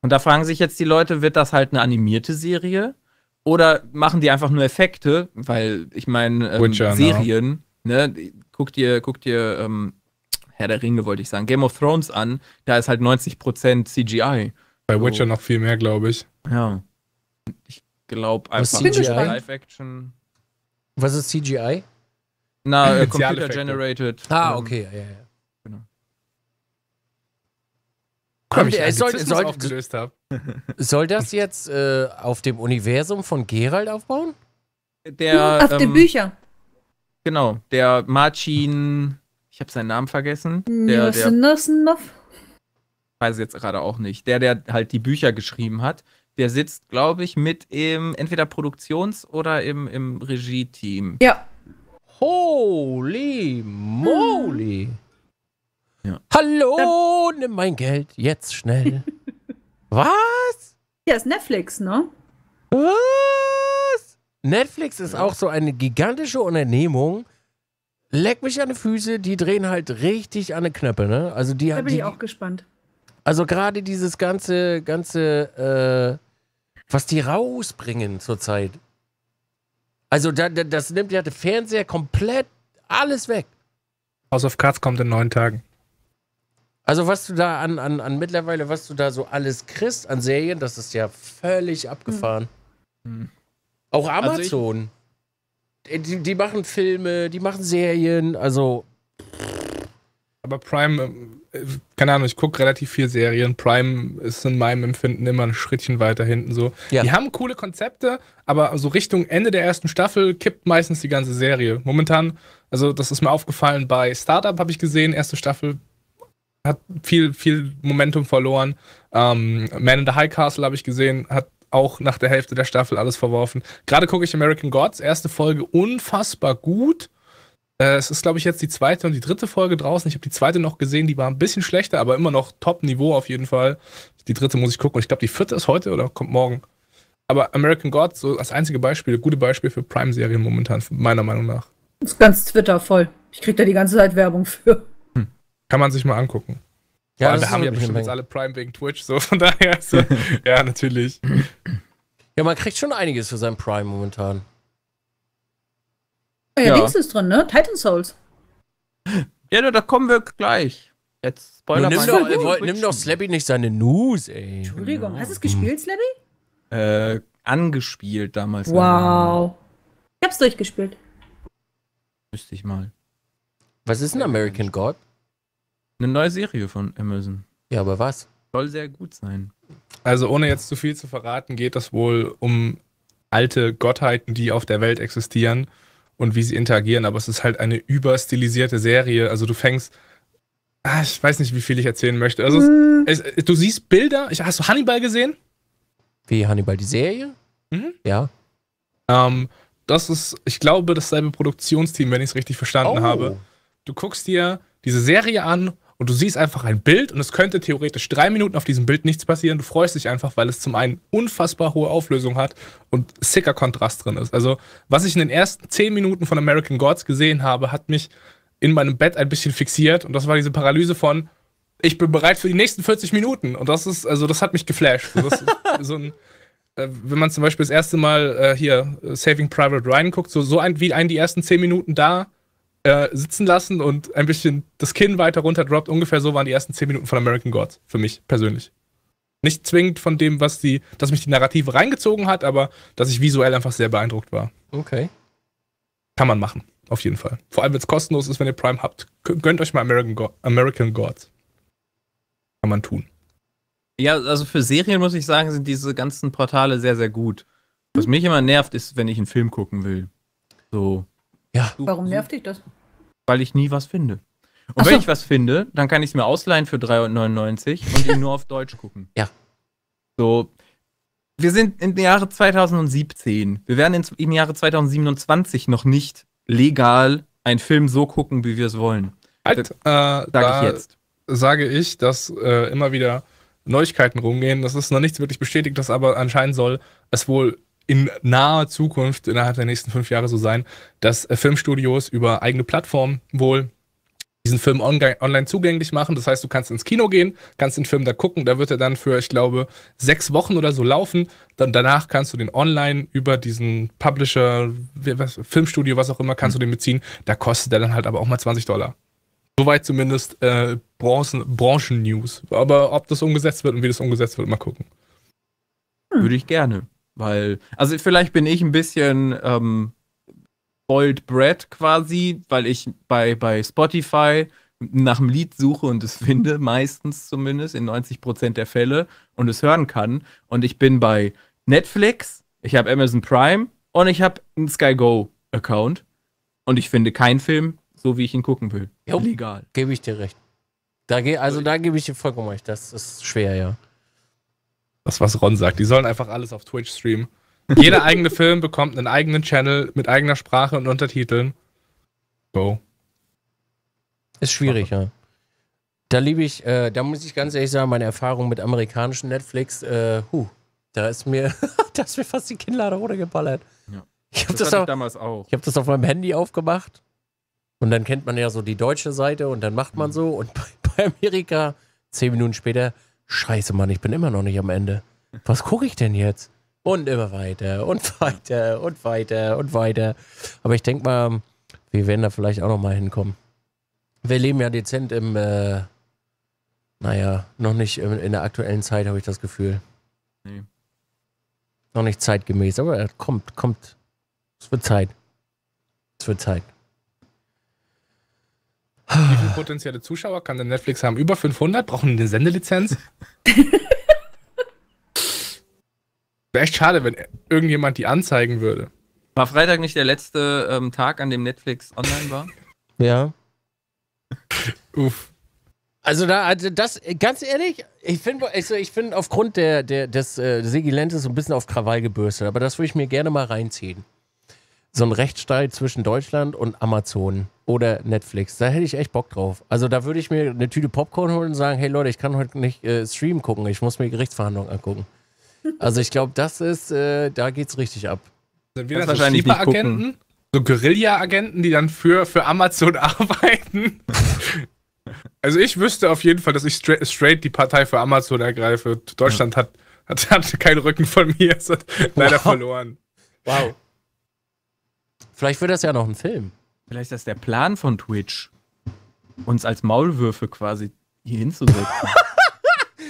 S3: Und da fragen sich jetzt die Leute, wird das halt eine animierte Serie? Oder machen die einfach nur Effekte? Weil ich meine, ähm, ne? Serien, now. ne, guckt ihr, guckt ihr ähm, Herr der Ringe, wollte ich sagen, Game of Thrones an, da ist halt 90% CGI. Bei so. Witcher noch viel mehr, glaube
S2: ich. Ja.
S3: Ich glaube einfach CGI. Live-Action.
S2: Was ist
S1: CGI? Na, äh, Computer Generated. Ah, ähm, okay,
S3: ja, ja. Genau.
S4: Äh, äh,
S1: soll, das jetzt
S3: äh, auf dem Universum von Gerald aufbauen? Der, auf ähm, den Büchern. Genau, der Marcin, ich habe seinen Namen vergessen. Der,
S4: der,
S3: weiß jetzt gerade auch nicht. Der, der halt die Bücher geschrieben hat, der sitzt, glaube ich, mit im entweder Produktions- oder im, im Regie-Team. Ja.
S1: Holy moly! Hm. Ja. Hallo, nimm mein Geld jetzt schnell. Was? Ja, ist Netflix, ne? Was? Netflix ist ja. auch so eine gigantische Unternehmung. Leck mich an die Füße, die drehen halt richtig an die Knöpfe, ne? Also die, da bin die, ich auch gespannt. Also gerade dieses ganze, ganze äh, was die rausbringen zurzeit. Also da, da, das nimmt ja der Fernseher komplett alles weg.
S2: House of Cards kommt in neun Tagen.
S1: Also was du da an, an, an mittlerweile, was du da so alles kriegst an Serien, das ist ja völlig abgefahren.
S5: Hm. hm. Auch also Amazon.
S1: Also die, die machen
S2: Filme, die machen Serien, also. Aber Prime keine Ahnung, ich gucke relativ viel Serien. Prime ist in meinem Empfinden immer ein Schrittchen weiter hinten so. Ja. Die haben coole Konzepte, aber so Richtung Ende der ersten Staffel kippt meistens die ganze Serie. Momentan, also das ist mir aufgefallen bei Startup, habe ich gesehen, erste Staffel hat viel, viel Momentum verloren. Ähm, Man in the High Castle habe ich gesehen, hat auch nach der Hälfte der Staffel alles verworfen. Gerade gucke ich American Gods, erste Folge unfassbar gut äh, es ist, glaube ich, jetzt die zweite und die dritte Folge draußen. Ich habe die zweite noch gesehen, die war ein bisschen schlechter, aber immer noch Top-Niveau auf jeden Fall. Die dritte muss ich gucken. ich glaube, die vierte ist heute oder kommt morgen. Aber American God, so als einzige Beispiel, gute Beispiel für Prime-Serien momentan, meiner Meinung nach.
S4: Das ist ganz Twitter voll. Ich kriege da die ganze Zeit Werbung für.
S2: Hm. Kann man sich mal angucken. Ja, wir haben ja bestimmt jetzt alle Prime wegen Twitch, so von daher. So. ja, natürlich.
S1: Ja, man kriegt schon einiges für sein Prime momentan. Ah ja, ja. Dings
S4: ist drin, ne? Titan Souls.
S1: Ja, da kommen wir gleich. Jetzt Spoiler nimm, doch, äh, nimm doch Slappy nicht seine News, ey. Entschuldigung, hast du es gespielt, hm. Slappy?
S3: Äh, angespielt damals. Wow.
S4: Ich hab's durchgespielt.
S3: Wüsste ich mal. Was ist ein American God? Eine neue Serie von Amazon. Ja, aber was? Soll sehr gut sein. Also ohne jetzt zu viel zu verraten,
S2: geht das wohl um alte Gottheiten, die auf der Welt existieren und wie sie interagieren, aber es ist halt eine überstilisierte Serie. Also du fängst, ah, ich weiß nicht, wie viel ich erzählen möchte. Also mhm. es, hm. es, äh, du siehst Bilder. Ich, hast du Hannibal gesehen? Wie Hannibal die Serie? Mhm. Ja. Ähm, das ist, ich glaube, dasselbe Produktionsteam, wenn ich es richtig verstanden oh. habe. Du guckst dir diese Serie an und du siehst einfach ein Bild und es könnte theoretisch drei Minuten auf diesem Bild nichts passieren. Du freust dich einfach, weil es zum einen unfassbar hohe Auflösung hat und sicker Kontrast drin ist. Also, was ich in den ersten zehn Minuten von American Gods gesehen habe, hat mich in meinem Bett ein bisschen fixiert und das war diese Paralyse von, ich bin bereit für die nächsten 40 Minuten. Und das ist, also das hat mich geflasht. so ein, äh, wenn man zum Beispiel das erste Mal äh, hier äh, Saving Private Ryan guckt, so, so ein, wie einen die ersten zehn Minuten da äh, sitzen lassen und ein bisschen das Kinn weiter runter droppt. Ungefähr so waren die ersten 10 Minuten von American Gods für mich persönlich. Nicht zwingend von dem, was die, dass mich die Narrative reingezogen hat, aber dass ich visuell einfach sehr beeindruckt war. Okay. Kann man machen, auf jeden Fall. Vor allem, wenn es kostenlos ist, wenn ihr Prime habt, gönnt euch mal American, Go American Gods. Kann man tun.
S3: Ja, also für Serien muss ich sagen, sind diese ganzen Portale sehr, sehr gut. Was mich immer nervt, ist, wenn ich einen Film gucken will. So,
S5: ja.
S4: Warum nervt dich das?
S3: Weil ich nie was finde. Und Ach wenn so. ich was finde, dann kann ich es mir ausleihen für 3,99 und ihn nur auf Deutsch gucken. Ja. So. Wir sind im Jahre 2017. Wir werden im Jahre 2027 noch nicht legal einen Film so gucken, wie wir es wollen. Halt, äh, sage ich jetzt. Sage
S2: ich, dass äh, immer wieder Neuigkeiten rumgehen. Das ist noch nichts wirklich bestätigt, das aber anscheinend soll es wohl in naher Zukunft, innerhalb der nächsten fünf Jahre so sein, dass äh, Filmstudios über eigene Plattformen wohl diesen Film online zugänglich machen. Das heißt, du kannst ins Kino gehen, kannst den Film da gucken, da wird er dann für, ich glaube, sechs Wochen oder so laufen. Dann danach kannst du den online über diesen Publisher, Filmstudio, was auch immer, kannst mhm. du den beziehen. Da kostet er dann halt aber auch mal 20 Dollar. Soweit zumindest äh,
S3: Branchen-News. Aber ob das umgesetzt wird und wie das umgesetzt wird, mal gucken. Hm. Würde ich gerne. Weil, also vielleicht bin ich ein bisschen ähm, Bold Bread quasi, weil ich bei, bei Spotify nach einem Lied suche und es finde, meistens zumindest, in 90% der Fälle und es hören kann. Und ich bin bei Netflix, ich habe Amazon Prime und ich habe einen skygo Account und ich finde keinen Film, so wie ich ihn gucken will. Jo,
S1: Legal. Gebe ich dir recht. Da ge also äh,
S2: da gebe ich dir vollkommen recht. Das ist
S3: schwer, ja das, was Ron sagt. Die sollen einfach alles auf Twitch streamen. Jeder
S2: eigene Film bekommt einen eigenen Channel mit eigener Sprache und Untertiteln.
S3: Go. Ist schwierig, ja.
S2: Da liebe ich,
S1: äh, da muss ich ganz ehrlich sagen, meine Erfahrung mit amerikanischen Netflix, äh, huh, da ist mir, da ist mir fast die Kinnlade runtergeballert. Ja. Ich habe das, das, damals auch. Ich habe das auf meinem Handy aufgemacht und dann kennt man ja so die deutsche Seite und dann macht man mhm. so und bei, bei Amerika zehn Minuten später, Scheiße, Mann, ich bin immer noch nicht am Ende. Was gucke ich denn jetzt? Und immer weiter und weiter und weiter und weiter. Aber ich denke mal, wir werden da vielleicht auch nochmal hinkommen. Wir leben ja dezent im, äh, naja, noch nicht in, in der aktuellen Zeit, habe ich das Gefühl. Nee. Noch nicht zeitgemäß, aber kommt, kommt. Es wird Zeit. Es wird Zeit.
S2: Wie viele potenzielle Zuschauer kann denn Netflix haben? Über 500? Brauchen die eine Sendelizenz? Wäre echt schade, wenn irgendjemand die anzeigen würde.
S3: War Freitag nicht der letzte ähm, Tag, an dem Netflix online war?
S2: Ja. Uff.
S3: Also da,
S1: also das, ganz ehrlich, ich finde also find aufgrund der, der, des äh, Segilentes so ein bisschen auf Krawall gebürstet, aber das würde ich mir gerne mal reinziehen. So ein Rechtsstreit zwischen Deutschland und Amazon oder Netflix. Da hätte ich echt Bock drauf. Also da würde ich mir eine Tüte Popcorn holen und sagen, hey Leute, ich kann heute nicht äh, Stream gucken, ich muss mir Gerichtsverhandlungen angucken. Also ich glaube, das ist, äh, da geht's richtig ab.
S2: Sind
S5: wir das wahrscheinlich so agenten
S2: So Guerilla-Agenten, die dann für, für Amazon arbeiten? also ich wüsste auf jeden Fall, dass ich straight, straight die Partei für Amazon ergreife. Deutschland ja. hat, hat, hat keinen Rücken von mir, es hat wow. leider verloren. Wow.
S3: Vielleicht wird das ja noch ein Film. Vielleicht ist das der Plan von Twitch, uns als Maulwürfe quasi hier hinzusetzen.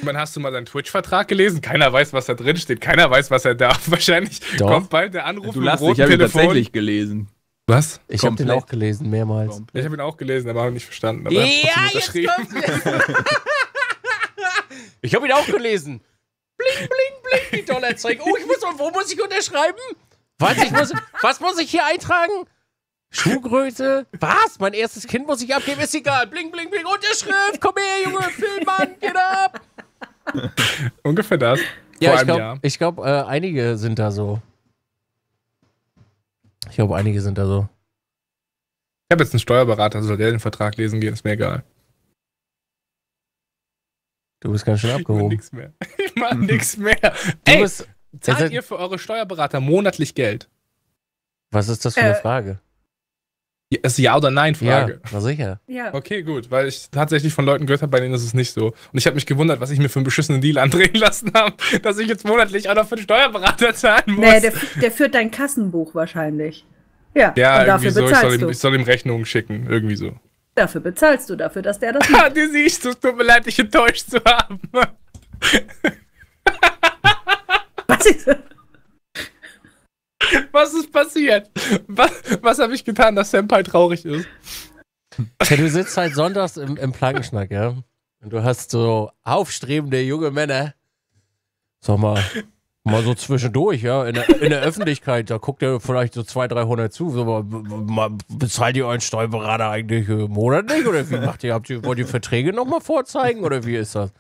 S2: Wann hast du mal seinen Twitch-Vertrag gelesen? Keiner weiß, was da drin steht. Keiner weiß, was er darf. Wahrscheinlich Doch. kommt bald der Anruf du lachst, ich habe ihn tatsächlich
S3: gelesen. Was? Ich habe den auch
S1: gelesen, mehrmals. Komplett.
S2: Ich habe ihn auch gelesen, aber habe nicht verstanden.
S1: Aber ja, jetzt Ich habe ihn auch gelesen. Bling, bling, bling, die Dollarzeug. Oh, ich muss, wo muss ich unterschreiben? Was, ich muss, was muss ich hier eintragen? Schuhgröße? Was? Mein erstes Kind muss ich abgeben? Ist egal. Bling, bling, bling. Unterschrift. Komm her, Junge.
S5: Filmmann. Geht ab.
S1: Ungefähr das. Ja, Vor ich glaube, glaub, äh, einige sind da so. Ich glaube, einige sind da so.
S2: Ich habe jetzt einen Steuerberater, soll der den Vertrag lesen gehen, ist mir egal. Du bist ganz schön abgehoben. Ich
S5: mach nichts mehr. Ich mach mhm. nichts mehr. Du Ey, bist, zahlt
S2: ihr für eure Steuerberater monatlich Geld?
S1: Was ist das für eine äh, Frage?
S2: Ist Ja oder Nein Frage. Ja, na sicher. Ja. Okay, gut, weil ich tatsächlich von Leuten gehört habe, bei denen ist es nicht so. Und ich habe mich gewundert, was ich mir für einen beschissenen Deal andrehen lassen habe, dass ich jetzt monatlich auch noch für den Steuerberater zahlen muss. Naja, der,
S4: der führt dein Kassenbuch wahrscheinlich. Ja, ja und dafür so, bezahlst ich soll, ihm, ich
S2: soll ihm Rechnungen schicken, irgendwie so.
S4: Dafür bezahlst du dafür, dass der das macht. du siehst, es tut mir leid, dich enttäuscht zu haben.
S2: was ist das? Was ist passiert? Was, was habe ich getan, dass Senpai traurig ist?
S1: Ja, du sitzt halt sonntags im, im Plankenschnack, ja? Und du hast so aufstrebende junge Männer. Sag mal, mal so zwischendurch, ja, in der, in der Öffentlichkeit, da guckt ihr vielleicht so 200, 300 zu. So, mal, mal, bezahlt ihr euren Steuerberater eigentlich äh, monatlich oder wie macht ihr? Habt ihr wollt ihr Verträge nochmal vorzeigen oder wie ist das?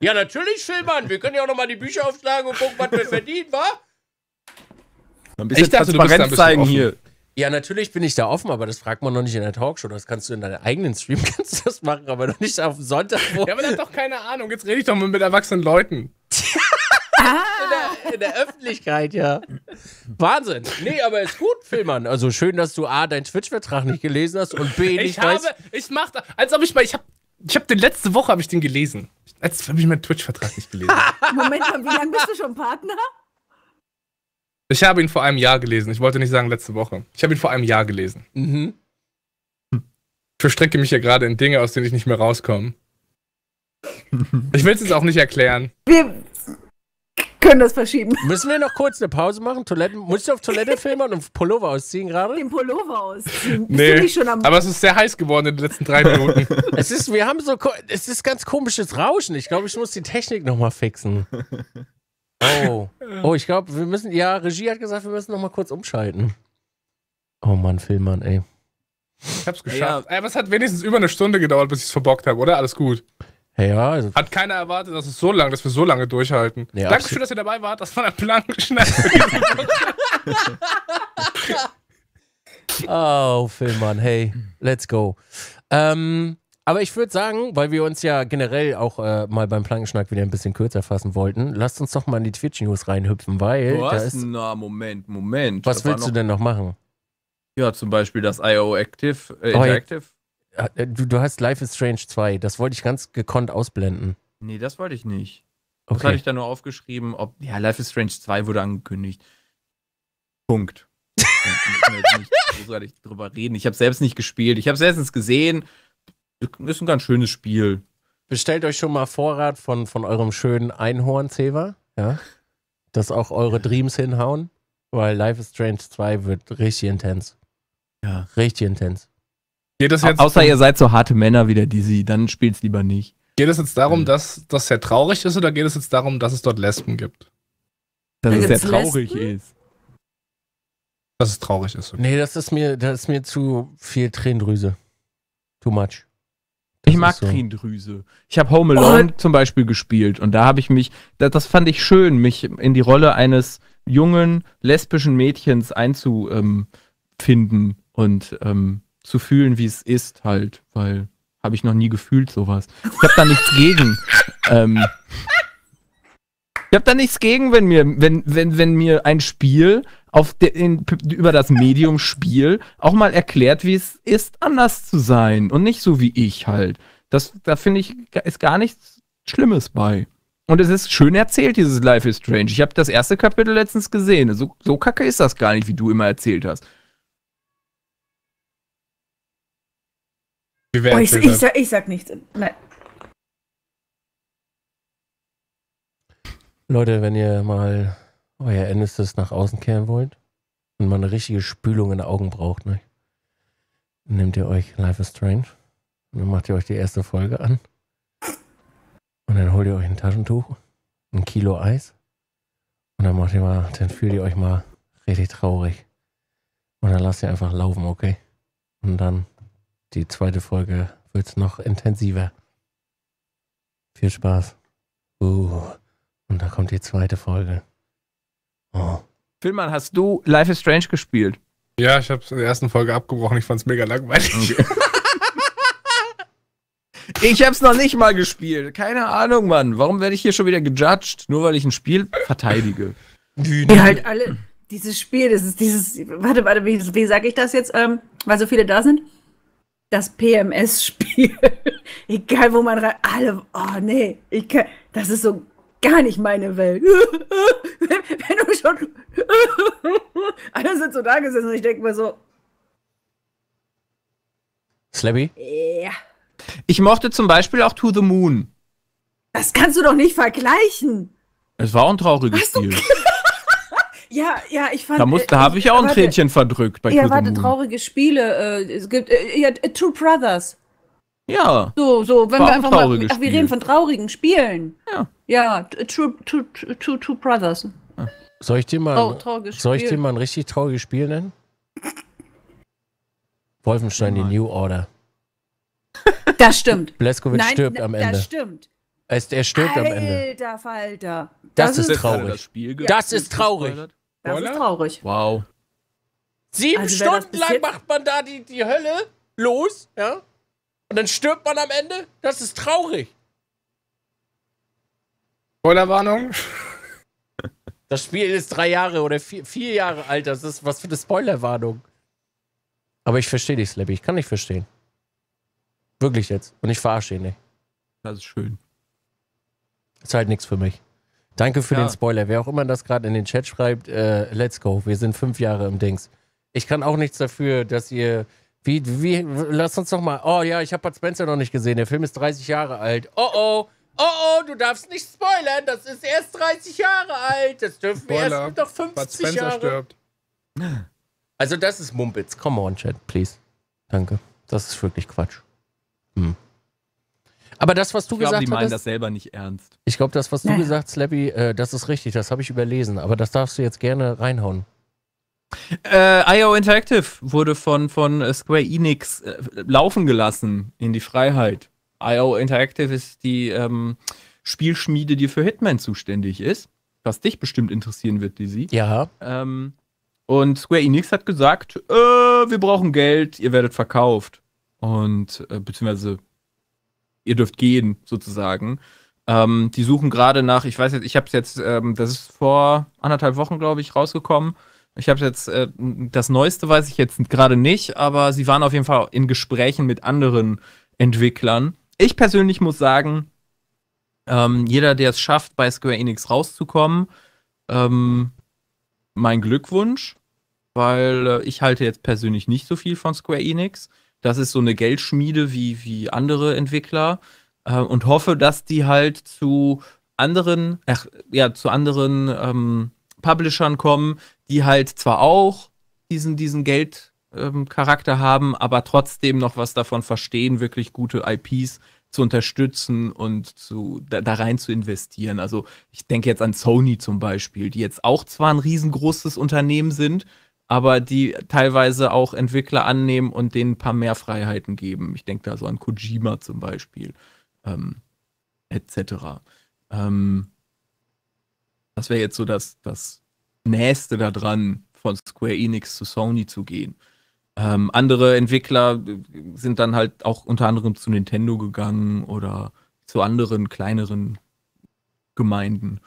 S1: Ja, natürlich, Schillmann, wir können ja auch nochmal die Bücher aufschlagen und gucken, was wir verdienen, wa?
S5: Ein bisschen ich dachte, Transparenz zeigen offen. hier.
S1: Ja, natürlich bin ich da offen, aber das fragt man noch nicht in der Talkshow. Das kannst du in deinem eigenen Stream kannst du das machen, aber noch nicht auf dem Sonntag. ja, aber das hat doch keine Ahnung. Jetzt rede ich doch mal mit erwachsenen Leuten. Ah. In der, in der, Öffentlichkeit, ja. Wahnsinn. Nee, aber ist gut, Filmern. Also schön, dass du A, deinen Twitch-Vertrag
S2: nicht gelesen hast und B, nicht Ich habe, ich mache, da, als ob ich mal, ich habe ich habe den letzte Woche, habe ich den gelesen. Jetzt habe ich meinen Twitch-Vertrag nicht gelesen.
S4: Moment wie lange bist du schon Partner?
S2: Ich habe ihn vor einem Jahr gelesen. Ich wollte nicht sagen letzte Woche. Ich habe ihn vor einem Jahr gelesen. Mhm. Ich verstricke mich ja gerade in Dinge, aus denen ich nicht mehr rauskomme. Ich will es jetzt auch nicht erklären.
S1: Wir können das verschieben. Müssen wir noch kurz eine Pause machen? Toiletten? Musst du auf Toilette filmen und Pullover ausziehen gerade? Den Pullover ausziehen. Nee, aber es ist
S2: sehr heiß geworden in den letzten drei Minuten.
S1: es ist, wir haben so, es ist ganz komisches Rauschen. Ich glaube, ich muss die Technik
S2: nochmal fixen. Oh, oh ich glaube, wir
S1: müssen, ja, Regie hat gesagt, wir müssen nochmal kurz umschalten. Oh Mann, Filmmann, ey.
S2: Ich hab's geschafft. Ja. Aber es hat wenigstens über eine Stunde gedauert, bis ich's verbockt habe, oder? Alles gut. Ja, also Hat keiner erwartet, dass es so lange, dass wir so lange durchhalten. Ja, Dankeschön, dass ihr dabei wart. dass man ein Plank schnell. oh, Filmmann,
S1: hey, let's go. Ähm, aber ich würde sagen, weil wir uns ja generell auch äh, mal beim Plankenschnack wieder ein bisschen kürzer fassen wollten, lasst uns doch mal in die Twitch-News reinhüpfen, weil. Was? Da ist, Na,
S3: Moment, Moment. Was willst noch, du denn noch machen? Ja, zum Beispiel das IO Active, äh, Interactive.
S1: Oh, ja. Äh, du, du hast Life is Strange 2. Das wollte ich ganz gekonnt ausblenden.
S3: Nee, das wollte ich nicht. Okay. Das hatte ich da nur aufgeschrieben, ob. Ja, Life is Strange 2 wurde angekündigt. Punkt. ich kann jetzt nicht drüber reden. Ich habe selbst nicht gespielt. Ich habe es erstens gesehen. Ist ein ganz schönes Spiel. Bestellt euch
S1: schon mal Vorrat von, von eurem schönen Einhorn-Zever, ja? Dass auch eure Dreams hinhauen, weil Life is Strange 2 wird richtig intens. Ja. Richtig intens.
S3: Geht das jetzt Außer ihr seid so harte Männer wie der Dizzy, dann spielt's lieber nicht. Geht
S2: es jetzt darum, äh. dass das sehr traurig ist oder geht es jetzt darum, dass es dort Lesben gibt? Dass es sehr traurig Lesben? ist. Dass es traurig ist. Okay. Nee, das ist
S1: mir, das ist mir zu
S3: viel Tränendrüse. Too much ich mag so. Tränendrüse. Ich habe Home oh. Alone oh. zum Beispiel gespielt und da habe ich mich, das, das, fand ich schön, mich in die Rolle eines jungen lesbischen Mädchens einzufinden und ähm, zu fühlen, wie es ist halt, weil habe ich noch nie gefühlt sowas. Ich habe da nichts gegen. Ähm, ich habe da nichts gegen, wenn mir, wenn, wenn, wenn mir ein Spiel auf de, in, über das Medium Spiel auch mal erklärt, wie es ist, anders zu sein und nicht so wie ich halt. Das, da finde ich, ist gar nichts Schlimmes bei. Und es ist schön erzählt, dieses Life is Strange. Ich habe das erste Kapitel letztens gesehen. So, so kacke ist das gar nicht, wie du immer erzählt hast. Oh, ich, ich,
S4: sag, ich sag nichts. Nein.
S1: Leute, wenn ihr mal euer Enestes nach außen kehren wollt und mal eine richtige Spülung in den Augen braucht, ne? Dann nehmt ihr euch Life is Strange und dann macht ihr euch die erste Folge an. Und dann holt ihr euch ein Taschentuch, ein Kilo Eis und dann macht ihr mal, dann fühlt ihr euch mal richtig traurig. Und dann lasst ihr einfach laufen, okay? Und dann die zweite Folge wird noch intensiver. Viel Spaß. Uh, und da kommt die zweite Folge. Oh.
S3: Filmmann, hast du Life is Strange gespielt? Ja, ich habe es in der ersten Folge abgebrochen. Ich fand es mega langweilig. Okay. ich habe es noch nicht mal gespielt. Keine Ahnung, Mann. Warum werde ich hier schon wieder gejudged? Nur weil ich ein Spiel verteidige.
S4: Die halt alle. Dieses Spiel, das ist dieses. Warte, warte, wie, wie sage ich das jetzt? Ähm, weil so viele da sind? das PMS-Spiel. Egal, wo man rein. Alle. Oh, nee. Ich kann, das ist so gar nicht meine Welt. Wenn du schon. Alle sind so da gesessen und ich denke mir so. Slabby? Ja.
S3: Ich mochte zum Beispiel auch To the Moon.
S4: Das kannst du doch nicht vergleichen.
S3: Es war auch ein trauriges Hast Spiel.
S4: Ja, ja, ich fand. Da, muss, äh, da habe ich auch ein warte, Tränchen
S3: verdrückt bei Ja, warte, traurige
S4: Spiele. Äh, es gibt äh, ja, Two Brothers. Ja. So, so, wenn wir einfach mal. Ach, wir reden von traurigen Spielen. Ja. Ja, Two, true, true, true Brothers.
S1: Soll ich dir mal, oh, soll ich dir mal ein richtig trauriges Spiel nennen? Wolfenstein, oh die New Order.
S4: Das stimmt. Bleskowitz stirbt am Ende. Das stimmt.
S1: Es, er stirbt Alter, am Ende.
S4: Alter Falter. Das, das ist traurig. Das, Spiel das ist traurig. Das
S1: ist
S3: traurig. Wow.
S4: Sieben also, Stunden lang macht man da die, die
S1: Hölle los, ja? Und dann stirbt man am Ende? Das ist traurig. Spoilerwarnung. Das Spiel ist drei Jahre oder vier, vier Jahre alt. Das ist was für eine Spoilerwarnung. Aber ich verstehe dich, Slappy. Ich kann nicht verstehen. Wirklich jetzt. Und ich verarsche ihn nicht. Das ist schön. Ist halt nichts für mich. Danke für ja. den Spoiler. Wer auch immer das gerade in den Chat schreibt, äh, let's go. Wir sind fünf Jahre im Dings. Ich kann auch nichts dafür, dass ihr wie, wie, lass uns doch mal. Oh ja, ich habe Bud Spencer noch nicht gesehen. Der Film ist 30 Jahre alt. Oh oh. Oh oh, du darfst nicht spoilern. Das ist erst 30 Jahre alt. Das dürfen wir erst noch 50 Bud Spencer Jahre. stirbt. Also das ist Mumpitz. Come on, Chat, please. Danke. Das ist wirklich Quatsch. Hm.
S3: Aber das, was du ich glaub, gesagt hast. Ich glaube, die meinen das selber nicht ernst.
S1: Ich glaube, das, was du gesagt hast, Slappy, äh, das ist richtig. Das habe ich überlesen. Aber das darfst du jetzt
S3: gerne reinhauen. Äh, IO Interactive wurde von, von äh, Square Enix äh, laufen gelassen in die Freiheit. IO Interactive ist die ähm, Spielschmiede, die für Hitman zuständig ist, was dich bestimmt interessieren wird, Dizzy. Ja. Ähm, und Square Enix hat gesagt, äh, wir brauchen Geld, ihr werdet verkauft. Und äh, beziehungsweise ihr dürft gehen, sozusagen. Ähm, die suchen gerade nach, ich weiß jetzt, ich habe es jetzt, ähm, das ist vor anderthalb Wochen, glaube ich, rausgekommen ich habe jetzt, äh, das Neueste weiß ich jetzt gerade nicht, aber sie waren auf jeden Fall in Gesprächen mit anderen Entwicklern. Ich persönlich muss sagen, ähm, jeder, der es schafft, bei Square Enix rauszukommen, ähm, mein Glückwunsch, weil äh, ich halte jetzt persönlich nicht so viel von Square Enix. Das ist so eine Geldschmiede wie, wie andere Entwickler äh, und hoffe, dass die halt zu anderen, ach, ja, zu anderen ähm, Publishern kommen, die halt zwar auch diesen, diesen Geldcharakter ähm, haben, aber trotzdem noch was davon verstehen, wirklich gute IPs zu unterstützen und zu, da, da, rein zu investieren. Also ich denke jetzt an Sony zum Beispiel, die jetzt auch zwar ein riesengroßes Unternehmen sind, aber die teilweise auch Entwickler annehmen und denen ein paar mehr Freiheiten geben. Ich denke da so an Kojima zum Beispiel, ähm, etc. Ähm, das wäre jetzt so das, das Nächste daran, von Square Enix zu Sony zu gehen. Ähm, andere Entwickler äh, sind dann halt auch unter anderem zu Nintendo gegangen oder zu anderen kleineren Gemeinden.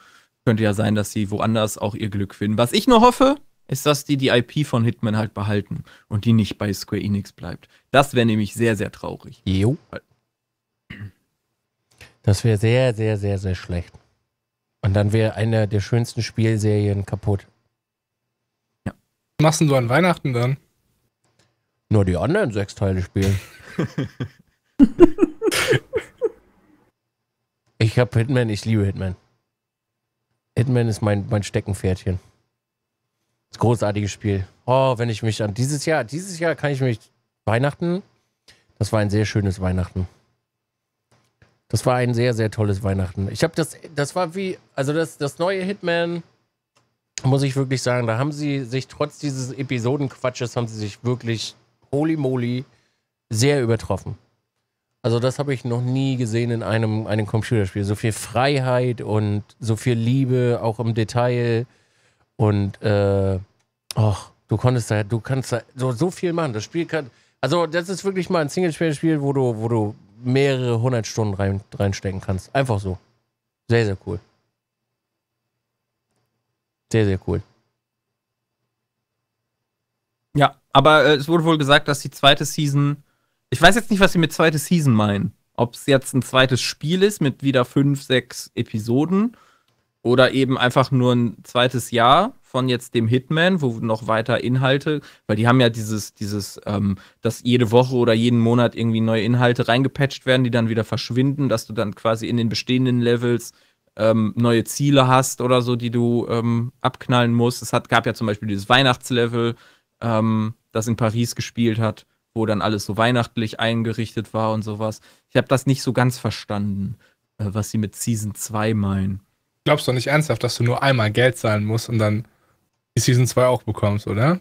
S3: Könnte ja sein, dass sie woanders auch ihr Glück finden. Was ich nur hoffe, ist, dass die die IP von Hitman halt behalten und die nicht bei Square Enix bleibt. Das wäre nämlich sehr, sehr traurig. Jo.
S1: Das wäre sehr, sehr, sehr, sehr schlecht. Und dann wäre eine der schönsten Spielserien kaputt.
S2: Ja. Was machst du an Weihnachten dann?
S1: Nur die anderen
S2: sechs Teile spielen.
S1: ich habe Hitman, ich liebe Hitman. Hitman ist mein, mein Steckenpferdchen. Das großartige Spiel. Oh, wenn ich mich an dieses Jahr, dieses Jahr kann ich mich Weihnachten, das war ein sehr schönes Weihnachten. Das war ein sehr, sehr tolles Weihnachten. Ich habe das, das war wie, also das, das neue Hitman, muss ich wirklich sagen, da haben sie sich trotz dieses Episodenquatsches, haben sie sich wirklich, holy moly, sehr übertroffen. Also das habe ich noch nie gesehen in einem, einem Computerspiel. So viel Freiheit und so viel Liebe, auch im Detail. Und äh, och, du konntest da, du kannst da so, so viel machen. Das Spiel kann. Also, das ist wirklich mal ein Singleplayer-Spiel, wo du, wo du mehrere hundert Stunden rein, reinstecken kannst. Einfach so. Sehr, sehr cool. Sehr, sehr cool.
S3: Ja, aber äh, es wurde wohl gesagt, dass die zweite Season. Ich weiß jetzt nicht, was sie mit zweite Season meinen. Ob es jetzt ein zweites Spiel ist mit wieder fünf, sechs Episoden oder eben einfach nur ein zweites Jahr von jetzt dem Hitman, wo noch weiter Inhalte, weil die haben ja dieses, dieses, ähm, dass jede Woche oder jeden Monat irgendwie neue Inhalte reingepatcht werden, die dann wieder verschwinden, dass du dann quasi in den bestehenden Levels ähm, neue Ziele hast oder so, die du ähm, abknallen musst. Es hat, gab ja zum Beispiel dieses Weihnachtslevel, ähm, das in Paris gespielt hat, wo dann alles so weihnachtlich eingerichtet war und sowas. Ich habe das nicht so ganz verstanden, äh, was sie mit Season 2 meinen.
S2: Glaubst du nicht ernsthaft, dass du nur einmal Geld zahlen musst und dann
S3: die Season 2 auch bekommst, oder?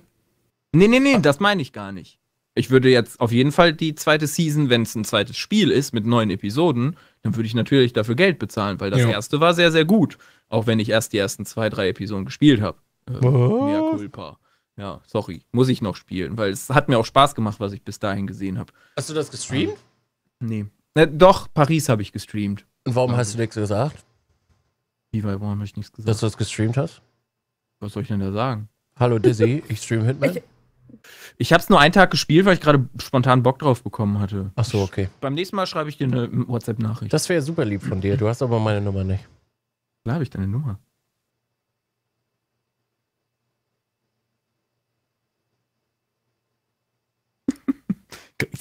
S3: Nee, nee, nee, das meine ich gar nicht. Ich würde jetzt auf jeden Fall die zweite Season, wenn es ein zweites Spiel ist mit neuen Episoden, dann würde ich natürlich dafür Geld bezahlen, weil das ja. erste war sehr, sehr gut. Auch wenn ich erst die ersten zwei, drei Episoden gespielt habe. Äh,
S5: mehr
S3: culpa. Ja, sorry. Muss ich noch spielen, weil es hat mir auch Spaß gemacht, was ich bis dahin gesehen habe.
S1: Hast du das gestreamt?
S3: Ähm, nee. Na, äh, doch, Paris habe ich gestreamt. Und warum also, hast du nichts gesagt? Wie, weil, warum habe ich nichts gesagt? Dass du das gestreamt hast? Was soll ich denn da sagen? Hallo Dizzy, ich stream Hitman. Ich, ich habe es nur einen Tag gespielt, weil ich gerade spontan Bock drauf bekommen hatte. Ach so, okay. Beim nächsten Mal schreibe ich dir eine WhatsApp-Nachricht. Das wäre super lieb von dir. Du hast
S1: aber meine Nummer nicht. Klar habe ich deine Nummer.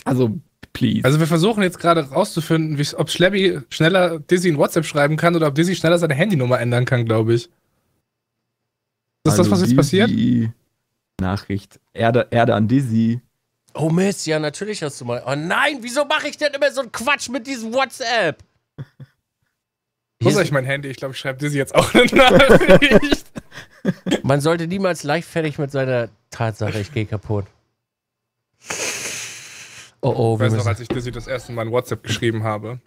S2: also, please. Also, wir versuchen jetzt gerade rauszufinden, ob Schleppi schneller Dizzy in WhatsApp schreiben kann oder ob Dizzy schneller seine Handynummer ändern kann, glaube ich. Das ist das, was jetzt passiert?
S3: Nachricht. Erde, Erde an Dizzy.
S2: Oh Mist, ja, natürlich
S1: hast du mal. Oh nein, wieso mache ich denn immer so einen Quatsch mit diesem WhatsApp? Hier ist ich mein Handy. Ich glaube, ich schreibe Dizzy jetzt auch eine Nachricht. Man sollte
S2: niemals leichtfertig mit seiner Tatsache, ich gehe kaputt. Oh, oh, ich weiß noch, als ich Dizzy das erste Mal in WhatsApp geschrieben habe,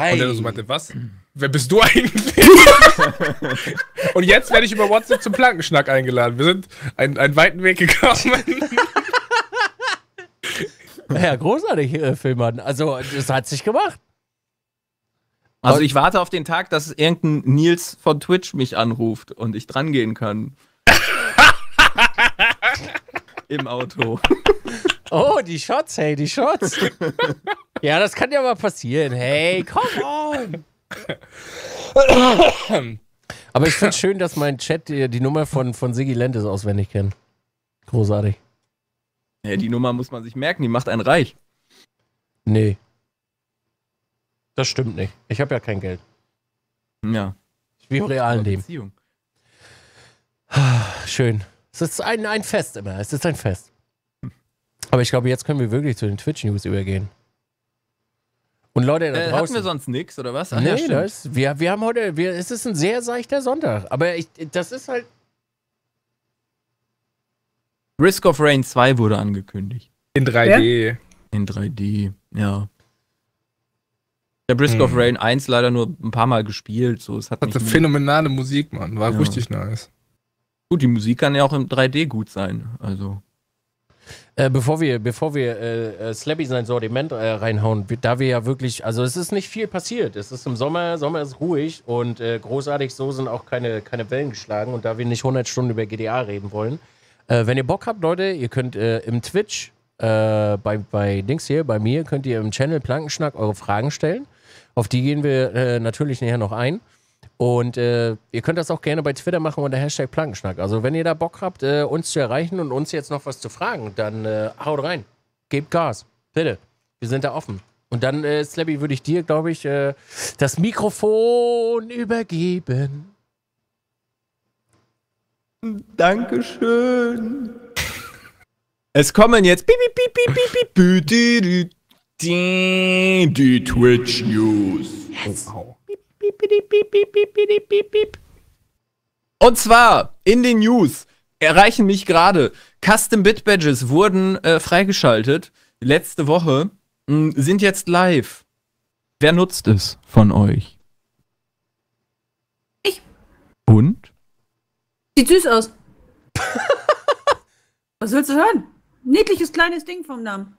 S2: Ei. Und er so meinte, was? Wer bist du eigentlich? und jetzt werde ich über WhatsApp zum Plankenschnack eingeladen. Wir sind einen, einen weiten Weg gekommen.
S1: ja, großartig, äh, Filmmann. Also, das hat sich gemacht.
S3: Also, ich warte auf den Tag, dass irgendein Nils von Twitch mich anruft und ich drangehen kann. Im Auto.
S1: Oh, die Shots, hey, die Shots. ja, das kann ja mal passieren. Hey, come
S5: on.
S1: Aber ich finde schön, dass mein Chat die Nummer von, von Siggy Lentes auswendig kennt. Großartig.
S3: Ja, die Nummer muss man sich merken, die macht einen reich. Nee. Das stimmt nicht. Ich habe ja kein Geld.
S1: Ja. Wie im realen Leben. Schön. Es ist ein, ein Fest immer. Es ist ein Fest. Aber ich glaube, jetzt können wir wirklich zu den Twitch-News übergehen. Und Leute, da äh, draußen. Hatten wir
S3: sonst nichts oder was? Ach, nee, ja,
S1: das, wir, wir haben heute, wir, es ist ein sehr seichter Sonntag. Aber ich, das ist halt.
S3: Risk of Rain 2 wurde angekündigt. In 3D. In 3D, ja. Der Risk hm. of Rain 1 leider nur ein paar Mal gespielt. So, es hat Hatte phänomenale Musik, Mann. War ja. richtig nice. Gut, die Musik kann ja auch im 3D gut sein. Also.
S1: Äh, bevor wir, bevor wir äh, äh Slappy sein Sortiment äh, reinhauen, da wir ja wirklich, also es ist nicht viel passiert. Es ist im Sommer, Sommer ist ruhig und äh, großartig so sind auch keine, keine Wellen geschlagen. Und da wir nicht 100 Stunden über GDA reden wollen, äh, wenn ihr Bock habt, Leute, ihr könnt im Twitch, bei, bei Dings hier, bei mir, könnt ihr im Channel Plankenschnack eure Fragen stellen. Auf die gehen wir natürlich näher noch ein. Und äh, ihr könnt das auch gerne bei Twitter machen unter Hashtag Plankenschnack. Also wenn ihr da Bock habt, äh, uns zu erreichen und uns jetzt noch was zu fragen, dann äh, haut rein. Gebt Gas. Bitte. Wir sind da offen. Und dann, äh, Slappy, würde ich dir, glaube ich, äh, das
S3: Mikrofon übergeben. Dankeschön. Es kommen jetzt die Twitch News. Yes. Oh, wow.
S4: Piep, piep, piep, piep, piep, piep, piep, piep.
S3: Und zwar in den News erreichen mich gerade. Custom Bit Badges wurden äh, freigeschaltet. Letzte Woche mh, hm, sind jetzt live. Wer nutzt es von euch? Ich. Und?
S4: Sieht süß aus. Was willst du hören? Niedliches kleines Ding vom Namen.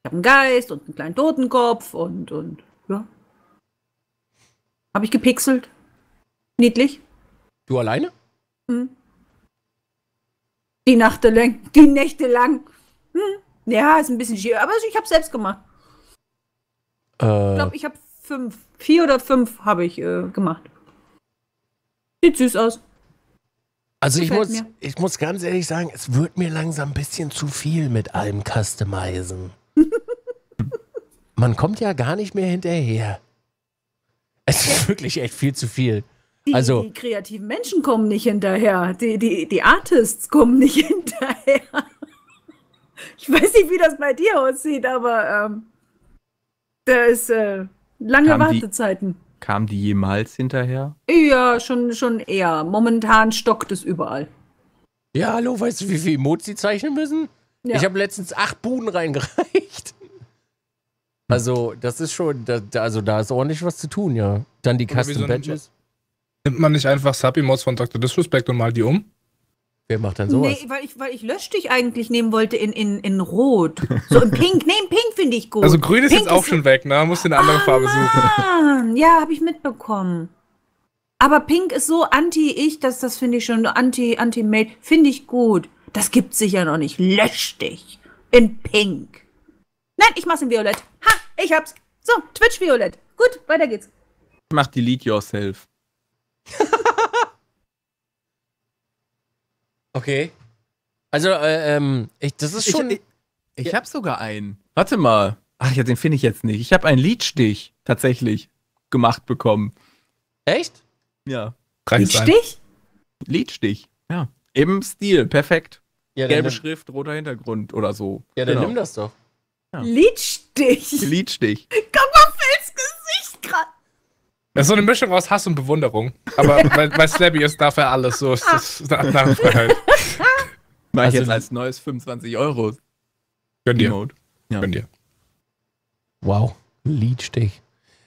S4: Ich habe einen Geist und einen kleinen Totenkopf und, und, ja. Habe ich gepixelt? Niedlich? Du alleine? Hm. Die Nacht lang, die Nächte lang. Hm. Ja, ist ein bisschen schier, aber ich habe selbst gemacht. Äh. Ich glaube, ich habe fünf, vier oder fünf habe ich äh, gemacht. Sieht süß aus. Also ich muss,
S1: ich muss ganz ehrlich sagen, es wird mir langsam ein bisschen zu viel mit allem Customizen. Man kommt ja gar nicht mehr hinterher. Es ist wirklich echt viel zu viel. Die, also, die
S4: kreativen Menschen kommen nicht hinterher. Die, die, die Artists kommen nicht hinterher. Ich weiß nicht, wie das bei dir aussieht, aber ähm, da ist äh, lange kamen Wartezeiten. Die,
S3: kamen die jemals hinterher?
S4: Ja, schon, schon eher. Momentan stockt es überall.
S1: Ja, hallo, weißt du, wie viel Emotes sie zeichnen müssen? Ja. Ich habe
S4: letztens acht Buden
S1: reingereicht. Also, das ist schon, da, also da ist ordentlich was zu tun, ja. Dann die Oder
S2: Custom Badges. Nimmt man nicht einfach Subimods von Dr. Disrespect und malt die um? Wer macht dann sowas? Nee,
S4: weil ich, weil ich lösch dich eigentlich nehmen wollte in, in, in Rot. So in Pink. Nee, in Pink finde ich gut. Also grün ist Pink jetzt auch ist schon
S2: weg, ne? Muss eine andere ah, Farbe
S4: suchen. Ja, habe ich mitbekommen. Aber Pink ist so anti-ich, dass das finde ich schon anti-made. finde ich gut. Das gibt's sicher noch nicht. Lösch dich. In Pink. Nein, ich mach's in Violett. Ha! Ich hab's. So, Twitch Violett. Gut, weiter geht's.
S3: Ich mach Delete Yourself. okay. Also, äh, ähm, ich, das ist schon. Ich, ich, ich hab sogar einen. Warte mal. Ach ja, den finde ich jetzt nicht. Ich habe einen Liedstich tatsächlich gemacht bekommen. Echt? Ja. Liedstich? Liedstich, ja. Im Stil, perfekt. Ja, Gelbe Schrift, roter Hintergrund oder so. Ja, dann genau. nimm das doch. Liedstich. Liedstich. Komm
S5: auf ins Gesicht gerade.
S3: Das ist so eine
S2: Mischung aus Hass und Bewunderung. Aber bei, weil Slabby ist, dafür alles. So ist das ah. Nachfreiheit.
S3: Mach ich also jetzt als neues 25 Euro. Gönn dir. Ja. Gönn dir.
S2: Wow. Liedstich.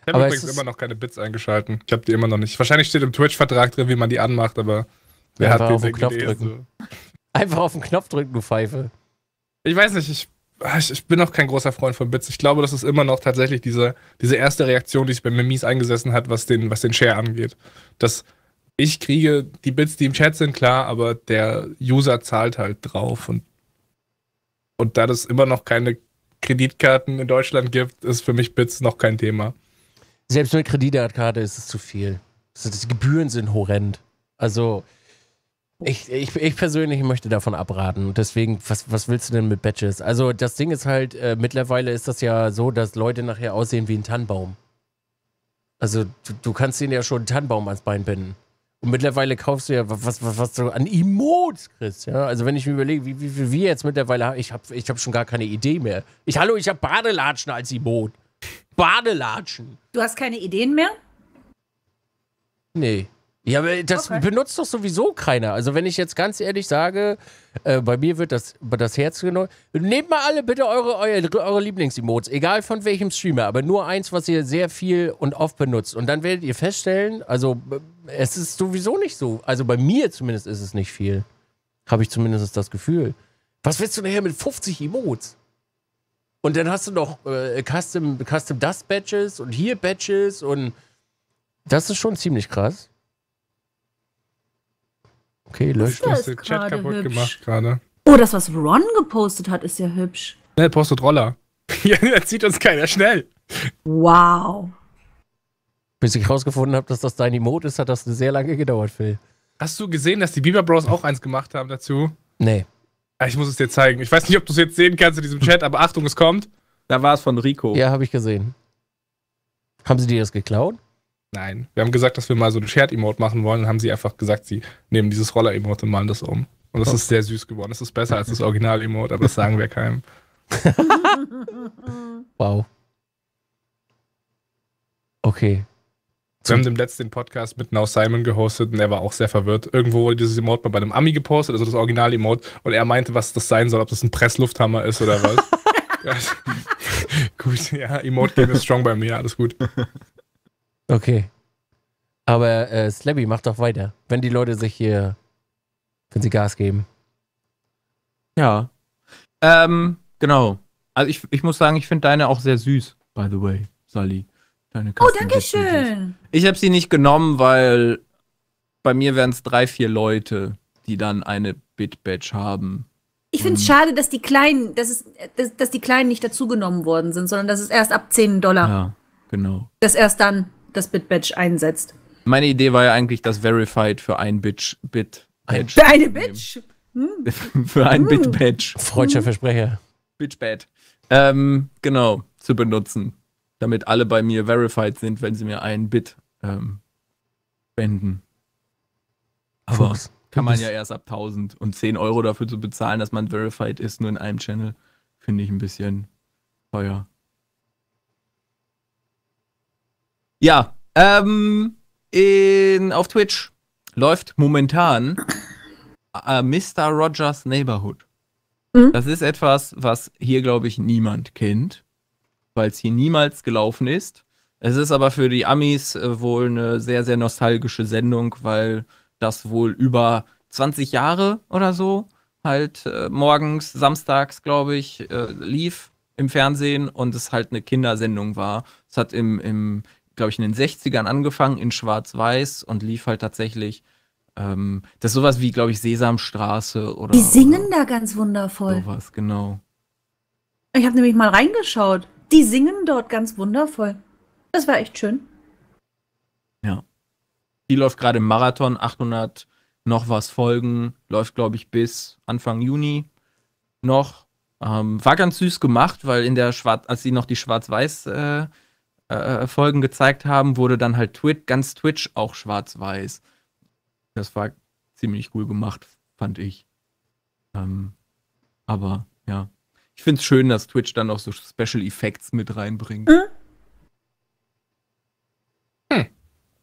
S2: Ich habe übrigens immer noch keine Bits
S3: eingeschalten.
S2: Ich habe die immer noch nicht. Wahrscheinlich steht im Twitch-Vertrag drin, wie man die anmacht, aber wer ja, hat den, auf den Knopf drücken. Also? Einfach auf den Knopf drücken, du Pfeife. Ich weiß nicht, ich Ah, ich, ich, bin auch kein großer Freund von Bits. Ich glaube, das ist immer noch tatsächlich diese, diese erste Reaktion, die sich bei mir mies eingesessen hat, was den, was den Share angeht. Dass ich kriege die Bits, die im Chat sind, klar, aber der User zahlt halt drauf. Und, und da das immer noch keine Kreditkarten in Deutschland gibt, ist für mich Bits noch kein Thema. Selbst mit Kreditkarte ist es zu
S1: viel. Also die Gebühren sind horrend. Also ich, ich, ich, persönlich möchte davon abraten. Deswegen, was, was willst du denn mit Badges? Also, das Ding ist halt, äh, mittlerweile ist das ja so, dass Leute nachher aussehen wie ein Tannenbaum. Also, du, du kannst ihnen ja schon einen Tannenbaum ans Bein binden. Und mittlerweile kaufst du ja, was, was, was du an Emotes kriegst. Ja? Also, wenn ich mir überlege, wie, wie, wie wir jetzt mittlerweile haben, ich habe ich hab schon gar keine Idee mehr. Ich, hallo, ich habe Badelatschen als Emote. Badelatschen.
S4: Du hast keine Ideen mehr?
S1: Nee. Ja, aber das okay. benutzt doch sowieso keiner. Also wenn ich jetzt ganz ehrlich sage, äh, bei mir wird das, das Herz genommen. Nehmt mal alle bitte eure, eure, eure Lieblingsemotes, egal von welchem Streamer, aber nur eins, was ihr sehr viel und oft benutzt. Und dann werdet ihr feststellen, also äh, es ist sowieso nicht so. Also bei mir zumindest ist es nicht viel. Habe ich zumindest das Gefühl. Was willst du nachher mit 50 Emotes? Und dann hast du noch äh, Custom, Custom Das Badges und hier Badges und das ist schon ziemlich krass. Okay, löscht. Das, das ist
S5: Chat kaputt
S4: hübsch. gemacht gerade. Oh, das, was Ron gepostet hat, ist ja hübsch.
S1: Schnell, postet Roller.
S2: Jetzt sieht uns keiner, schnell.
S4: Wow.
S1: Bis ich rausgefunden habe, dass das dein Emote ist, hat das sehr lange gedauert, Phil.
S2: Hast du gesehen, dass die Bieber Bros auch eins gemacht haben dazu? Nee. Ah, ich muss es dir zeigen. Ich weiß nicht, ob du es jetzt sehen kannst in diesem Chat, aber Achtung, es kommt. Da war es von Rico. Ja, habe ich gesehen. Haben sie dir das geklaut? Nein. Wir haben gesagt, dass wir mal so ein Shared-Emote machen wollen und haben sie einfach gesagt, sie nehmen dieses Roller-Emote und malen das um. Und das oh. ist sehr süß geworden. Das ist besser als das Original-Emote, aber das sagen wir keinem. wow. Okay. Wir haben demnächst den Podcast mit Now Simon gehostet und er war auch sehr verwirrt. Irgendwo wurde dieses Emote mal bei einem Ami gepostet, also das Original-Emote, und er meinte, was das sein soll, ob das ein Presslufthammer ist oder was. gut, ja, Emote-Game ist strong bei mir, alles gut.
S1: Okay. Aber äh, Slabby macht doch weiter, wenn die Leute sich hier, wenn sie Gas geben.
S3: Ja. Ähm, genau. Also ich, ich muss sagen, ich finde deine auch sehr süß, by the way, Sally. Deine oh, Kasten oh, danke
S4: schön.
S3: Ich habe sie nicht genommen, weil bei mir wären es drei, vier Leute, die dann eine Bitbatch haben.
S4: Ich finde es mhm. schade, dass die Kleinen, dass, es, dass, dass die Kleinen nicht dazugenommen worden sind, sondern dass es erst ab 10 Dollar. Ja, genau. Das erst dann das Bitbatch einsetzt.
S3: Meine Idee war ja eigentlich das Verified für ein Bitch, Bit. für eine Bitch? Hm? für ein hm. bit Freudscher hm. Versprecher. bitch Ähm, genau, zu benutzen. Damit alle bei mir verified sind, wenn sie mir ein Bit ähm, spenden. Aber Fuchs, kann man ja erst ab 1000 und 10 Euro dafür zu bezahlen, dass man verified ist, nur in einem Channel, finde ich ein bisschen teuer. Ja, ähm, in, auf Twitch läuft momentan äh, Mr. Rogers Neighborhood. Mhm. Das ist etwas, was hier, glaube ich, niemand kennt, weil es hier niemals gelaufen ist. Es ist aber für die Amis äh, wohl eine sehr, sehr nostalgische Sendung, weil das wohl über 20 Jahre oder so halt äh, morgens, samstags, glaube ich, äh, lief im Fernsehen und es halt eine Kindersendung war. Es hat im, im glaube ich, in den 60ern angefangen, in Schwarz-Weiß und lief halt tatsächlich. Ähm, das ist sowas wie, glaube ich, Sesamstraße oder. Die singen
S4: oder da ganz wundervoll. Sowas, genau. Ich habe nämlich mal reingeschaut. Die singen dort ganz wundervoll. Das war echt schön.
S3: Ja. Die läuft gerade im Marathon, 800 noch was Folgen, läuft, glaube ich, bis Anfang Juni noch. Ähm, war ganz süß gemacht, weil in der Schwarz, als sie noch die Schwarz-Weiß äh, äh, äh, Folgen gezeigt haben, wurde dann halt Twitch, ganz Twitch auch schwarz-weiß. Das war ziemlich cool gemacht, fand ich. Ähm, aber ja, ich finde es schön, dass Twitch dann auch so Special Effects mit reinbringt.
S5: Hm. hm.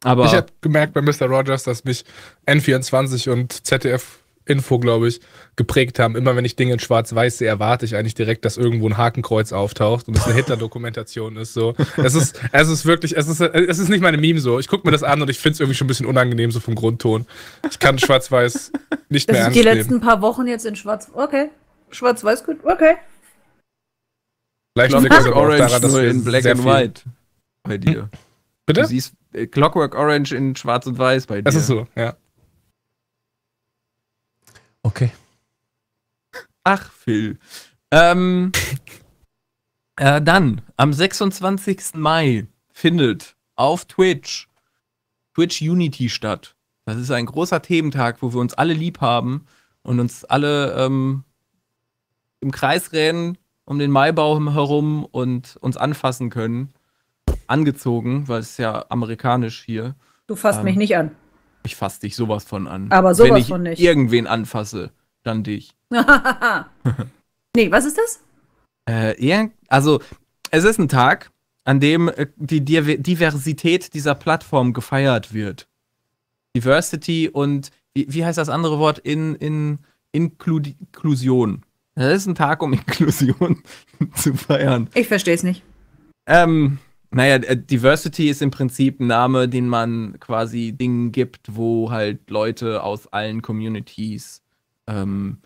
S5: Aber ich habe
S2: gemerkt bei Mr. Rogers, dass mich N24 und ZDF Info, glaube ich, geprägt haben. Immer wenn ich Dinge in Schwarz-Weiß sehe, erwarte ich eigentlich direkt, dass irgendwo ein Hakenkreuz auftaucht und es eine Hitler-Dokumentation ist. So. Es, ist, es ist wirklich, es ist, es ist nicht meine Meme so. Ich gucke mir das an und ich finde es irgendwie schon ein bisschen unangenehm, so vom Grundton. Ich kann Schwarz-Weiß nicht das mehr ernst Die letzten
S4: paar Wochen jetzt in Schwarz. Okay. Schwarz-Weiß gut, okay. Vielleicht liegt es auch daran, dass nur in Black and White bei dir. Hm. Bitte? Du
S3: siehst äh, Clockwork Orange in Schwarz und Weiß bei dir. Das ist so, ja. Okay. Ach, Phil. Ähm, äh, dann, am 26. Mai findet auf Twitch Twitch Unity statt. Das ist ein großer Thementag, wo wir uns alle lieb haben und uns alle ähm, im Kreis rennen, um den Maibaum herum und uns anfassen können. Angezogen, weil es ja amerikanisch hier. Du fasst ähm, mich nicht an. Ich fasse dich sowas von an. Aber sowas Wenn ich von nicht. irgendwen anfasse, dann dich.
S4: nee, was ist das?
S3: Äh, ja, also, es ist ein Tag, an dem äh, die Diversität dieser Plattform gefeiert wird. Diversity und wie, wie heißt das andere Wort? In, in Inklusion. Es ist ein Tag, um Inklusion zu feiern.
S4: Ich verstehe es nicht.
S3: Ähm, naja, äh, Diversity ist im Prinzip ein Name, den man quasi Dingen gibt, wo halt Leute aus allen Communities ähm,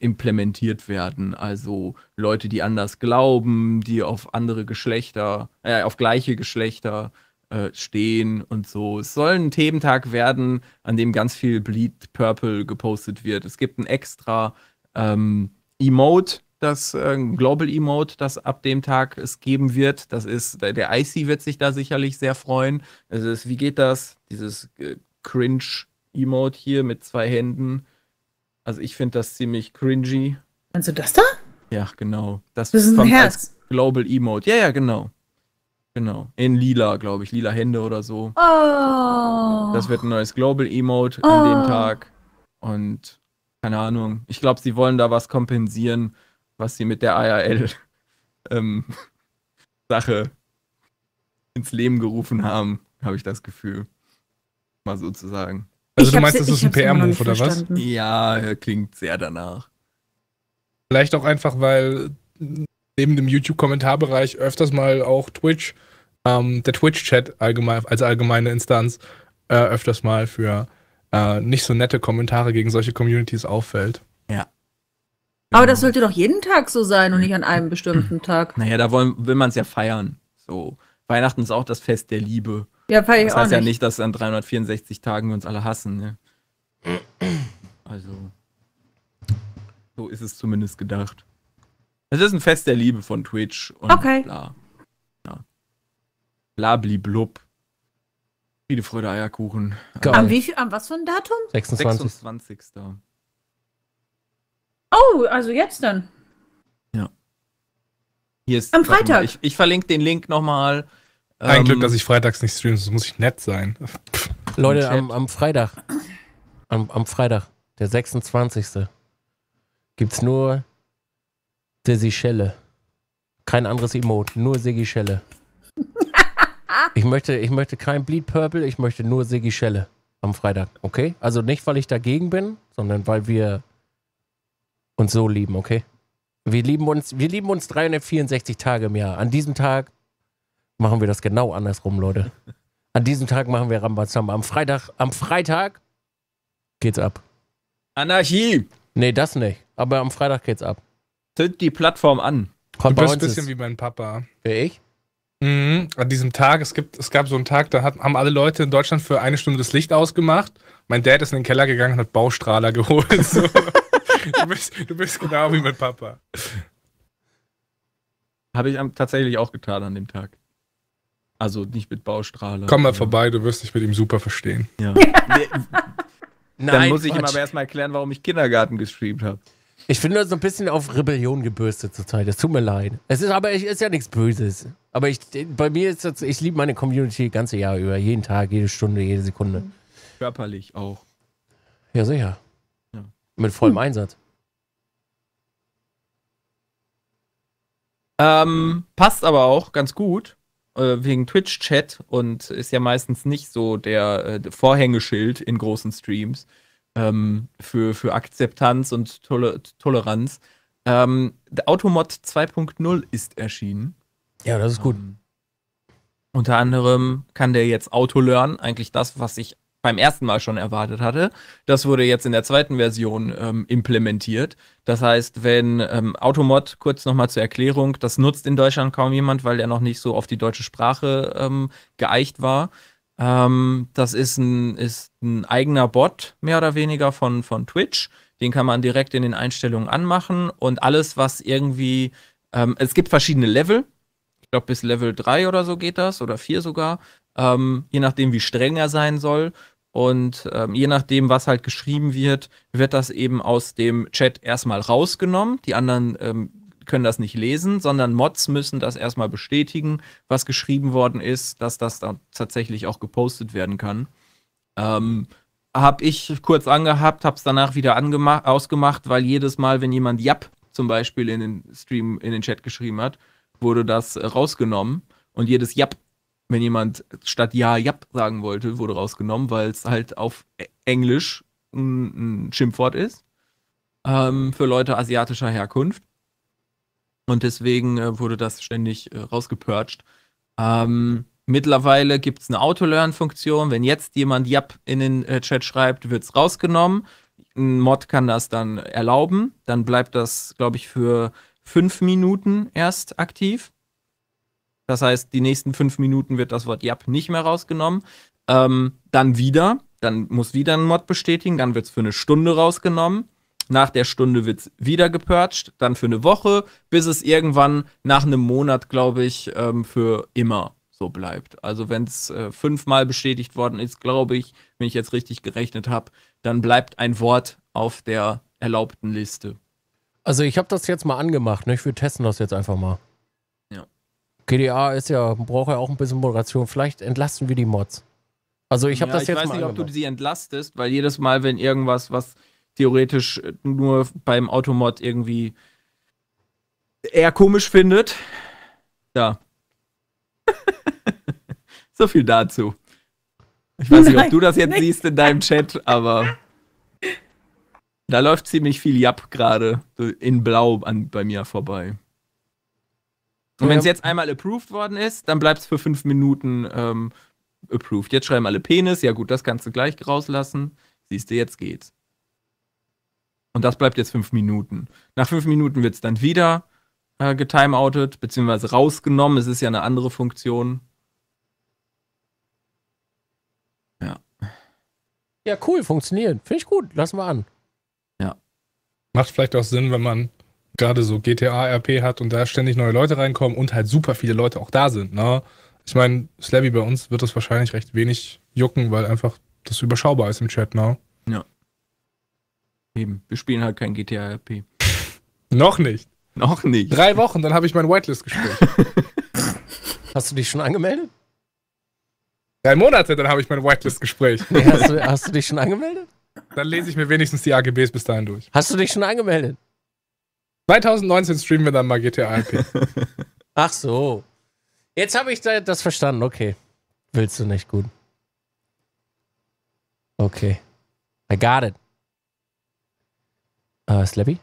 S3: implementiert werden. Also Leute, die anders glauben, die auf andere Geschlechter, äh, auf gleiche Geschlechter äh, stehen und so. Es soll ein Thementag werden, an dem ganz viel Bleed Purple gepostet wird. Es gibt ein extra ähm, Emote, das äh, Global Emote, das ab dem Tag es geben wird. Das ist, der IC wird sich da sicherlich sehr freuen. Es ist, wie geht das? Dieses äh, Cringe-Emote hier mit zwei Händen. Also ich finde das ziemlich cringy. Meinst du das da? Ja, genau. Das, das ist ein Herz. Global Emote. Ja, ja, genau. Genau. In lila, glaube ich. Lila Hände oder so.
S4: Oh.
S5: Das
S3: wird ein neues Global Emote oh. an dem oh. Tag. Und keine Ahnung. Ich glaube, sie wollen da was kompensieren was sie mit der arl ähm, sache ähm, ins Leben gerufen haben, habe ich das Gefühl. Mal sozusagen. Also ich du meinst, das ist ein PR-Move oder was? Ja, klingt sehr
S2: danach. Vielleicht auch einfach, weil neben dem YouTube-Kommentarbereich öfters mal auch Twitch, ähm, der Twitch-Chat allgemein, als allgemeine Instanz äh, öfters mal für äh, nicht so nette Kommentare gegen solche Communities auffällt. Ja. Aber das
S4: sollte doch jeden Tag so sein und nicht an einem bestimmten Tag.
S3: Naja, da wollen, will man es ja feiern. So. Weihnachten ist auch das Fest der Liebe. Ja, feier ich das auch. Das heißt nicht. ja nicht, dass an 364 Tagen wir uns alle hassen. Ne? Also, so ist es zumindest gedacht. Es ist ein Fest der Liebe von Twitch und okay. bla. Ja. Blabliblub. Viele Freude, Eierkuchen. Geil. Am, wie
S4: viel, am was für ein Datum? 26. 26. Oh, also jetzt dann. Ja.
S3: Hier ist, Am Freitag. Mal, ich, ich, verlinke den Link nochmal. Ein ähm, Glück, dass ich
S2: freitags nicht streame, sonst muss ich nett sein.
S1: Leute, am,
S3: am, Freitag.
S1: Am, am Freitag, der 26. gibt's nur Sigi Schelle. Kein anderes Emote, nur Seychelle. ich, möchte, ich möchte kein Bleed Purple, ich möchte nur Sigi Schelle am Freitag, okay? Also nicht, weil ich dagegen bin, sondern weil wir und so lieben, okay? Wir lieben uns, wir lieben uns 364 Tage im Jahr. An diesem Tag machen wir das genau andersrum, Leute. An diesem Tag machen wir Rambazamba. Am Freitag, am Freitag geht's ab. Anarchie! Nee,
S2: das nicht. Aber am Freitag geht's ab. Zünd die Plattform an. Kommt du bist ein bisschen ist. wie mein Papa. Wie ich? Mhm, an diesem Tag, es, gibt, es gab so einen Tag, da hat, haben alle Leute in Deutschland für eine Stunde das Licht ausgemacht. Mein Dad ist in den Keller gegangen und hat Baustrahler geholt. So du, bist, du bist genau wie mein Papa.
S3: Habe ich tatsächlich auch getan an dem Tag. Also nicht mit Baustrahler. Komm mal vorbei,
S2: du wirst dich mit ihm super verstehen. Ja. Nee, Nein, Dann muss ich Quatsch. ihm aber
S3: erstmal erklären, warum ich Kindergarten geschrieben
S1: habe. Ich finde das so ein bisschen auf Rebellion gebürstet zurzeit. Es tut mir leid. Es ist aber es ist ja nichts Böses. Aber ich, bei mir ist das, ich liebe meine Community das ganze Jahr über. Jeden Tag, jede Stunde, jede Sekunde.
S3: Körperlich auch.
S1: Ja, sicher. Mit vollem hm. Einsatz.
S3: Ähm, passt aber auch ganz gut äh, wegen Twitch-Chat und ist ja meistens nicht so der äh, Vorhängeschild in großen Streams ähm, für, für Akzeptanz und Tol Toleranz. Ähm, der Automod 2.0 ist erschienen. Ja, das ist gut. Ähm, unter anderem kann der jetzt Auto lernen, eigentlich das, was ich beim ersten Mal schon erwartet hatte. Das wurde jetzt in der zweiten Version ähm, implementiert. Das heißt, wenn ähm, Automod, kurz nochmal zur Erklärung, das nutzt in Deutschland kaum jemand, weil er noch nicht so auf die deutsche Sprache ähm, geeicht war. Ähm, das ist ein, ist ein eigener Bot, mehr oder weniger, von, von Twitch. Den kann man direkt in den Einstellungen anmachen und alles, was irgendwie, ähm, es gibt verschiedene Level. Ich glaube, bis Level 3 oder so geht das oder 4 sogar. Ähm, je nachdem, wie streng er sein soll. Und ähm, je nachdem, was halt geschrieben wird, wird das eben aus dem Chat erstmal rausgenommen. Die anderen ähm, können das nicht lesen, sondern Mods müssen das erstmal bestätigen, was geschrieben worden ist, dass das dann tatsächlich auch gepostet werden kann. Ähm, habe ich kurz angehabt, habe es danach wieder ausgemacht, weil jedes Mal, wenn jemand Jap zum Beispiel in den Stream, in den Chat geschrieben hat, wurde das äh, rausgenommen. Und jedes Jap wenn jemand statt ja, jap sagen wollte, wurde rausgenommen, weil es halt auf e-, Englisch ein, ein Schimpfwort ist ähm, für Leute asiatischer Herkunft. Und deswegen äh, wurde das ständig äh, rausgepurcht. Ähm, mittlerweile gibt es eine Autolearn-Funktion. Wenn jetzt jemand jap in den äh, Chat schreibt, wird es rausgenommen. Ein Mod kann das dann erlauben. Dann bleibt das, glaube ich, für fünf Minuten erst aktiv. Das heißt, die nächsten fünf Minuten wird das Wort Yap nicht mehr rausgenommen. Ähm, dann wieder, dann muss wieder ein Mod bestätigen, dann wird es für eine Stunde rausgenommen. Nach der Stunde wird es wieder gepurcht, dann für eine Woche, bis es irgendwann nach einem Monat, glaube ich, ähm, für immer so bleibt. Also wenn es äh, fünfmal bestätigt worden ist, glaube ich, wenn ich jetzt richtig gerechnet habe, dann bleibt ein Wort auf der erlaubten Liste.
S1: Also ich habe das jetzt mal angemacht, ne? ich will testen das jetzt einfach mal. GDA ist ja, braucht ja auch ein bisschen Moderation. Vielleicht entlasten wir die Mods. Also ich habe ja, das ich jetzt. Ich weiß nicht, ob du
S3: sie entlastest, weil jedes Mal, wenn irgendwas, was theoretisch nur beim Automod irgendwie eher komisch findet, ja. so viel dazu. Ich weiß nicht, ob du das jetzt siehst in deinem Chat, aber da läuft ziemlich viel Jap gerade in Blau an, bei mir vorbei. Und wenn es jetzt einmal approved worden ist, dann bleibt es für fünf Minuten ähm, approved. Jetzt schreiben alle Penis, ja gut, das kannst du gleich rauslassen. Siehst du, jetzt geht's. Und das bleibt jetzt fünf Minuten. Nach fünf Minuten wird es dann wieder äh, getimeoutet, beziehungsweise rausgenommen. Es ist ja eine andere Funktion. Ja.
S2: Ja, cool, funktioniert. Finde ich gut. Lassen wir an. Ja. Macht vielleicht auch Sinn, wenn man gerade so GTA-RP hat und da ständig neue Leute reinkommen und halt super viele Leute auch da sind. Ne? Ich meine, Slabby bei uns wird das wahrscheinlich recht wenig jucken, weil einfach das überschaubar ist im Chat. Ne?
S5: Ja.
S3: Eben, wir spielen halt kein GTA-RP. Noch nicht. Noch nicht. Drei Wochen, dann habe ich mein Whitelist gespielt.
S2: Hast du dich schon angemeldet? Drei Monate, dann habe ich mein Whitelist-Gespräch. Nee, hast, hast, du, dich schon angemeldet? Dann lese ich mir wenigstens die AGBs bis dahin durch. Hast du dich schon angemeldet? 2019 streamen wir dann mal GTA RP. Ach so.
S1: Jetzt habe ich das verstanden. Okay. Willst du nicht gut. Okay. I got it. Uh, Slappy?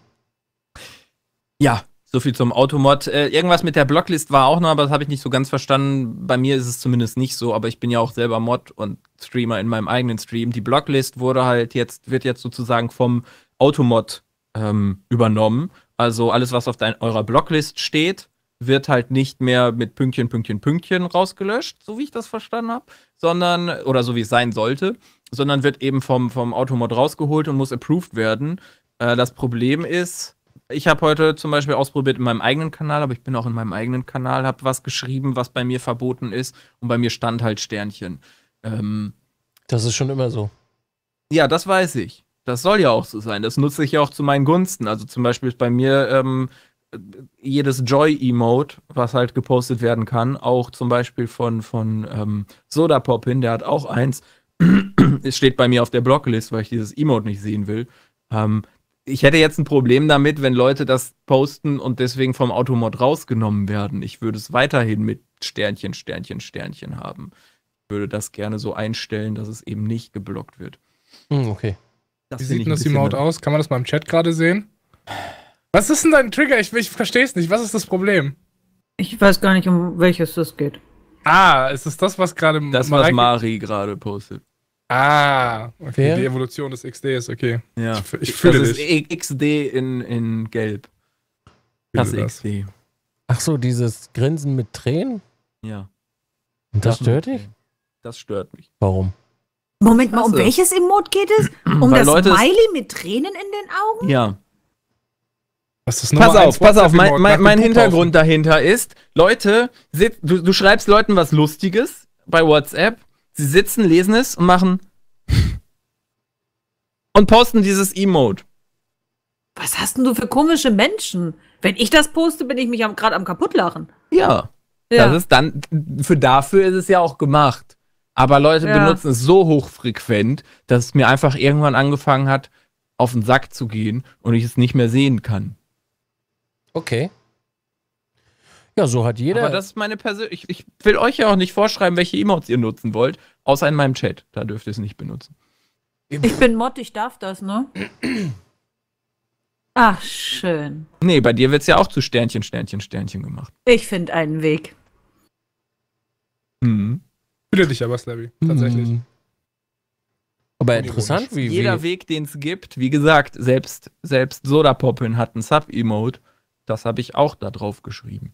S3: Ja, so viel zum Automod. Äh, irgendwas mit der Blocklist war auch noch, aber das habe ich nicht so ganz verstanden. Bei mir ist es zumindest nicht so, aber ich bin ja auch selber Mod und Streamer in meinem eigenen Stream. Die Blocklist wurde halt jetzt, wird jetzt sozusagen vom Automod ähm, übernommen. Also alles, was auf dein, eurer Blocklist steht, wird halt nicht mehr mit Pünktchen, Pünktchen, Pünktchen rausgelöscht, so wie ich das verstanden habe, sondern, oder so wie es sein sollte, sondern wird eben vom, vom Automod rausgeholt und muss approved werden. Äh, das Problem ist, ich habe heute zum Beispiel ausprobiert in meinem eigenen Kanal, aber ich bin auch in meinem eigenen Kanal, habe was geschrieben, was bei mir verboten ist und bei mir stand halt Sternchen. Ähm,
S1: das ist schon immer so.
S3: Ja, das weiß ich. Das soll ja auch so sein. Das nutze ich ja auch zu meinen Gunsten. Also zum Beispiel ist bei mir ähm, jedes Joy-Emote, was halt gepostet werden kann, auch zum Beispiel von, von ähm, Soda Poppin, der hat auch eins. es steht bei mir auf der Blocklist, weil ich dieses Emote nicht sehen will. Ähm, ich hätte jetzt ein Problem damit, wenn Leute das posten und deswegen vom Automod rausgenommen werden. Ich würde es weiterhin mit Sternchen, Sternchen, Sternchen haben. Ich würde das gerne so einstellen, dass es eben nicht geblockt wird. Hm, okay. Das Wie sieht denn das Emote
S2: ne? aus? Kann man das mal im Chat gerade sehen? Was ist denn dein Trigger? Ich, ich verstehe es nicht. Was ist das Problem? Ich weiß gar nicht, um welches das geht. Ah, ist es das, was gerade Das, Mareike... was Mari gerade postet. Ah, okay. Wer? Die Evolution des XD ist okay. Ja. Ich, ich e- fühle das. Das
S3: ist XD in, in Gelb. Das, das XD.
S1: Ach so, dieses Grinsen mit Tränen? Ja. Und das, das stört dich?
S3: Das stört mich. Warum?
S4: Moment mal, um welches Emote geht es? Um Weil das Leute Smiley mit Tränen in den Augen? Ja. pass auf, pass auf, mein, mein, mein Hintergrund
S3: dahinter ist, Leute, du, du schreibst Leuten was Lustiges bei WhatsApp, sie sitzen, lesen es und machen und posten dieses Emote.
S4: Was hast denn du für komische Menschen? Wenn ich das poste, bin ich mich gerade am kaputtlachen.
S3: Ja. ja. Das ist dann, für dafür ist es ja auch gemacht. Aber Leute ja. benutzen es so hochfrequent, dass es mir einfach irgendwann angefangen hat, auf den Sack zu gehen und ich es nicht mehr sehen kann. Okay. Ja, so hat jeder. Aber das ist meine persönliche. Ich, will euch ja auch nicht vorschreiben, welche Emotes ihr nutzen wollt, außer in meinem Chat. Da dürft ihr es nicht benutzen. Ich
S4: bin Mod, ich darf das, ne? Ach, schön.
S3: Nee, bei dir wird es ja auch zu Sternchen, Sternchen, Sternchen gemacht.
S4: Ich finde einen Weg.
S5: Mhm.
S3: Fühle dich aber,
S2: Slabby, tatsächlich. Mhm.
S3: Aber interessant, wie, wie. Jeder Weg, den es gibt, wie gesagt, selbst, selbst Soda Poppin hat einen Sub-Emote. Das habe ich auch da drauf geschrieben.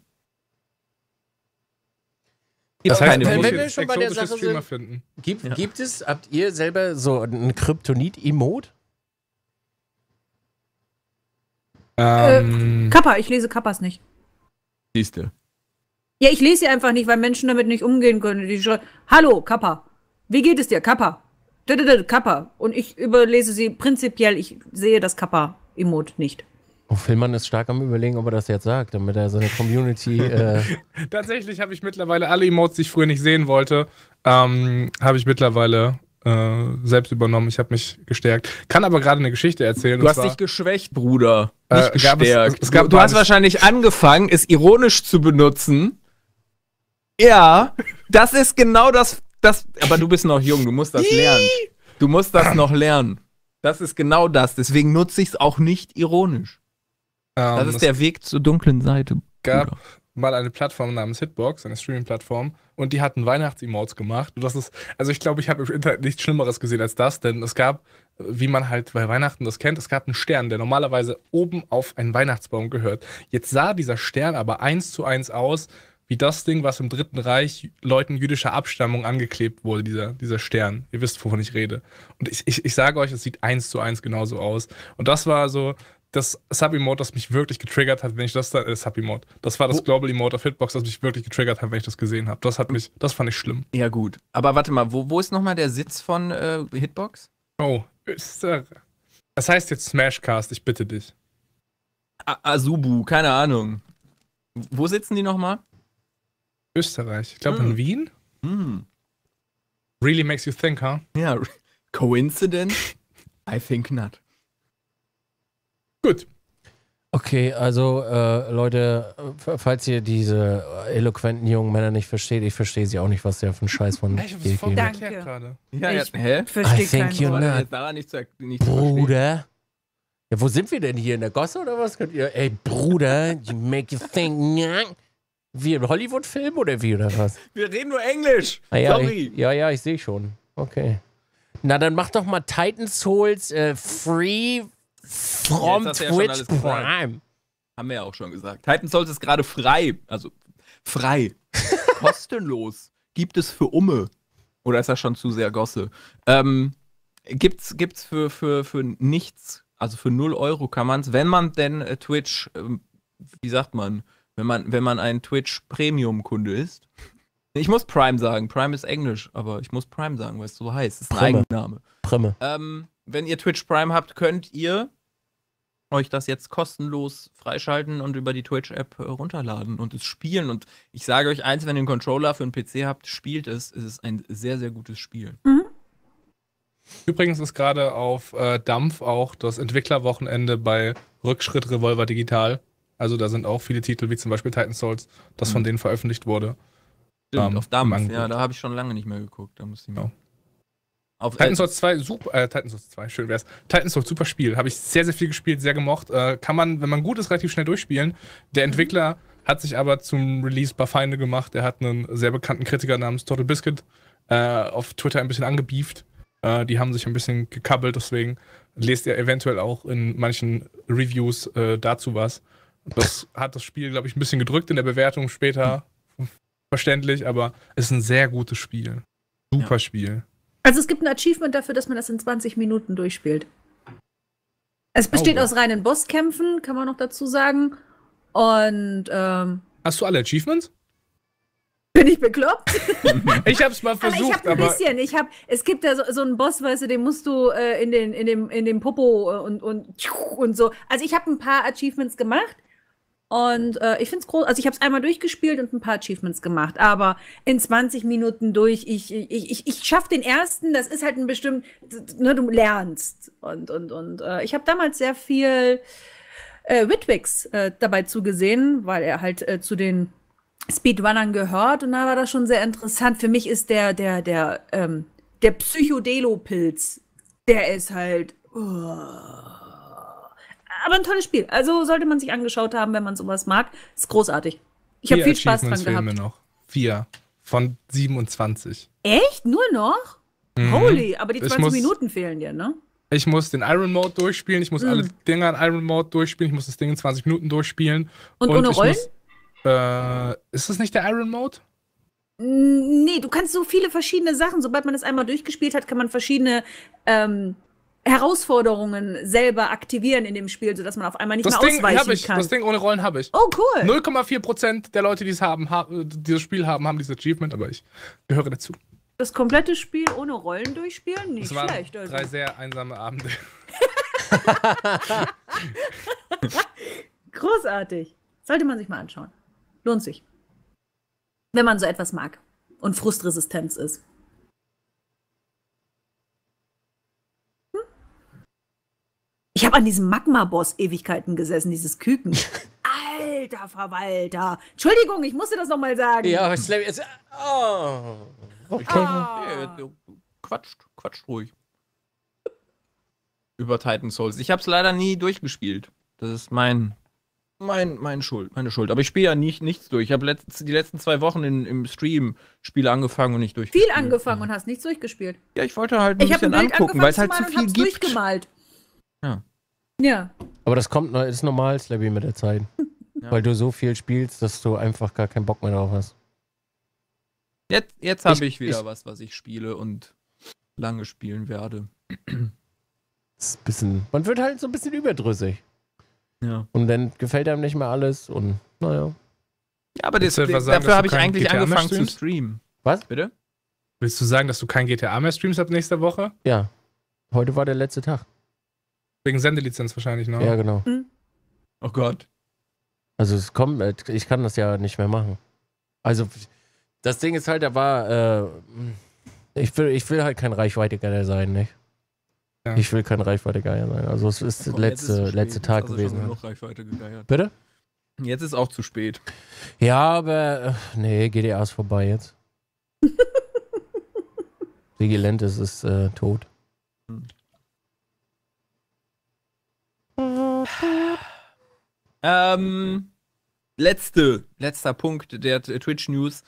S3: Das heißt, keine wenn
S2: wir schon bei der Sache sind, finden. Gibt, ja. gibt
S1: es, habt ihr selber so ein Kryptonit-Emote? Ähm, äh,
S4: Kappa, ich lese Kappas nicht. Siehste. Ja, ich lese sie einfach nicht, weil Menschen damit nicht umgehen können. Die schreiben, hallo, Kappa. Wie geht es dir? Kappa. Kappa. Und ich überlese sie prinzipiell. Ich sehe das Kappa-Emot nicht.
S1: Oh, Filmann ist stark am Überlegen, ob er das jetzt sagt, damit er seine Community. Äh
S2: Tatsächlich habe ich mittlerweile alle Emotes, die ich früher nicht sehen wollte, ähm, habe ich mittlerweile äh, selbst übernommen. Ich habe mich gestärkt. Kann aber gerade eine Geschichte erzählen. Du hast zwar, dich geschwächt, Bruder.
S3: Äh, nicht gestärkt. Es, es, es du, du hast wahrscheinlich angefangen, es ironisch zu benutzen. Ja, das ist genau das, das. Aber du bist noch jung, du musst das lernen. Du musst das noch lernen. Das ist genau das. Deswegen nutze ich es auch nicht ironisch. Ähm, das ist der Weg zur dunklen Seite. Gab Bruder. mal eine Plattform namens
S2: Hitbox, eine Streaming-Plattform, und die hatten Weihnachts-Emotes gemacht. Und das ist, also ich glaube, ich habe im Internet nichts Schlimmeres gesehen als das, denn es gab, wie man halt bei Weihnachten das kennt, es gab einen Stern, der normalerweise oben auf einen Weihnachtsbaum gehört. Jetzt sah dieser Stern aber eins zu eins aus wie das Ding, was im Dritten Reich Leuten jüdischer Abstammung angeklebt wurde, dieser, dieser Stern. Ihr wisst, wovon ich rede. Und ich, ich, ich sage euch, es sieht eins zu eins genauso aus. Und das war so das Sub-Emote, das mich wirklich getriggert hat, wenn ich das dann, äh, Sub-Emote, das war das oh. Global Emote auf Hitbox, das mich wirklich getriggert hat, wenn ich das gesehen habe. Das hat mich, das fand ich schlimm. Ja gut, aber warte mal, wo, wo ist nochmal der Sitz von äh, Hitbox? Oh, ist, äh, das heißt jetzt Smashcast, ich bitte dich. A Azubu, keine Ahnung. Wo sitzen die nochmal?
S3: Österreich. Ich glaube hm. in Wien.
S5: Hm.
S2: Really makes you think, huh?
S3: Ja, yeah. coincidence? I think not. Gut.
S1: Okay, also äh, Leute, falls ihr diese eloquenten jungen Männer nicht versteht, ich verstehe sie auch nicht, was der für einen Scheiß von Ich hab's voll
S5: erklärt gerade. Ja, ja, hä?
S3: Verstehe I think you not. Nicht zu,
S1: nicht Bruder. Ja, wo sind wir denn hier? In der Gosse oder was? Könnt ihr, ey, Bruder, you make you think. Wie im Hollywood-Film oder wie oder was?
S3: Wir reden nur Englisch. Ah, ja, Sorry.
S1: Ich, ja, ja, ich sehe schon. Okay. Na, dann mach doch mal Titan Souls äh, Free from ja, Twitch
S3: ja Prime. Haben wir ja auch schon gesagt. Titan Souls ist gerade frei. Also frei. Kostenlos. Gibt es für Umme. Oder ist das schon zu sehr Gosse? Ähm, gibt's, gibt's für, für, für nichts. Also für 0 Euro kann man es, wenn man denn äh, Twitch, äh, wie sagt man, wenn man, wenn man ein Twitch-Premium-Kunde ist. Ich muss Prime sagen. Prime ist Englisch, aber ich muss Prime sagen, weil es so heißt. Das ist ein Eigenname. Prime. Ähm, wenn ihr Twitch Prime habt, könnt ihr euch das jetzt kostenlos freischalten und über die Twitch-App äh, runterladen und es spielen. Und ich sage euch eins, wenn ihr einen Controller für einen PC habt, spielt es. Es ist ein sehr, sehr gutes Spiel.
S5: Mhm.
S2: Übrigens ist gerade auf äh, Dampf auch das Entwicklerwochenende bei Rückschritt Revolver Digital. Also da sind auch viele Titel, wie zum Beispiel Titan Souls, das mhm. von denen veröffentlicht wurde. Stimmt, ähm, auf Dampf, ja,
S3: da habe ich schon lange nicht mehr geguckt. Da muss ich mal. Genau. Auf Titan Souls
S2: 2, super, äh, Titan Souls 2, schön wär's. Titan Souls, super Spiel. Habe ich sehr, sehr viel gespielt, sehr gemocht. Äh, kann man, wenn man gut ist, relativ schnell durchspielen. Der mhm. Entwickler hat sich aber zum Release bei Feinde gemacht. Er hat einen sehr bekannten Kritiker namens Total Biscuit äh, auf Twitter ein bisschen angebieft. Äh, die haben sich ein bisschen gekabbelt, deswegen lest ihr eventuell auch in manchen Reviews äh, dazu was. Das hat das Spiel, glaube ich, ein bisschen gedrückt in der Bewertung später. Verständlich, aber es ist ein sehr gutes Spiel. Super ja. Spiel.
S4: Also es gibt ein Achievement dafür, dass man das in 20 Minuten durchspielt. Es oh, besteht oh, ja. aus reinen Bosskämpfen, kann man noch dazu sagen. Und ähm,
S2: Hast du alle Achievements? Bin ich bekloppt? ich hab's mal versucht. Aber ich hab ein bisschen.
S4: Ich hab, es gibt ja so, so einen Boss, weißt du, den musst du äh, in, den, in, dem, in dem Popo und, und, und so. Also ich habe ein paar Achievements gemacht. Und äh, ich finde es groß. Also ich habe es einmal durchgespielt und ein paar Achievements gemacht, aber in 20 Minuten durch, ich, ich, ich, ich schaffe den ersten, das ist halt ein bestimmt, ne, du lernst. Und, und, und äh, ich habe damals sehr viel äh, Witwigs äh, dabei zugesehen, weil er halt äh, zu den Speedrunnern gehört und da war das schon sehr interessant. Für mich ist der, der, der, ähm, der Psychodelo-Pilz, der ist halt. Oh aber ein tolles Spiel. Also sollte man sich angeschaut haben, wenn man sowas mag. Ist großartig. Ich habe viel Spaß dran gehabt.
S5: noch.
S2: Vier von 27.
S4: Echt? Nur noch? Mhm. Holy, aber die 20 muss, Minuten fehlen dir, ne?
S2: Ich muss den Iron Mode durchspielen, ich muss mhm. alle Dinger in Iron Mode durchspielen, ich muss das Ding in 20 Minuten durchspielen. Und, und ohne Rollen? Muss, äh, ist das nicht der Iron
S4: Mode? Nee, du kannst so viele verschiedene Sachen. Sobald man das einmal durchgespielt hat, kann man verschiedene ähm, Herausforderungen selber aktivieren in dem Spiel, sodass man auf einmal nicht das mehr Ding ausweichen ich. kann. Das Ding
S2: ohne Rollen habe ich. Oh, cool. 0,4% der Leute, die es haben, haben, dieses Spiel haben, haben dieses Achievement, aber ich gehöre dazu.
S4: Das komplette Spiel ohne Rollen durchspielen? Nicht das waren schlecht. Also. Drei
S2: sehr einsame Abende.
S4: Großartig. Sollte man sich mal anschauen. Lohnt sich. Wenn man so etwas mag und Frustresistenz ist. Ich habe an diesem Magma-Boss Ewigkeiten gesessen, dieses Küken. Alter Verwalter. Entschuldigung, ich musste das nochmal sagen. Ja, ich Slam jetzt. Oh. Okay. Oh. Ah. Nee, quatscht, quatscht
S3: ruhig. Über Titan Souls. Ich habe es leider nie durchgespielt. Das ist mein. Mein, mein Schuld, meine Schuld. Aber ich spiele ja nicht, nichts durch. Ich habe letzt, die letzten zwei Wochen in, im Stream Spiele angefangen und nicht durchgespielt.
S4: Viel angefangen ja. und hast nichts durchgespielt. Ja, ich wollte halt ein ich bisschen angucken, weil es halt zu viel gibt. Ich habe durchgemalt. Ja.
S3: Aber das kommt, ist
S1: normal, Slabby, mit der Zeit. Ja. Weil du so viel spielst, dass du einfach gar keinen Bock mehr drauf hast.
S3: Jetzt, jetzt habe ich, ich, wieder ich, was, was ich spiele und lange spielen werde. Ist bisschen, man wird halt so ein bisschen überdrüssig.
S2: Ja. Und dann gefällt einem nicht mehr alles und naja. Ja, aber das, sagen, dafür habe ich eigentlich GTA angefangen zu streamen. Was? Bitte? Willst du sagen, dass du kein GTA mehr streamst ab nächster Woche? Ja. Heute war der letzte Tag. Wegen Sendelizenz wahrscheinlich, ne? Ja, genau. Mhm. Oh Gott.
S1: Also es kommt, äh, ich kann das ja nicht mehr machen. Also das Ding ist halt, da war, äh, ich will, ich will halt kein reichweite Reichweitegeier sein, nicht? Ja. Ich will kein reichweite Reichweitegeier sein. Also es ist Komm, letzte, ist letzte Tag also gewesen. Halt. Bitte?
S3: Jetzt ist auch zu spät. Ja, aber äh,
S1: nee, GDA ist vorbei jetzt. Vigilante ist, ist äh, tot.
S3: Hm. Ähm, letzte, letzter Punkt der Twitch News.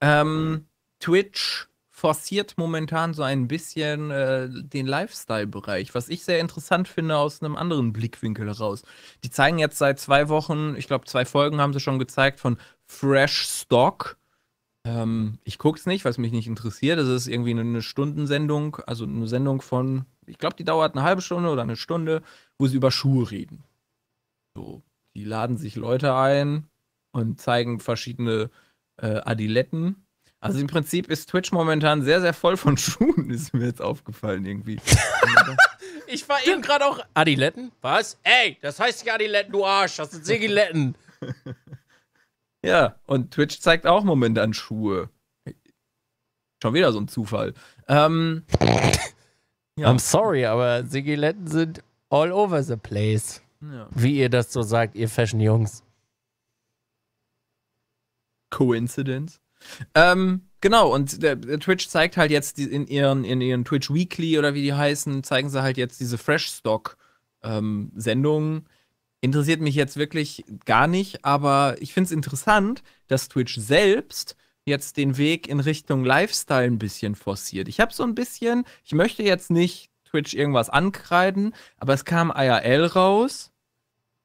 S3: Ähm, Twitch forciert momentan so ein bisschen äh, den Lifestyle-Bereich, was ich sehr interessant finde aus einem anderen Blickwinkel heraus. Die zeigen jetzt seit zwei Wochen, ich glaube zwei Folgen haben sie schon gezeigt von Fresh Stock. Ähm, ich es nicht, was mich nicht interessiert. Das ist irgendwie eine Stundensendung, also eine Sendung von ich glaube, die dauert eine halbe Stunde oder eine Stunde, wo sie über Schuhe reden. So, die laden sich Leute ein und zeigen verschiedene äh, Adiletten. Also im Prinzip ist Twitch momentan sehr, sehr voll von Schuhen, ist mir jetzt aufgefallen irgendwie.
S1: ich war eben gerade auch.
S3: Adiletten? Was?
S1: Ey, das heißt nicht Adiletten, du Arsch, das sind Segiletten.
S3: ja, und Twitch zeigt auch momentan Schuhe. Schon wieder so ein Zufall. Ähm, ja. I'm sorry, aber Sigiletten sind all over the place. Ja. Wie ihr das so sagt, ihr Fashion-Jungs. Coincidence. Ähm, genau, und der, der Twitch zeigt halt jetzt die, in, ihren, in ihren Twitch Weekly oder wie die heißen, zeigen sie halt jetzt diese Fresh Stock-Sendungen. Ähm, Interessiert mich jetzt wirklich gar nicht, aber ich finde es interessant, dass Twitch selbst jetzt den Weg in Richtung Lifestyle ein bisschen forciert. Ich habe so ein bisschen, ich möchte jetzt nicht Twitch irgendwas ankreiden, aber es kam IRL raus,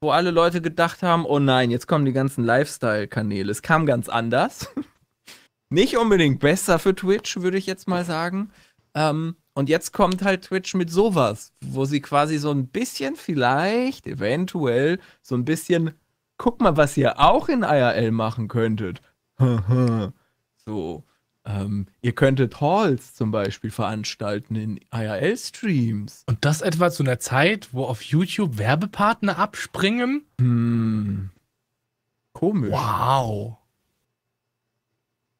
S3: wo alle Leute gedacht haben, oh nein, jetzt kommen die ganzen Lifestyle-Kanäle. Es kam ganz anders. nicht unbedingt besser für Twitch, würde ich jetzt mal sagen. Ähm, und jetzt kommt halt Twitch mit sowas, wo sie quasi so ein bisschen vielleicht, eventuell, so ein bisschen, guck mal, was ihr auch in IRL machen könntet. So, ähm, ihr könntet Halls zum Beispiel veranstalten in IRL-Streams. Und das etwa zu einer Zeit, wo auf YouTube Werbepartner abspringen?
S5: Hm. Komisch. Wow.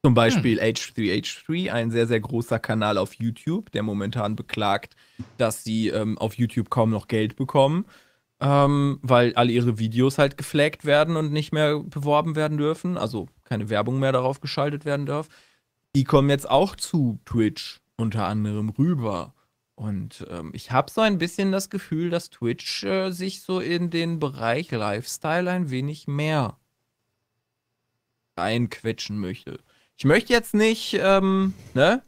S3: Zum Beispiel H3H3, hm. ein sehr, sehr großer Kanal auf YouTube, der momentan beklagt, dass sie ähm, auf YouTube kaum noch Geld bekommen, ähm, weil alle ihre Videos halt geflaggt werden und nicht mehr beworben werden dürfen. Also keine Werbung mehr darauf geschaltet werden darf, die kommen jetzt auch zu Twitch unter anderem rüber. Und ähm, ich habe so ein bisschen das Gefühl, dass Twitch äh, sich so in den Bereich Lifestyle ein wenig mehr einquetschen möchte. Ich möchte jetzt nicht, ähm, ne?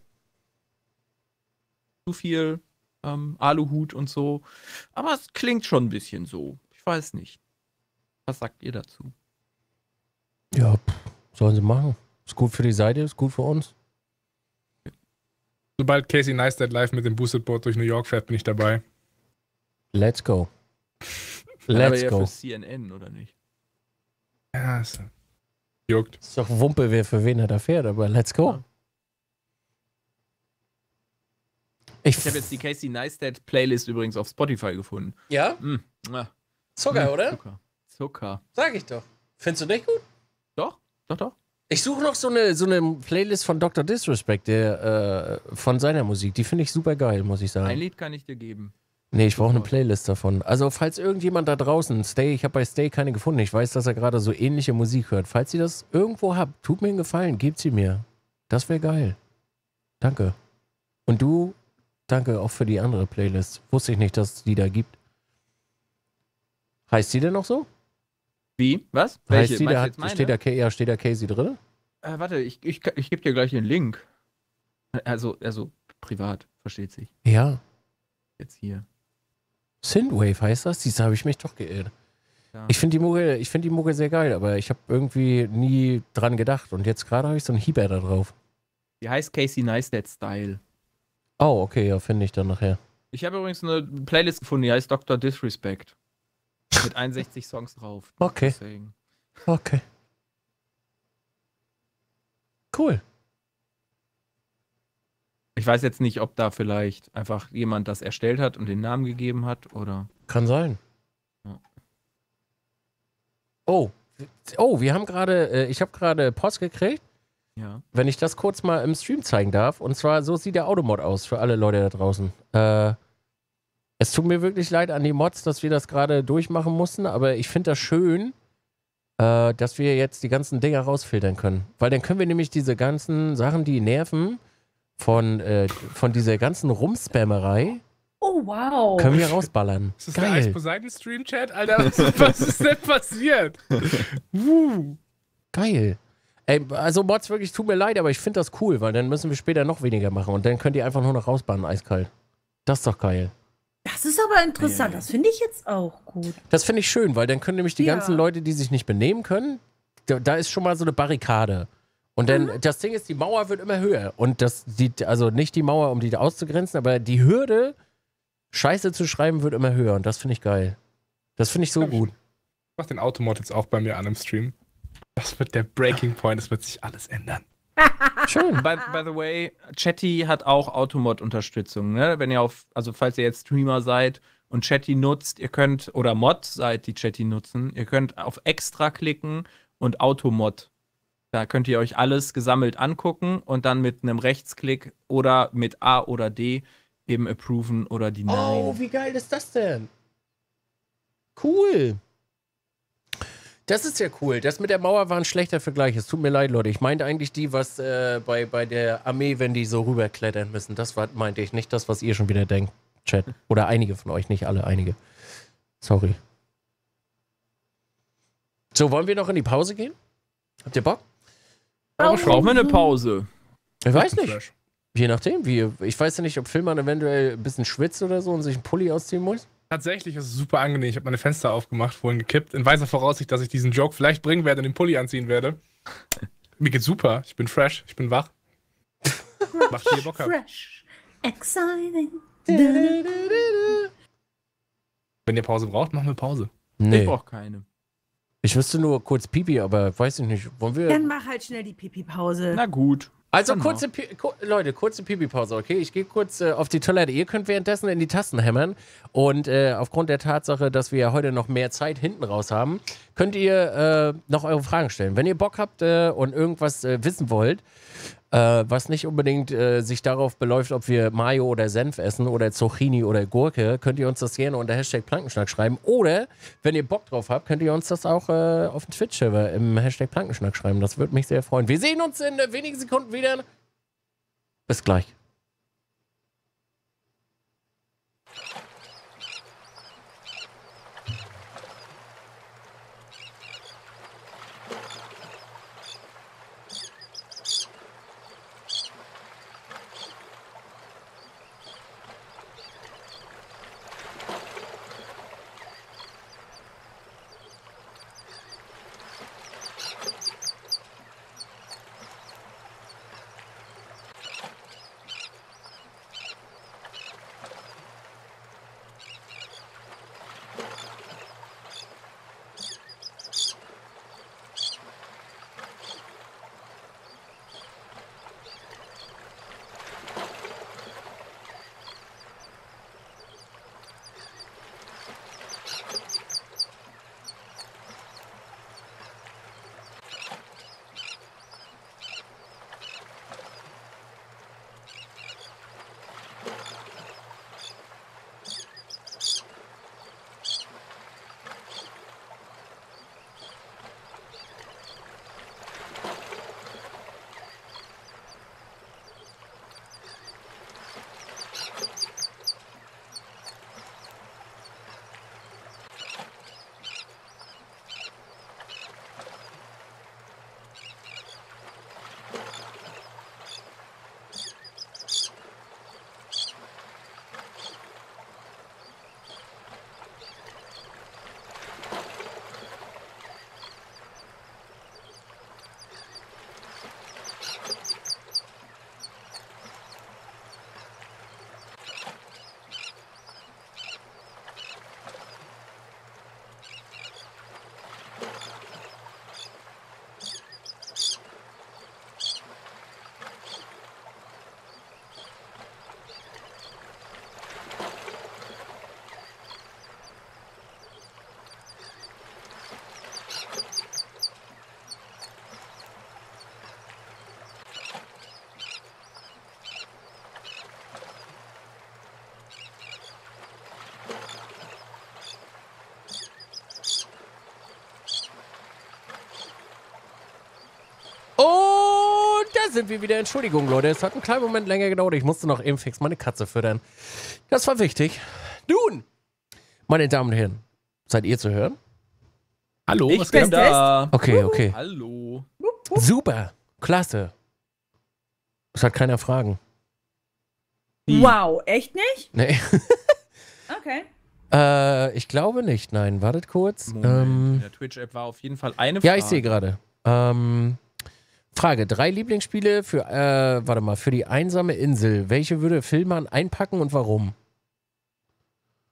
S3: Zu viel ähm, Aluhut und so. Aber es klingt schon ein bisschen so. Ich weiß nicht. Was sagt ihr dazu?
S1: Ja, pff. Sollen sie machen. Ist gut für die
S2: Seite, ist gut für uns. Sobald Casey Neistat live mit dem Boosted Board durch New York fährt, bin ich dabei. Let's go. Let's Aber go. Ja für
S3: CNN, oder nicht?
S1: Ja, ist, juckt. Ist doch Wumpe, wer für wen er da fährt, aber let's go.
S3: Ich, ich habe jetzt die Casey Neistat Playlist übrigens auf Spotify gefunden. Ja? Mm. Zucker, mm. oder? Zucker. Zucker.
S1: Sag ich doch. Findest du nicht gut? Doch, doch. Ich suche noch so eine, so eine Playlist von Dr. Disrespect, der, äh, von seiner Musik. Die finde ich super geil, muss ich sagen. Ein Lied
S3: kann ich dir geben.
S1: Nee, ich brauche eine Playlist davon. Also, falls irgendjemand da draußen, Stay, ich habe bei Stay keine gefunden, ich weiß, dass er gerade so ähnliche Musik hört. Falls ihr das irgendwo habt, tut mir einen Gefallen, gebt sie mir. Das wäre geil. Danke. Und du, danke auch für die andere Playlist. Wusste ich nicht, dass es die da gibt. Heißt sie denn noch so?
S3: Wie? Was? Welche? die, da hat, steht,
S1: da, ja, steht da Casey drin?
S3: Äh, warte, ich, ich, ich gebe dir gleich den Link. Also, also privat, versteht sich. Ja. Jetzt hier.
S1: Synthwave heißt das? Dies habe ich mich doch
S3: geirrt. Ja. Ich
S1: finde die Mucke, ich sehr geil, aber ich habe irgendwie nie dran gedacht und jetzt gerade habe ich so einen Hieber da drauf.
S3: Die heißt Casey Neistat Style.
S1: Oh, okay, ja, finde ich dann nachher.
S3: Ich habe übrigens eine Playlist gefunden, die heißt Dr. Disrespect. Mit 61 Songs drauf. Okay. Deswegen.
S1: Okay. Cool.
S3: Ich weiß jetzt nicht, ob da vielleicht einfach jemand das erstellt hat und den Namen gegeben hat oder.
S1: Kann sein. Ja. Oh. Oh, wir haben gerade, äh, ich habe gerade Post gekriegt. Ja. Wenn ich das kurz mal im Stream zeigen darf. Und zwar, so sieht der Automod aus für alle Leute da draußen. Äh, es tut mir wirklich leid an die Mods, dass wir das gerade durchmachen mussten, aber ich finde das schön, äh, dass wir jetzt die ganzen Dinger rausfiltern können. Weil dann können wir nämlich diese ganzen Sachen, die nerven, von, äh, von dieser ganzen Rumspammerei,
S2: Oh, wow. Können wir rausballern. Ist das Geil. der Ice Poseidon Stream Chat? Alter, was, was ist denn passiert? uh.
S1: Geil.
S2: Ey, also Mods, wirklich, tut
S1: mir leid, aber ich finde das cool, weil dann müssen wir später noch weniger machen und dann könnt ihr einfach nur noch rausballern, eiskalt. Das ist doch geil.
S4: Das ist aber interessant. Ja. Das finde ich jetzt auch gut.
S1: Das finde ich schön, weil dann können nämlich die ja. ganzen Leute, die sich nicht benehmen können, da, da ist schon mal so eine Barrikade. Und dann, mhm. das Ding ist, die Mauer wird immer höher. Und das, sieht, also nicht die Mauer, um die auszugrenzen, aber die Hürde,
S2: Scheiße zu schreiben, wird immer höher. Und das finde ich geil. Das finde ich so ich gut. Ich mach den Automod jetzt auch bei mir an im Stream. Das wird der Breaking Point, es wird sich alles ändern.
S3: Schön. By, by, the way, Chatty hat auch Automod-Unterstützung. Ne? Wenn ihr auf, also falls ihr jetzt Streamer seid und Chatty nutzt, ihr könnt, oder Mod seid, die Chatty nutzen, ihr könnt auf extra klicken und Automod. Da könnt ihr euch alles gesammelt angucken und dann mit einem Rechtsklick oder mit A oder D eben approven oder die Oh,
S1: wie geil ist das denn? Cool. Das ist ja cool. Das mit der Mauer war ein schlechter Vergleich. Es tut mir leid, Leute. Ich meinte eigentlich die, was äh, bei, bei der Armee, wenn die so rüberklettern müssen. Das war, meinte ich, nicht das, was ihr schon wieder denkt, Chat. Oder einige von euch, nicht alle, einige. Sorry. So, wollen wir noch in die Pause gehen? Habt ihr Bock?
S5: Warum brauchen wir eine Pause? Ich weiß nicht.
S1: Je nachdem, wie. Ich weiß ja nicht, ob Filman eventuell ein bisschen
S2: schwitzt oder so und sich einen Pulli ausziehen muss. Tatsächlich ist es super angenehm. Ich habe meine Fenster aufgemacht, vorhin gekippt, in weiser Voraussicht, dass ich diesen Joke vielleicht bringen werde und den Pulli anziehen werde. Mir geht's super. Ich bin fresh, ich bin wach. Macht viel Bock ab.
S5: Fresh, exciting.
S4: Wenn
S2: ihr Pause braucht, machen wir Pause. Nee. Ich brauch keine.
S1: Ich wüsste nur kurz Pipi, aber weiß ich nicht. Wollen wir. Dann
S4: mach halt schnell die Pipi-Pause. Na
S3: gut.
S1: Also genau. kurze, ku Leute, kurze Pipi-Pause, okay? Ich gehe kurz äh, auf die Toilette. Ihr könnt währenddessen in die Tasten hämmern. Und äh, aufgrund der Tatsache, dass wir ja heute noch mehr Zeit hinten raus haben, könnt ihr äh, noch eure Fragen stellen. Wenn ihr Bock habt äh, und irgendwas äh, wissen wollt, äh, was nicht unbedingt äh, sich darauf beläuft, ob wir Mayo oder Senf essen oder Zucchini oder Gurke, könnt ihr uns das gerne unter Hashtag Plankenschnack schreiben. Oder, wenn ihr Bock drauf habt, könnt ihr uns das auch äh, auf dem Twitch-Server im Hashtag Plankenschnack schreiben. Das würde mich sehr freuen. Wir sehen uns in äh, wenigen Sekunden wieder. Bis gleich. sind wir wieder. Entschuldigung, Leute. Es hat einen kleinen Moment länger gedauert. Ich musste noch eben fix meine Katze füttern. Das war wichtig. Nun, meine Damen und Herren, seid ihr zu hören? Hallo, ich was bin da? Okay, okay.
S3: Hallo.
S1: Super, klasse. Es hat keiner Fragen.
S4: Hm. Wow, echt nicht? Nee. okay.
S1: Äh, ich glaube nicht, nein. Wartet kurz. ähm, in der Twitch-App
S3: war auf jeden Fall eine Frage. Ja, ich sehe gerade.
S1: Ähm, Frage: Drei Lieblingsspiele für, äh, warte mal, für die einsame Insel. Welche würde Filman einpacken und warum?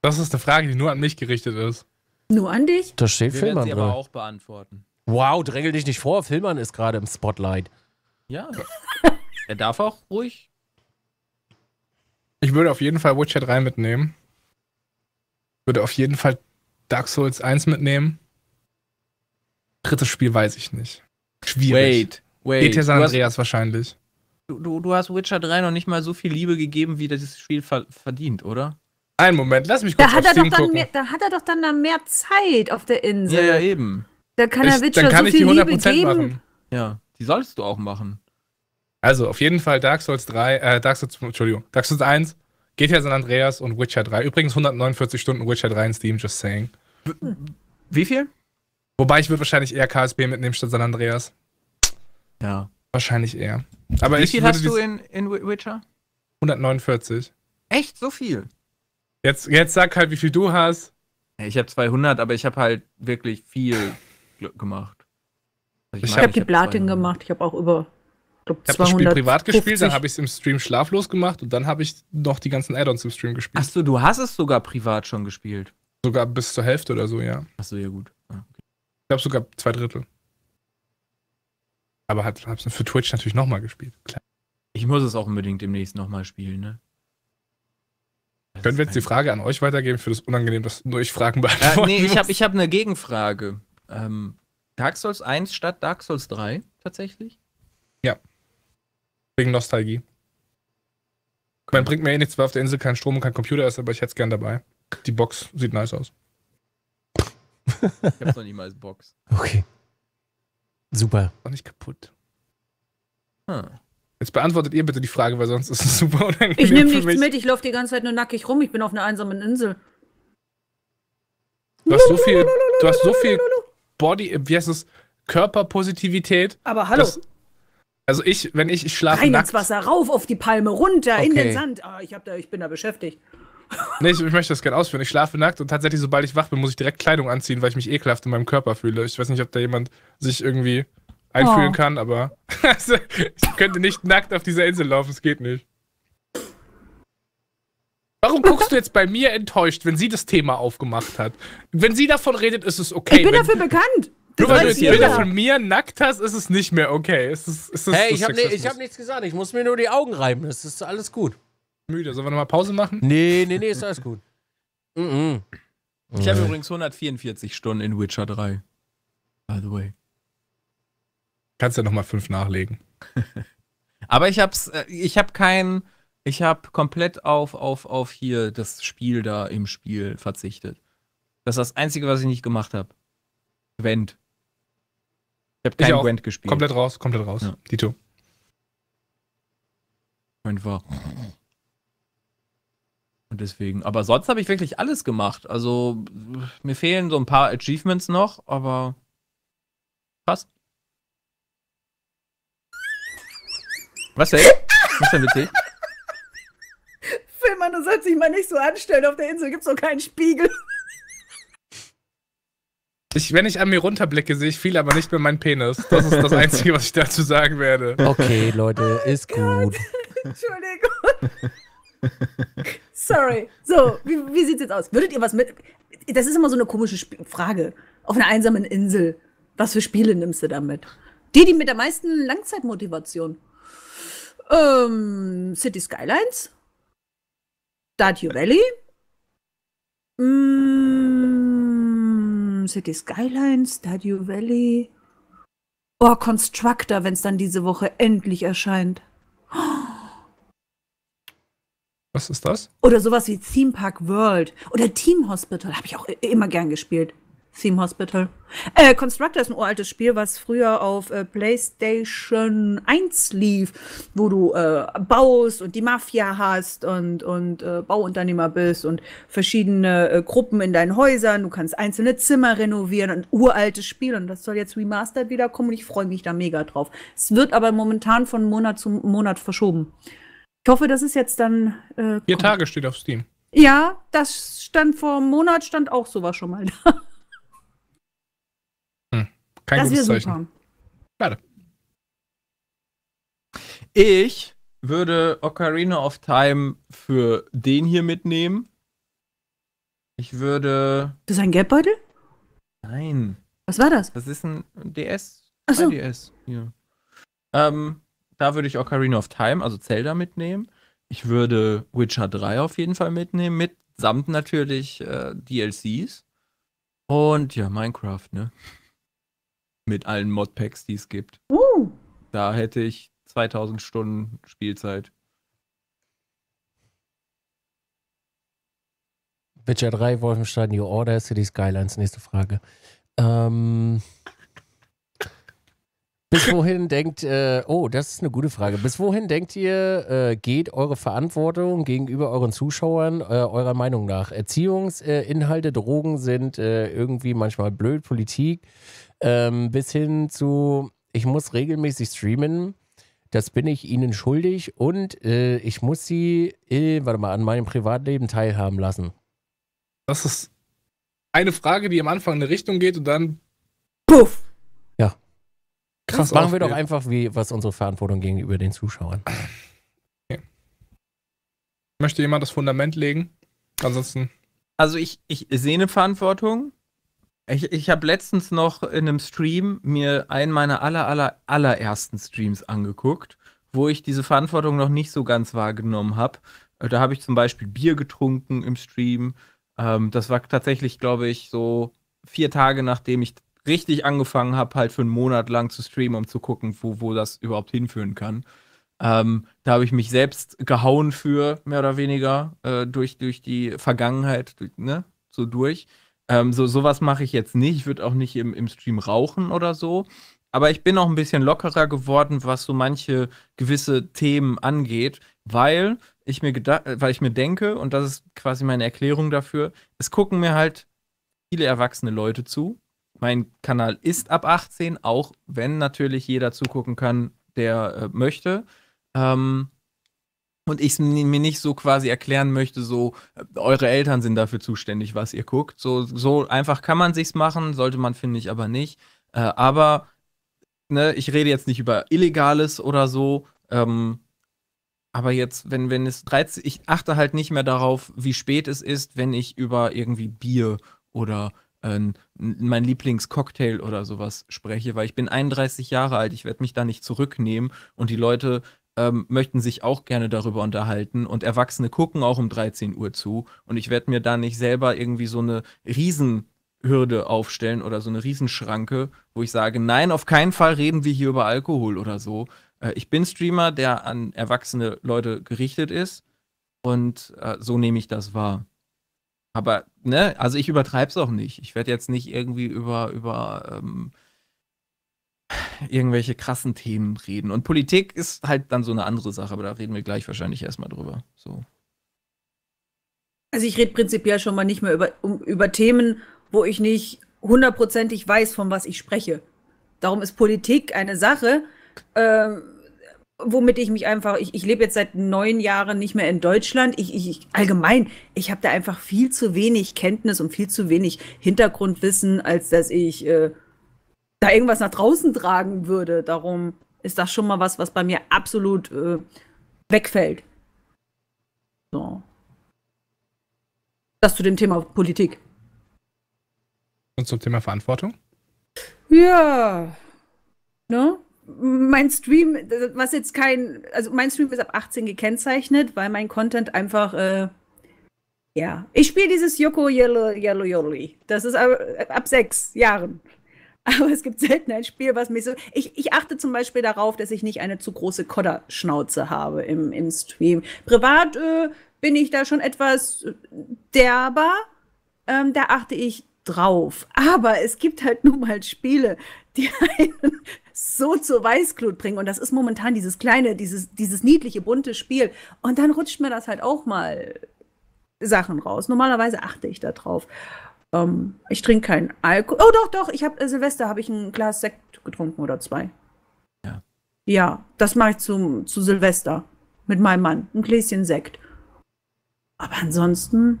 S2: Das ist eine Frage, die nur an mich gerichtet ist.
S4: Nur an dich? Das steht Wir Filman. Sie
S1: drin. aber auch
S3: beantworten.
S1: Wow, drängel dich nicht vor. Filman ist gerade im Spotlight.
S3: Ja. er darf auch ruhig.
S2: Ich würde auf jeden Fall Witcher 3 mitnehmen. Würde auf jeden Fall Dark Souls 1 mitnehmen. Drittes Spiel weiß ich nicht. Schwierig. Wait. Wait, GTA San Andreas hast, wahrscheinlich.
S3: Du, du, du, hast Witcher 3 noch nicht mal so viel Liebe gegeben, wie das Spiel verdient, oder? Einen Moment, lass mich kurz da hat er doch dann mehr,
S4: Da hat er doch dann, mehr Zeit auf der Insel. Ja, ja eben. Da kann er Witcher kann so viel Liebe geben. Machen.
S3: Ja, die solltest du auch machen.
S2: Also, auf jeden Fall Dark Souls 3, äh, Dark Souls, Entschuldigung, Dark Souls 1, GTA San Andreas und Witcher 3. Übrigens 149 Stunden Witcher 3 in Steam, just saying. Wie viel? Wobei ich würde wahrscheinlich eher KSP mitnehmen statt San Andreas. Ja. Wahrscheinlich eher.
S3: Aber Wie viel hast du in, in Witcher?
S2: 149.
S3: Echt? So viel? Jetzt, jetzt sag halt, wie viel du hast. Ich habe 200, aber ich habe halt wirklich viel Glück gemacht. Also
S2: ich, ich habe die Platin
S4: gemacht. Ich habe auch über glaub, ich habe das Spiel privat gespielt, dann habe
S2: ich es im Stream schlaflos gemacht und dann habe ich noch die ganzen Add-ons im Stream gespielt. Achso, du hast es sogar privat schon gespielt. Sogar bis zur Hälfte oder so, ja. Achso, ja gut. Ah, okay. Ich glaube sogar zwei Drittel. Aber hat, hab's für Twitch natürlich nochmal gespielt. Klar.
S3: Ich muss es auch unbedingt demnächst nochmal spielen, ne? Das Können
S2: wir jetzt die Frage an euch weitergeben? Für das unangenehm, dass nur ich Fragen beantworten äh, Nee, ich habe
S3: hab eine Gegenfrage. Ähm, Dark Souls 1 statt Dark Souls 3 tatsächlich? Ja.
S2: Wegen Nostalgie. Man bringt mir eh nichts, weil auf der Insel kein Strom und kein Computer ist, aber ich hätte es gern dabei. Die Box sieht nice aus.
S3: ich hab's noch nie mal als Box. Okay.
S2: Super. Auch nicht kaputt. Hm. Jetzt beantwortet ihr bitte die Frage, weil sonst ist es super unangenehm. Ich nehme nichts
S4: mit, ich laufe die ganze Zeit nur nackig rum, ich bin auf einer einsamen Insel.
S2: Du hast so viel, du hast so viel Body, wie heißt es, Körperpositivität. Aber hallo. Dass, also ich, wenn ich, ich schlafe Rein ins
S4: Wasser, rauf auf die Palme, runter, okay. in den Sand. Ah, ich, hab da, ich bin da beschäftigt.
S2: Nee, ich, ich, möchte das gerne ausführen. Ich schlafe nackt und tatsächlich, sobald ich wach bin, muss ich direkt Kleidung anziehen, weil ich mich ekelhaft in meinem Körper fühle. Ich weiß nicht, ob da jemand sich irgendwie einfühlen oh. kann, aber also, ich könnte nicht nackt auf dieser Insel laufen, es geht nicht. Warum guckst du jetzt bei mir enttäuscht, wenn sie das Thema aufgemacht hat? Wenn sie davon redet, ist es okay. Ich bin wenn, dafür
S4: bekannt. nur weil du jetzt Bilder von
S2: mir nackt hast, ist es nicht mehr okay. Es ist, es ist ich habe ne, hab nichts gesagt. Ich muss mir nur die Augen reiben. Es ist alles gut müde. Sollen wir nochmal Pause machen? Nee, nee, nee, ist alles gut. mm -mm.
S3: Ich habe übrigens 144 Stunden in Witcher 3.
S2: By the way. Kannst ja nochmal fünf nachlegen.
S3: Aber ich hab's, äh, ich hab keinen, ich hab komplett auf, auf, auf hier das Spiel da im Spiel verzichtet. Das ist das Einzige, was ich nicht gemacht habe. Gwent. Ich habe kein ich Gwent gespielt. Komplett raus, komplett raus. Ja. Dito. Einfach. Und deswegen. Aber sonst habe ich wirklich alles gemacht. Also mir fehlen so ein paar Achievements noch, aber passt. Was denn? Was denn mit dir?
S4: Filmer, du sollst dich mal nicht so anstellen. Auf der Insel gibt es doch keinen Spiegel.
S2: Ich, wenn ich an mir runterblicke, sehe ich viel, aber nicht mehr meinen Penis. Das ist das Einzige, was ich dazu sagen werde. Okay,
S1: Leute, ist oh gut.
S4: Entschuldigung. Sorry. So, wie, wie sieht's jetzt aus? Würdet ihr was mit. Das ist immer so eine komische Sp Frage. Auf einer einsamen Insel. Was für Spiele nimmst du damit? Die, die mit der meisten Langzeitmotivation. Ähm, City Skylines. Stardew Valley. Mm, City Skylines, Stardew Valley. Oh, Constructor, wenn es dann diese Woche endlich erscheint. Was ist das? Oder sowas wie Theme Park World oder Team Hospital. Habe ich auch immer gern gespielt. Theme Hospital. Äh, Constructor ist ein uraltes Spiel, was früher auf äh, PlayStation 1 lief, wo du äh, baust und die Mafia hast und, und äh, Bauunternehmer bist und verschiedene äh, Gruppen in deinen Häusern. Du kannst einzelne Zimmer renovieren. Ein uraltes Spiel und das soll jetzt remastered wiederkommen und ich freue mich da mega drauf. Es wird aber momentan von Monat zu Monat verschoben. Ich hoffe, das ist jetzt dann. Äh,
S2: Vier Tage steht auf Steam.
S4: Ja, das stand vor einem Monat, stand auch sowas schon mal da.
S5: Hm, kein das gutes Zeichen.
S4: Schade.
S3: Ich würde Ocarina of Time für den hier mitnehmen. Ich würde.
S4: Das ist ein Geldbeutel? Nein. Was war das? Das ist ein
S3: DS. Achso. DS. Ja. Ähm, da würde ich Ocarina of Time, also Zelda, mitnehmen. Ich würde Witcher 3 auf jeden Fall mitnehmen, mitsamt natürlich äh, DLCs. Und ja, Minecraft, ne? Mit allen Modpacks, die es gibt. Uh. Da hätte ich 2000 Stunden Spielzeit.
S1: Witcher 3, Wolfenstein, New Order, City Skylines, nächste Frage. Ähm, bis wohin denkt, äh, oh, das ist eine gute Frage. Bis wohin denkt ihr, äh, geht eure Verantwortung gegenüber euren Zuschauern äh, eurer Meinung nach? Erziehungsinhalte, Drogen sind äh, irgendwie manchmal blöd, Politik, ähm, bis hin zu, ich muss regelmäßig streamen, das bin ich ihnen schuldig und äh, ich muss sie, äh, warte mal, an meinem Privatleben teilhaben lassen.
S2: Das ist eine Frage, die am Anfang in eine Richtung geht und dann puff Krass. machen wir doch
S1: einfach, wie, was unsere Verantwortung gegenüber den Zuschauern.
S3: Okay. Möchte jemand das Fundament legen? Ansonsten. Also ich, ich sehe eine Verantwortung. Ich, ich habe letztens noch in einem Stream mir einen meiner aller, aller, allerersten Streams angeguckt, wo ich diese Verantwortung noch nicht so ganz wahrgenommen habe. Äh, da habe ich zum Beispiel Bier getrunken im Stream. Ähm, das war tatsächlich, glaube ich, so vier Tage nachdem ich richtig angefangen habe, halt für einen Monat lang zu streamen, um zu gucken, wo, wo das überhaupt hinführen kann. Ähm, da habe ich mich selbst gehauen für, mehr oder weniger, äh, durch, durch die Vergangenheit, durch, ne, so durch. Ähm, so, sowas mache ich jetzt nicht. Ich würde auch nicht im, im Stream rauchen oder so. Aber ich bin auch ein bisschen lockerer geworden, was so manche gewisse Themen angeht, weil ich mir weil ich mir denke, und das ist quasi meine Erklärung dafür, es gucken mir halt viele erwachsene Leute zu, mein Kanal ist ab 18, auch wenn natürlich jeder zugucken kann, der äh, möchte. Ähm, und ich mir nicht so quasi erklären möchte, so, äh, eure Eltern sind dafür zuständig, was ihr guckt. So, so einfach kann man sich's machen, sollte man, finde ich, aber nicht. Äh, aber, ne, ich rede jetzt nicht über Illegales oder so. Ähm, aber jetzt, wenn, wenn es 13, ich achte halt nicht mehr darauf, wie spät es ist, wenn ich über irgendwie Bier oder äh, mein Lieblingscocktail oder sowas spreche, weil ich bin 31 Jahre alt, ich werde mich da nicht zurücknehmen und die Leute ähm, möchten sich auch gerne darüber unterhalten und Erwachsene gucken auch um 13 Uhr zu und ich werde mir da nicht selber irgendwie so eine Riesenhürde aufstellen oder so eine Riesenschranke, wo ich sage, nein, auf keinen Fall reden wir hier über Alkohol oder so. Äh, ich bin Streamer, der an erwachsene Leute gerichtet ist und äh, so nehme ich das wahr. Aber, ne, also ich übertreibe es auch nicht. Ich werde jetzt nicht irgendwie über, über ähm, irgendwelche krassen Themen reden. Und Politik ist halt dann so eine andere Sache, aber da reden wir gleich wahrscheinlich erstmal drüber. So.
S4: Also ich rede prinzipiell schon mal nicht mehr über, um, über Themen, wo ich nicht hundertprozentig weiß, von was ich spreche. Darum ist Politik eine Sache. Ähm, womit ich mich einfach, ich, ich lebe jetzt seit neun Jahren nicht mehr in Deutschland. Ich, ich allgemein, ich habe da einfach viel zu wenig Kenntnis und viel zu wenig Hintergrundwissen, als dass ich äh, da irgendwas nach draußen tragen würde. Darum ist das schon mal was, was bei mir absolut äh, wegfällt. So. Das zu dem Thema Politik. Und zum Thema Verantwortung? Ja. Ne? mein Stream, was jetzt kein, also mein Stream ist ab 18 gekennzeichnet, weil mein Content einfach, äh, ja, ich spiele dieses Yoko Yellow Yellow Yoli. Das ist ab, äh, ab sechs Jahren. Aber es gibt selten ein Spiel, was mich so. Ich, ich achte zum Beispiel darauf, dass ich nicht eine zu große Kodderschnauze habe im, im Stream. Privat äh, bin ich da schon etwas äh, derber. Ähm, da achte ich drauf. Aber es gibt halt nun mal Spiele, die einen so zur Weißglut bringen. Und das ist momentan dieses kleine, dieses, dieses niedliche, bunte Spiel. Und dann rutscht mir das halt auch mal Sachen raus. Normalerweise achte ich da drauf. Ähm, ich trinke keinen Alkohol. Oh doch, doch, ich habe äh, Silvester habe ich ein Glas Sekt getrunken oder zwei. Ja. Ja, das mache ich zum, zu Silvester mit meinem Mann. Ein Gläschen Sekt. Aber ansonsten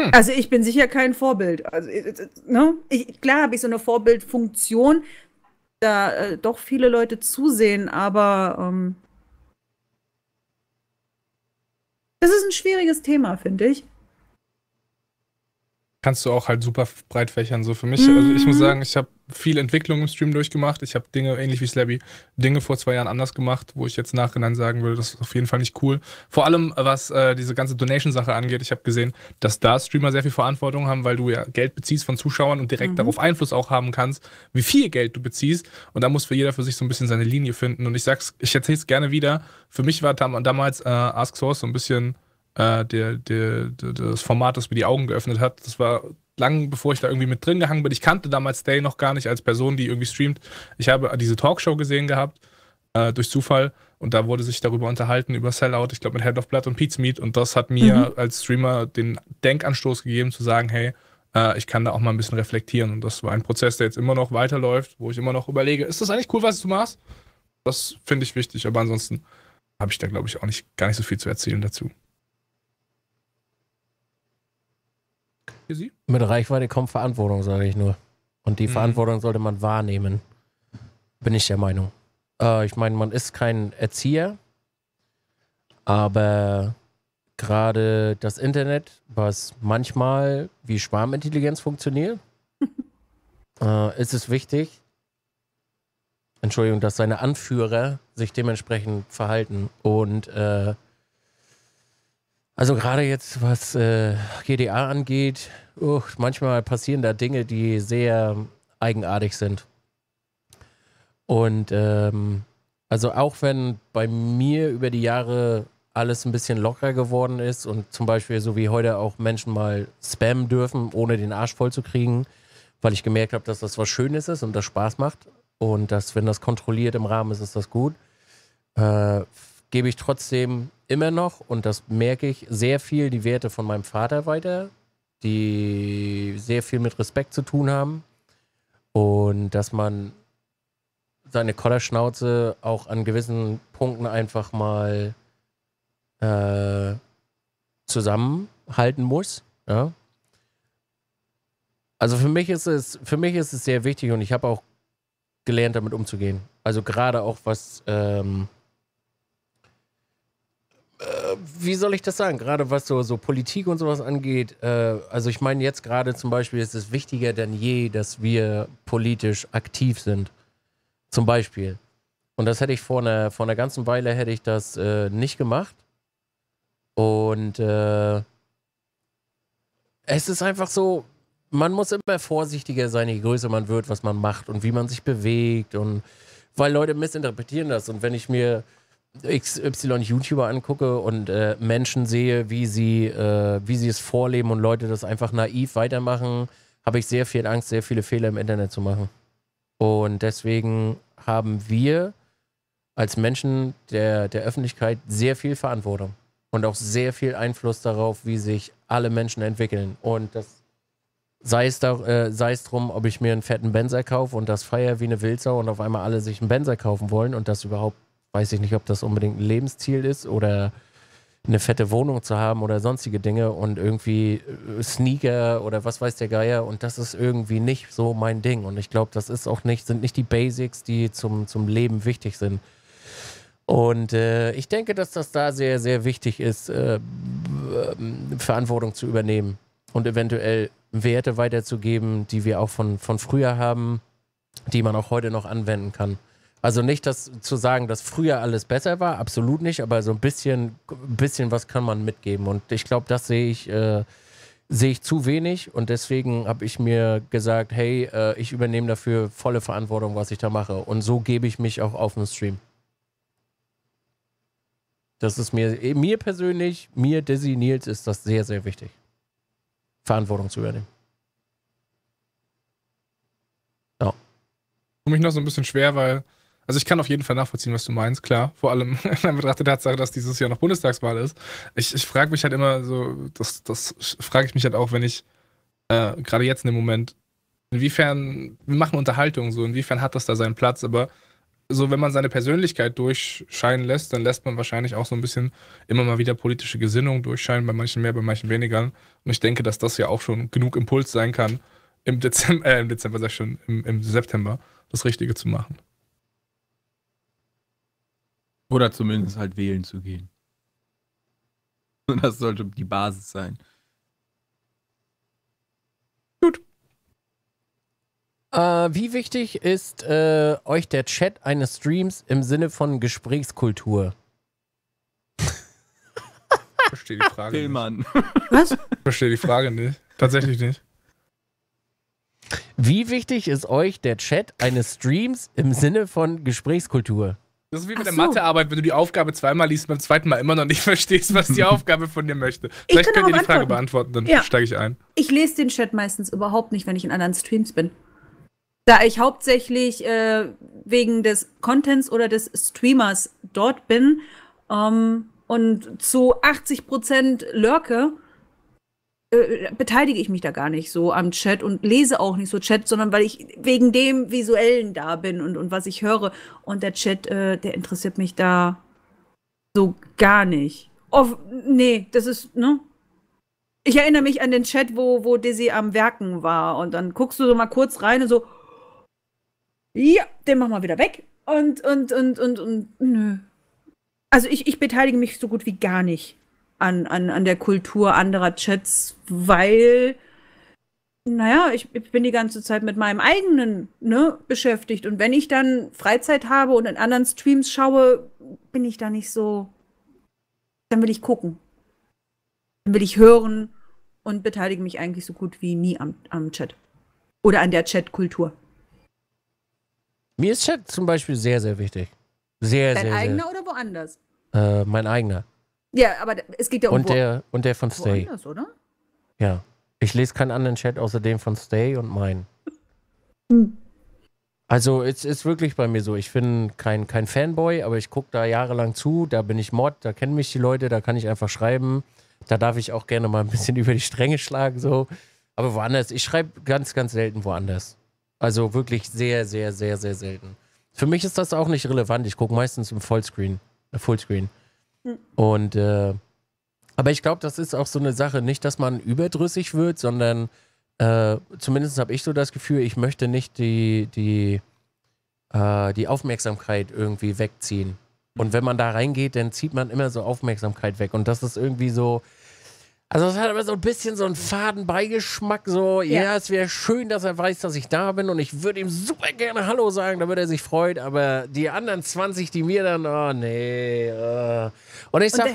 S4: Hm. Also ich bin sicher kein Vorbild. Also, äh, äh, ne? Ich, klar habe ich so eine Vorbildfunktion, da äh, doch viele Leute zusehen, aber ähm, das ist ein schwieriges Thema, finde ich
S2: kannst du auch halt super breit fächern. So für mich, also ich muss mhm. sagen, ich habe viel Entwicklung im Stream durchgemacht. Ich habe Dinge, ähnlich wie Slabby, Dinge vor zwei Jahren anders gemacht, wo ich jetzt nachhinein sagen würde, das ist auf jeden Fall nicht cool. Vor allem, was äh, diese ganze Donation-Sache angeht, ich habe gesehen, dass da Streamer sehr viel Verantwortung haben, weil du ja Geld beziehst von Zuschauern und direkt mhm. darauf Einfluss auch haben kannst, wie viel Geld du beziehst. Und da muss für jeder für sich so ein bisschen seine Linie finden. Und ich sag's, ich erzähl's gerne wieder. Für mich war damals äh, Ask Source so ein bisschen äh, der, der, der, das Format, das mir die Augen geöffnet hat. Das war lang bevor ich da irgendwie mit drin gehangen bin. Ich kannte damals Day noch gar nicht als Person, die irgendwie streamt. Ich habe diese Talkshow gesehen gehabt, äh, durch Zufall. Und da wurde sich darüber unterhalten, über Sellout, ich glaube mit Head of Blood und Pete's Meat. Und das hat mir mhm. als Streamer den Denkanstoß gegeben, zu sagen, hey, äh, ich kann da auch mal ein bisschen reflektieren. Und das war ein Prozess, der jetzt immer noch weiterläuft, wo ich immer noch überlege, ist das eigentlich cool, was du machst? Das finde ich wichtig, aber ansonsten habe ich da, glaube ich, auch nicht, gar nicht so viel zu erzählen dazu. für Sie?
S1: Mit Reichweite kommt Verantwortung, sage ich nur. Und die mhm. Verantwortung sollte man wahrnehmen. Bin ich der Meinung. Äh, ich meine, man ist kein Erzieher, aber gerade das Internet, was manchmal wie Schwarmintelligenz funktioniert, äh, ist es wichtig, Entschuldigung, dass seine Anführer sich dementsprechend verhalten und äh, also gerade jetzt, was äh, GDA angeht, uh, manchmal passieren da Dinge, die sehr eigenartig sind. Und ähm, also auch wenn bei mir über die Jahre alles ein bisschen locker geworden ist und zum Beispiel so wie heute auch Menschen mal spammen dürfen, ohne den Arsch voll zu kriegen, weil ich gemerkt habe, dass das was Schönes ist und das Spaß macht und dass, wenn das kontrolliert im Rahmen ist, ist das gut, äh, gebe ich trotzdem immer noch, und das merke ich, sehr viel die Werte von meinem Vater weiter, die sehr viel mit Respekt zu tun haben. Und dass man seine Kollerschnauze auch an gewissen Punkten einfach mal äh, zusammenhalten muss. Ja? Also für mich ist es, für mich ist es sehr wichtig und ich habe auch gelernt, damit umzugehen. Also gerade auch was ähm, wie soll ich das sagen? Gerade was so, so Politik und sowas angeht. Äh, also ich meine jetzt gerade zum Beispiel ist es wichtiger denn je, dass wir politisch aktiv sind. Zum Beispiel. Und das hätte ich vor einer, vor einer ganzen Weile hätte ich das äh, nicht gemacht. Und äh, es ist einfach so, man muss immer vorsichtiger sein, je größer man wird, was man macht und wie man sich bewegt. Und weil Leute missinterpretieren das. Und wenn ich mir XY-YouTuber angucke und äh, Menschen sehe, wie sie, äh, wie sie es vorleben und Leute das einfach naiv weitermachen, habe ich sehr viel Angst, sehr viele Fehler im Internet zu machen. Und deswegen haben wir als Menschen der, der Öffentlichkeit sehr viel Verantwortung und auch sehr viel Einfluss darauf, wie sich alle Menschen entwickeln. Und das sei es, da, äh, sei es drum, ob ich mir einen fetten Benzer kaufe und das feiere wie eine Wildsau und auf einmal alle sich einen Benzer kaufen wollen und das überhaupt weiß ich nicht, ob das unbedingt ein Lebensziel ist oder eine fette Wohnung zu haben oder sonstige Dinge und irgendwie äh, Sneaker oder was weiß der Geier und das ist irgendwie nicht so mein Ding und ich glaube, das ist auch nicht, sind nicht die Basics, die zum, zum Leben wichtig sind. Und äh, ich denke, dass das da sehr, sehr wichtig ist, äh, äh Verantwortung zu übernehmen und eventuell Werte weiterzugeben, die wir auch von, von früher haben, die man auch heute noch anwenden kann. Also nicht das zu sagen, dass früher alles besser war, absolut nicht, aber so ein bisschen, ein bisschen was kann man mitgeben. Und ich glaube, das sehe ich, äh, sehe ich zu wenig. Und deswegen habe ich mir gesagt, hey, äh, ich übernehme dafür volle Verantwortung, was ich da mache. Und so gebe ich mich auch auf den Stream. Das ist mir, mir persönlich, mir, Dizzy, Nils, ist das sehr, sehr wichtig.
S2: Verantwortung zu übernehmen. Ja. Für mich noch so ein bisschen schwer, weil also ich kann auf jeden Fall nachvollziehen, was du meinst, klar. Vor allem in Betracht der Tatsache, dass dieses Jahr noch Bundestagswahl ist. Ich, ich frage mich halt immer so, das, das frage ich mich halt auch, wenn ich äh, gerade jetzt in dem Moment, inwiefern, wir machen Unterhaltung so, inwiefern hat das da seinen Platz, aber so, wenn man seine Persönlichkeit durchscheinen lässt, dann lässt man wahrscheinlich auch so ein bisschen immer mal wieder politische Gesinnung durchscheinen, bei manchen mehr, bei manchen weniger. Und ich denke, dass das ja auch schon genug Impuls sein kann, im Dezember, äh, im Dezember, sag ich schon, im, im September das Richtige zu machen.
S3: Oder zumindest halt wählen zu gehen. Und das sollte die Basis sein.
S5: Gut. Äh,
S1: wie wichtig ist äh, euch der Chat eines Streams im Sinne von Gesprächskultur?
S2: verstehe die Frage Tillmann. nicht. Was? verstehe die Frage nicht. Tatsächlich nicht. Wie wichtig ist euch
S1: der Chat eines Streams im Sinne von Gesprächskultur?
S2: Das ist wie mit so. der Mathearbeit, wenn du die Aufgabe zweimal liest, beim zweiten Mal immer noch nicht verstehst, was die Aufgabe von dir möchte. Vielleicht könnt ihr die antworten. Frage beantworten, dann ja. steige ich ein.
S4: Ich lese den Chat meistens überhaupt nicht, wenn ich in anderen Streams bin. Da ich hauptsächlich äh, wegen des Contents oder des Streamers dort bin ähm, und zu 80% lurke, äh, beteilige ich mich da gar nicht so am Chat und lese auch nicht so Chat, sondern weil ich wegen dem Visuellen da bin und, und was ich höre. Und der Chat, äh, der interessiert mich da so gar nicht. Oh, nee, das ist, ne? Ich erinnere mich an den Chat, wo, wo Dizzy am Werken war. Und dann guckst du so mal kurz rein und so, ja, den machen wir wieder weg. Und, und, und, und, und, nö. Also ich, ich beteilige mich so gut wie gar nicht an, an, an der Kultur anderer Chats, weil, naja, ich, ich bin die ganze Zeit mit meinem eigenen ne, beschäftigt. Und wenn ich dann Freizeit habe und in anderen Streams schaue, bin ich da nicht so. Dann will ich gucken. Dann will ich hören und beteilige mich eigentlich so gut wie nie am, am Chat. Oder an der Chatkultur.
S1: Mir ist Chat zum Beispiel sehr, sehr wichtig. Sehr, Dein sehr. Dein eigener
S4: sehr. oder woanders?
S1: Äh, mein eigener.
S4: Ja, aber es geht ja um. Und der, und der von Stay. Anders, oder?
S1: Ja. Ich lese keinen anderen Chat außer dem von Stay und meinen. Hm. Also, es ist wirklich bei mir so. Ich bin kein, kein Fanboy, aber ich gucke da jahrelang zu. Da bin ich Mod, da kennen mich die Leute, da kann ich einfach schreiben. Da darf ich auch gerne mal ein bisschen über die Stränge schlagen, so. Aber woanders. Ich schreibe ganz, ganz selten woanders. Also wirklich sehr, sehr, sehr, sehr selten. Für mich ist das auch nicht relevant. Ich gucke meistens im Vollscreen. Äh, Fullscreen. Hm. Und äh, aber ich glaube, das ist auch so eine Sache, nicht, dass man überdrüssig wird, sondern äh, zumindest habe ich so das Gefühl, ich möchte nicht die, die, äh, die Aufmerksamkeit irgendwie wegziehen. Und wenn man da reingeht, dann zieht man immer so Aufmerksamkeit weg. Und das ist irgendwie so, also es hat immer so ein bisschen so einen faden Beigeschmack, so, ja, ja es wäre schön, dass er weiß, dass ich da bin und ich würde ihm super gerne Hallo sagen, damit er sich freut, aber die anderen 20, die mir dann, oh nee. Uh. Und ich sag,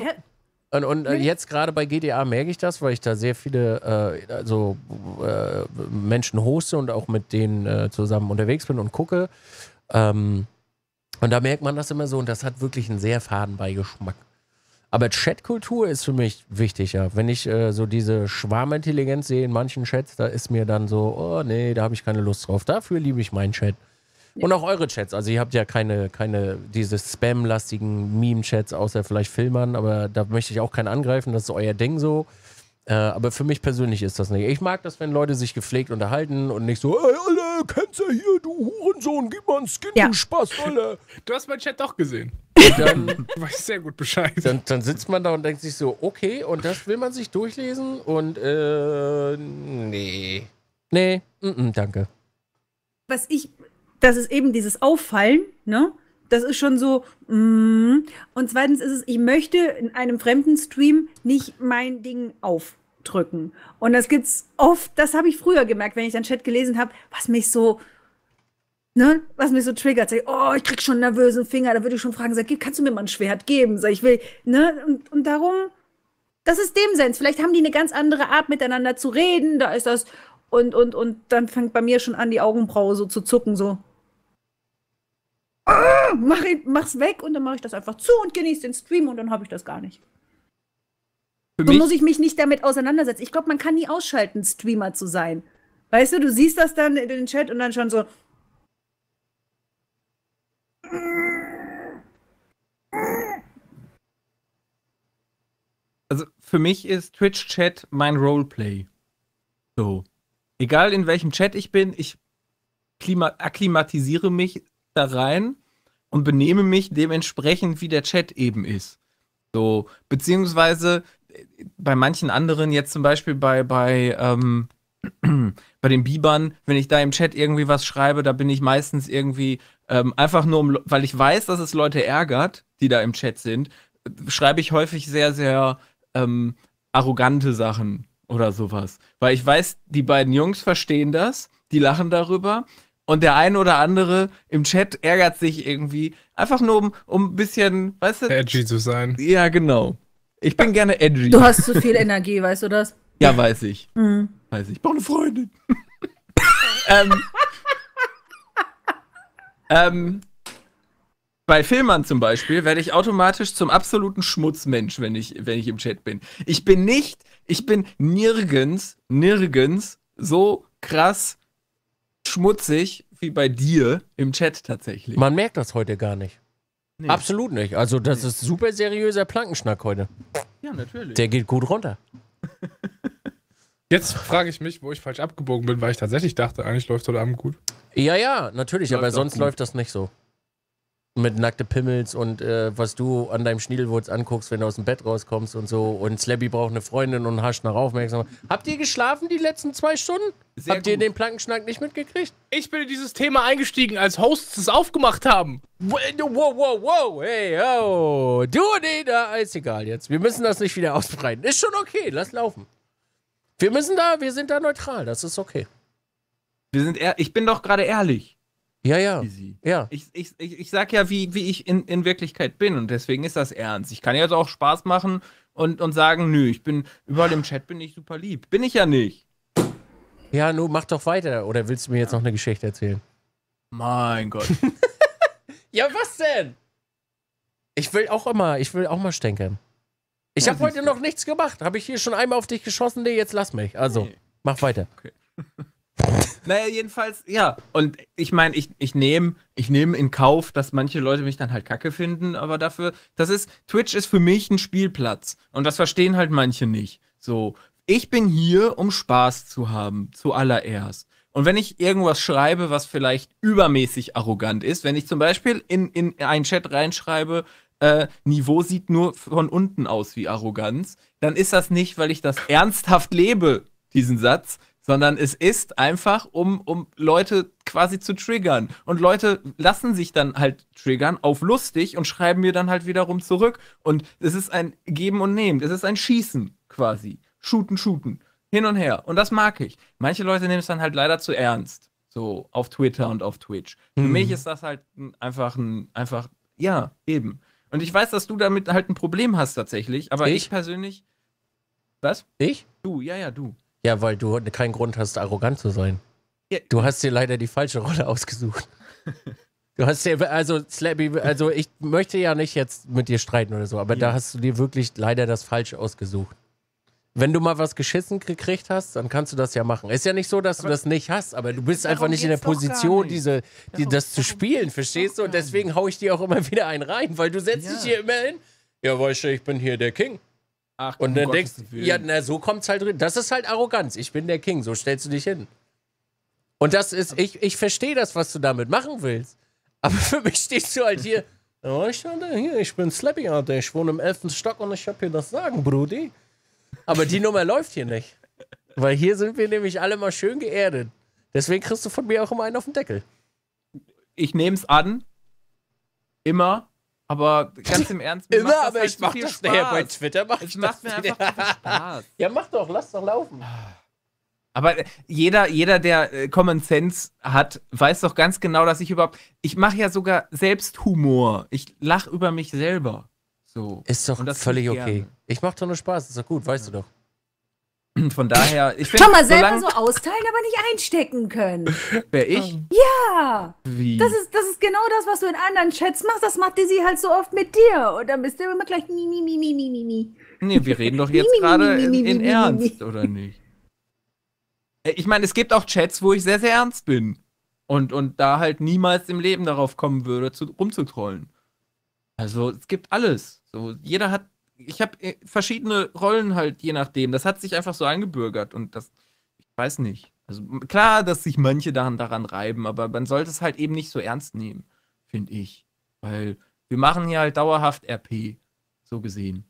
S1: und, und, und, äh, hm? jetzt gerade bei GTA merke ich das, weil ich da sehr viele äh, also, äh, Menschen hoste und auch mit denen äh, zusammen unterwegs bin und gucke. Ähm, und da merkt man das immer so und das hat wirklich einen sehr faden Beigeschmack. Aber Chatkultur ist für mich wichtiger. Wenn ich äh, so diese Schwarmintelligenz sehe in manchen Chats, da ist mir dann so, oh nee, da habe ich keine Lust drauf. Dafür liebe ich meinen Chat. Und auch eure Chats. Also ihr habt ja keine, keine diese spam-lastigen Meme-Chats, außer vielleicht Filmern, aber da möchte ich auch keinen angreifen, das ist euer Ding so. Äh, aber für mich persönlich ist das nicht. Ich mag das, wenn Leute sich gepflegt unterhalten und nicht so,
S2: ey, alle, kennst du hier, du Hurensohn, gib mal einen Skin, ja. du Spaß, alle. Du hast meinen Chat doch gesehen. Und
S1: dann weiß sehr gut Bescheid. Dann, dann, sitzt man da und denkt sich so, okay, und das will man sich durchlesen und äh, nee. Nee, mm -mm, danke.
S4: Was ich, das ist eben dieses Auffallen, ne? Das ist schon so, mm. und zweitens ist es, ich möchte in einem fremden Stream nicht mein Ding aufdrücken. Und das gibt's oft, das habe ich früher gemerkt, wenn ich dann Chat gelesen habe, was mich so ne, was mich so triggert, sag ich, oh, ich krieg schon nervösen Finger, da würde ich schon fragen, sag, kannst du mir mal ein Schwert geben? Sag ich will, ne, und, und darum, das ist dem Sens. Vielleicht haben die eine ganz andere Art miteinander zu reden, da ist das, und, und, und dann fängt bei mir schon an, die Augenbraue so zu zucken, so. Ah, mach ich, mach's weg und dann mache ich das einfach zu und genieße den Stream und dann habe ich das gar nicht. Für so muss ich mich nicht damit auseinandersetzen. Ich glaube, man kann nie ausschalten, Streamer zu sein. Weißt du, du siehst das dann in den Chat und dann schon so,
S3: also für mich ist Twitch-Chat mein Roleplay. So. Egal in welchem Chat ich bin, ich akklimatisiere mich da rein und benehme mich dementsprechend, wie der Chat eben ist. So, beziehungsweise äh, bei manchen anderen, jetzt zum Beispiel bei, bei, ähm, bei den Bibern, wenn ich da im Chat irgendwie was schreibe, da bin ich meistens irgendwie ähm, einfach nur, um, weil ich weiß, dass es Leute ärgert, die da im Chat sind, schreibe ich häufig sehr, sehr ähm, arrogante Sachen oder sowas. Weil ich weiß, die beiden Jungs verstehen das, die lachen darüber. Und der eine oder andere im Chat ärgert sich irgendwie. Einfach nur, um, um ein bisschen, weißt du? Edgy zu sein. Ja, genau. Ich bin gerne edgy. Du hast zu viel
S4: Energie, weißt du das? Ja, weiß ich. Mhm. Weiß ich. Ich brauche eine Freundin. ähm,
S3: ähm, bei Filmern zum Beispiel werde ich automatisch zum absoluten Schmutzmensch, wenn ich, wenn ich im Chat bin. Ich bin nicht, ich bin nirgends, nirgends so krass schmutzig wie bei dir im Chat tatsächlich.
S1: Man merkt das heute gar nicht. Nee. Absolut
S3: nicht. Also, das
S1: nee. ist super seriöser Plankenschnack heute. Ja, natürlich. Der geht gut runter.
S2: Jetzt frage ich mich, wo ich falsch abgebogen bin, weil ich tatsächlich dachte, eigentlich läuft heute Abend gut.
S1: Ja, ja, natürlich, läuft aber sonst gut. läuft das nicht so. Mit nackte Pimmels und äh, was du an deinem Schniedelwurz anguckst, wenn du aus dem Bett rauskommst und so. Und Slabby braucht eine Freundin und hascht nach Aufmerksamkeit. Habt ihr geschlafen die letzten zwei Stunden? Sehr Habt gut. ihr den Plankenschnack nicht mitgekriegt? Ich bin in dieses Thema eingestiegen, als Hosts es aufgemacht haben. Wow, wow, wow, hey, oh. Du, nee, da ist egal jetzt. Wir müssen das nicht wieder ausbreiten. Ist schon okay, lass laufen. Wir müssen da, wir sind da neutral,
S3: das ist okay. Wir sind ehr, ich bin doch gerade ehrlich. Ja, ja. Easy. ja. Ich, ich, ich, ich sag ja, wie, wie ich in, in Wirklichkeit bin und deswegen ist das ernst. Ich kann ja auch Spaß machen und, und sagen, nö, ich bin überall im Chat bin ich super lieb. Bin ich ja nicht. Ja, nu, mach doch weiter. Oder willst du mir jetzt noch eine Geschichte erzählen?
S1: Mein Gott. ja, was denn? Ich will auch immer, ich will auch mal stänkern. Ich ja, habe heute noch nichts gemacht. Habe ich hier schon einmal auf dich geschossen? Nee, jetzt lass mich. Also, nee. mach weiter. Okay.
S3: naja, jedenfalls, ja. Und ich meine, ich, ich nehme ich nehm in Kauf, dass manche Leute mich dann halt kacke finden, aber dafür, das ist, Twitch ist für mich ein Spielplatz. Und das verstehen halt manche nicht. So, ich bin hier, um Spaß zu haben, zuallererst. Und wenn ich irgendwas schreibe, was vielleicht übermäßig arrogant ist, wenn ich zum Beispiel in, in einen Chat reinschreibe, äh, Niveau sieht nur von unten aus wie Arroganz, dann ist das nicht, weil ich das ernsthaft lebe, diesen Satz, sondern es ist einfach, um, um Leute quasi zu triggern. Und Leute lassen sich dann halt triggern auf lustig und schreiben mir dann halt wiederum zurück. Und es ist ein Geben und Nehmen, es ist ein Schießen quasi. Shooten, shooten. Hin und her. Und das mag ich. Manche Leute nehmen es dann halt leider zu ernst. So auf Twitter und auf Twitch. Hm. Für mich ist das halt einfach ein, einfach, ja, eben. Und ich weiß, dass du damit halt ein Problem hast tatsächlich, aber ich, ich persönlich. Was? Ich? Du, ja,
S1: ja, du. Ja, weil du keinen Grund hast, arrogant zu sein. Ja. Du hast dir leider die falsche Rolle ausgesucht. du hast dir, also Slappy, also ich möchte ja nicht jetzt mit dir streiten oder so, aber ja. da hast du dir wirklich leider das Falsche ausgesucht wenn du mal was geschissen gekriegt hast, dann kannst du das ja machen. Ist ja nicht so, dass aber du das nicht hast, aber du bist einfach nicht in der Position, diese, die, das zu spielen, verstehst du? Und deswegen hau ich dir auch immer wieder einen rein, weil du setzt ja. dich hier immer hin. Ja, weißt du, ich bin hier der King. Ach, und dann denkst du, ja, na, so kommt's halt drin. Das ist halt Arroganz. Ich bin der King, so stellst du dich hin. Und das ist, ich, ich verstehe das, was du damit machen willst. Aber für mich stehst du halt hier. ja, ich, hier, ich bin Slappy, Alter. Ich wohne im 11. Stock und ich hab hier das Sagen, Brudi. Aber die Nummer läuft hier nicht. Weil hier sind wir nämlich alle mal schön geerdet. Deswegen kriegst du von mir auch immer einen auf den Deckel.
S3: Ich nehme es an. Immer. Aber ganz im Ernst. Immer, aber halt ich mach das nachher bei Twitter. Mach ich macht das mir wieder.
S1: einfach Spaß. Ja, mach doch, lass doch laufen.
S3: Aber jeder, jeder, der äh, Common Sense hat, weiß doch ganz genau, dass ich überhaupt. Ich mache ja sogar selbst Humor. Ich lache über mich selber. So. Ist doch völlig okay. Ich mache doch nur Spaß, ist doch gut, weißt du doch. Von daher, ich finde. Kann man selber so
S4: austeilen, aber nicht einstecken können.
S3: Wer ich?
S4: Ja! Wie? Das ist, das ist genau das, was du in anderen Chats machst. Das macht sie halt so oft mit dir. Und dann bist du immer gleich nie, nie, nie, nie, nie, nie. mi.
S3: Nee, wir reden doch jetzt gerade in, in Ernst, oder nicht? Äh, ich meine, es gibt auch Chats, wo ich sehr, sehr ernst bin. Und, und da halt niemals im Leben darauf kommen würde, zu, rumzutrollen. Also, es gibt alles. So, jeder hat, ich habe äh, verschiedene Rollen halt, je nachdem. Das hat sich einfach so eingebürgert und das, ich weiß nicht. Also klar, dass sich manche daran, daran reiben, aber man sollte es halt eben nicht so ernst nehmen, finde ich. Weil wir machen hier halt dauerhaft RP, so gesehen.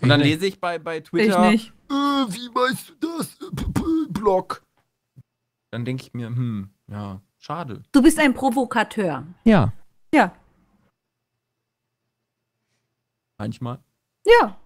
S4: Und dann lese ich bei,
S3: bei Twitter, äh, wie meinst
S4: du das? P -p
S3: Blog. Dann denke ich mir, hm, ja, schade.
S4: Du bist ein Provokateur. Ja. Ja. Manchmal. Ja.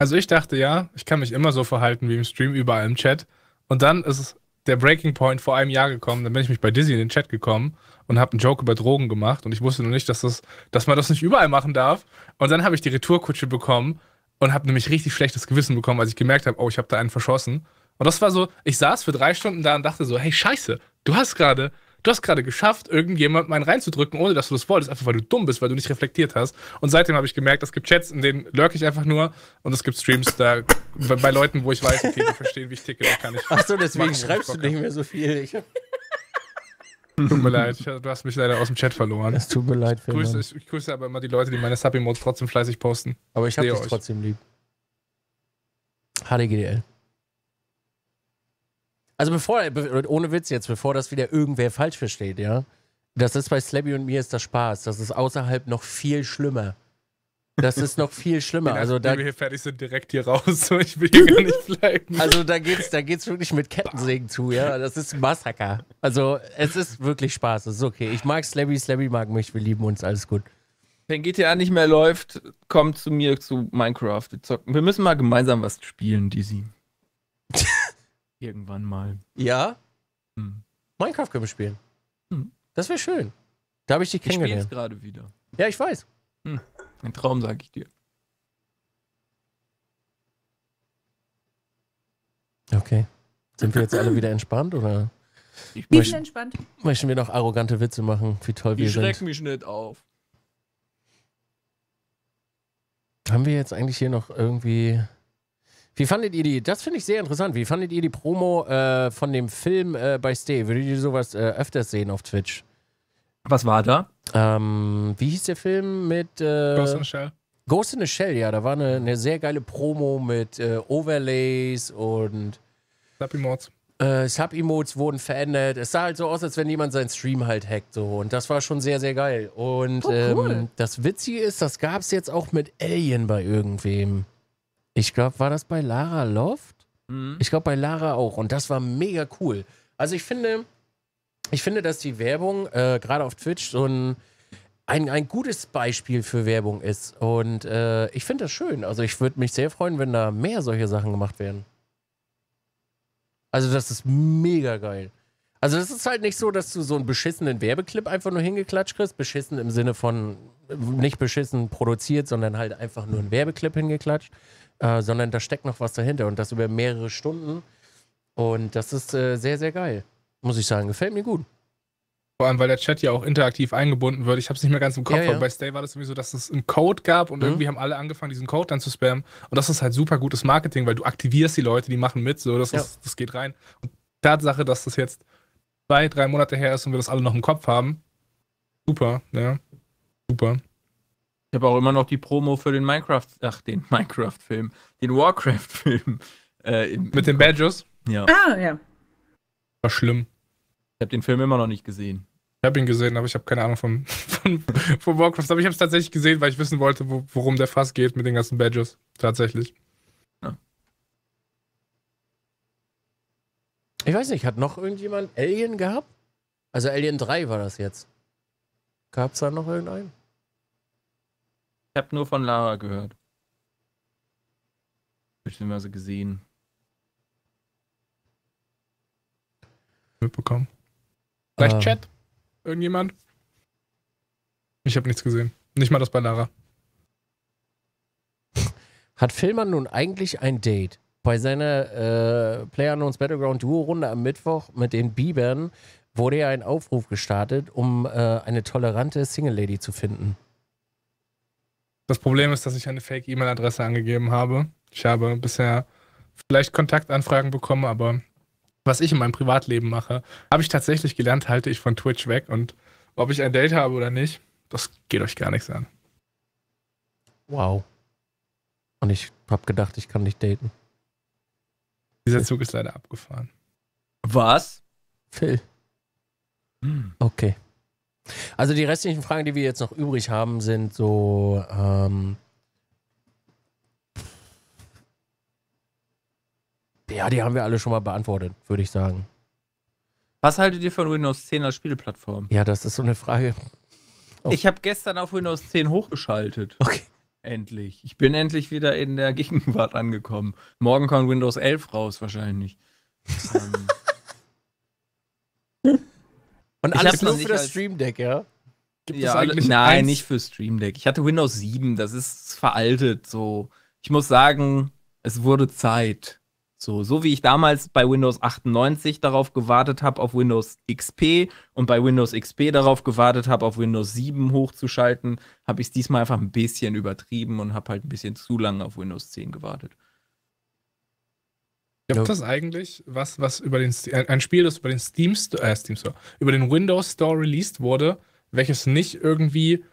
S2: Also ich dachte ja, ich kann mich immer so verhalten wie im Stream, überall im Chat. Und dann ist der Breaking Point vor einem Jahr gekommen, dann bin ich mich bei Dizzy in den Chat gekommen und habe einen Joke über Drogen gemacht und ich wusste noch nicht, dass, das, dass man das nicht überall machen darf. Und dann habe ich die Retourkutsche bekommen und habe nämlich richtig schlechtes Gewissen bekommen, als ich gemerkt habe, oh, ich habe da einen verschossen. Und das war so, ich saß für drei Stunden da und dachte so, hey Scheiße, du hast gerade du hast gerade geschafft, irgendjemand meinen reinzudrücken, ohne dass du das wolltest, einfach weil du dumm bist, weil du nicht reflektiert hast. Und seitdem habe ich gemerkt, es gibt Chats, in denen lurke ich einfach nur und es gibt Streams da bei, bei Leuten, wo ich weiß, okay, die verstehen, wie ich ticke, da kann ich. Achso, deswegen machen, schreibst du nicht mehr so viel. Ich Tut mir leid, du hast mich leider aus dem Chat verloren. Es tut mir leid, ich grüße, ich, ich grüße aber immer die Leute, die meine Sub-Emotes trotzdem fleißig posten. Aber ich habe dich euch. trotzdem lieb. HDGDL. Also bevor, ohne Witz jetzt, bevor
S1: das wieder irgendwer falsch versteht, ja. Das ist bei Slabby und mir ist das Spaß. Das ist außerhalb noch viel schlimmer. Das ist noch viel schlimmer. also da, wenn wir hier fertig
S2: sind, direkt hier
S1: raus. ich will hier gar nicht bleiben. Also da geht's, da geht's wirklich mit Kettensägen zu, ja. Das ist ein Massaker.
S3: Also es ist wirklich Spaß. Das ist okay. Ich mag Slabby, Slabby mag mich. Wir lieben uns. Alles gut. Wenn GTA nicht mehr läuft, kommt zu mir zu Minecraft. Wir, zocken. wir müssen mal gemeinsam was spielen, Dizzy. Irgendwann mal. Ja? Hm.
S1: Minecraft können wir spielen. Hm. Das wäre schön. Da habe ich dich kennengelernt. Ich gerade wieder. Ja, ich weiß.
S3: Hm. Ein Traum, sage ich dir.
S1: Okay. Sind wir jetzt alle wieder entspannt oder? Ich bin möchten, entspannt. Möchten wir noch arrogante Witze machen, wie toll ich wir sind? Ich
S3: schreck mich nicht auf.
S1: Haben wir jetzt eigentlich hier noch irgendwie wie fandet ihr die, das finde ich sehr interessant, wie fandet ihr die Promo äh, von dem Film äh, bei Stay? Würdet ihr sowas äh, öfters sehen auf Twitch? Was war da? Ähm, wie hieß der Film mit äh, Ghost in a Shell? Ghost in a Shell, ja, da war eine, eine sehr geile Promo mit äh, Overlays und Sub-Emotes. Äh, Sub-Emotes wurden verändert. Es sah halt so aus, als wenn jemand seinen Stream halt hackt. So. Und das war schon sehr, sehr geil. Und oh, cool. ähm, das Witzige ist, das gab es jetzt auch mit Alien bei irgendwem. Ich glaube, war das bei Lara Loft? Mhm. Ich glaube, bei Lara auch. Und das war mega cool. Also ich finde, ich finde, dass die Werbung äh, gerade auf Twitch so ein, ein, ein gutes Beispiel für Werbung ist. Und äh, ich finde das schön. Also ich würde mich sehr freuen, wenn da mehr solche Sachen gemacht werden. Also das ist mega geil. Also es ist halt nicht so, dass du so einen beschissenen Werbeclip einfach nur hingeklatscht kriegst. Beschissen im Sinne von äh, nicht beschissen produziert, sondern halt einfach nur einen Werbeclip hingeklatscht äh, sondern da steckt noch was dahinter und das über mehrere Stunden. Und das ist äh, sehr, sehr geil. Muss ich sagen, gefällt mir gut.
S2: Vor allem, weil der Chat ja auch interaktiv eingebunden wird. Ich habe es nicht mehr ganz im Kopf, ja, ja. aber bei Stay war das irgendwie so, dass es einen Code gab und mhm. irgendwie haben alle angefangen, diesen Code dann zu spammen. Und das ist halt super gutes Marketing, weil du aktivierst die Leute, die machen mit, so das, ja. ist, das geht rein. Und Tatsache, dass das jetzt zwei, drei Monate her ist und wir das alle noch im Kopf haben, super, ja, super
S3: habe auch immer noch die Promo für den Minecraft, ach, den Minecraft-Film, den Warcraft-Film. Äh, im, Mit den Badges?
S5: Ja.
S4: Ah, ja.
S2: War schlimm. Ich habe den Film immer noch nicht gesehen. Ich habe ihn gesehen, aber ich habe keine Ahnung von, von, von Warcraft. Aber ich habe es tatsächlich gesehen, weil ich wissen wollte, wo, worum der Fass geht mit den ganzen Badges. Tatsächlich. Ja. Ich weiß nicht, hat noch irgendjemand Alien gehabt?
S1: Also Alien 3 war das jetzt. Gab es da noch irgendeinen?
S3: Ich habe nur von Lara gehört. Beziehungsweise gesehen.
S2: Mitbekommen. Vielleicht ah. Chat? Irgendjemand? Ich habe nichts gesehen. Nicht mal
S1: das bei Lara. Hat Filmer nun eigentlich ein Date? Bei seiner äh, PlayerUnknown's Battleground Duo-Runde am Mittwoch mit den Bibern wurde ja ein Aufruf gestartet, um äh, eine tolerante Single-Lady zu finden.
S2: Das Problem ist, dass ich eine Fake-E-Mail-Adresse angegeben habe. Ich habe bisher vielleicht Kontaktanfragen bekommen, aber was ich in meinem Privatleben mache, habe ich tatsächlich gelernt, halte ich von Twitch weg. Und ob ich ein Date habe oder nicht, das geht euch gar nichts an.
S1: Wow. Und ich habe gedacht, ich kann nicht daten.
S2: Dieser Zug ist leider abgefahren. Was? Phil. Hm. Okay.
S1: Also die restlichen Fragen, die wir jetzt noch übrig haben, sind so. Ähm ja, die haben wir alle schon mal beantwortet, würde ich sagen.
S3: Was haltet ihr von Windows 10 als Spieleplattform? Ja, das
S1: ist so eine Frage.
S3: Oh. Ich habe gestern auf Windows 10 hochgeschaltet. Okay. Endlich. Ich bin endlich wieder in der Gegenwart angekommen. Morgen kommt Windows 11 raus, wahrscheinlich.
S1: ähm. Und ich alles nur für das Stream Deck, ja? Gibt ja, nein, eins? nicht
S3: für Stream Deck. Ich hatte Windows 7, das ist veraltet. So, ich muss sagen, es wurde Zeit. So, so wie ich damals bei Windows 98 darauf gewartet habe, auf Windows XP und bei Windows XP darauf gewartet habe, auf Windows 7 hochzuschalten, habe ich es diesmal einfach ein bisschen übertrieben und habe halt ein bisschen zu lange auf Windows 10 gewartet. Gibt es
S2: ja. eigentlich was, was über den ein Spiel, das über den Steam Store, äh, Steam Store, über den Windows Store released wurde, welches nicht irgendwie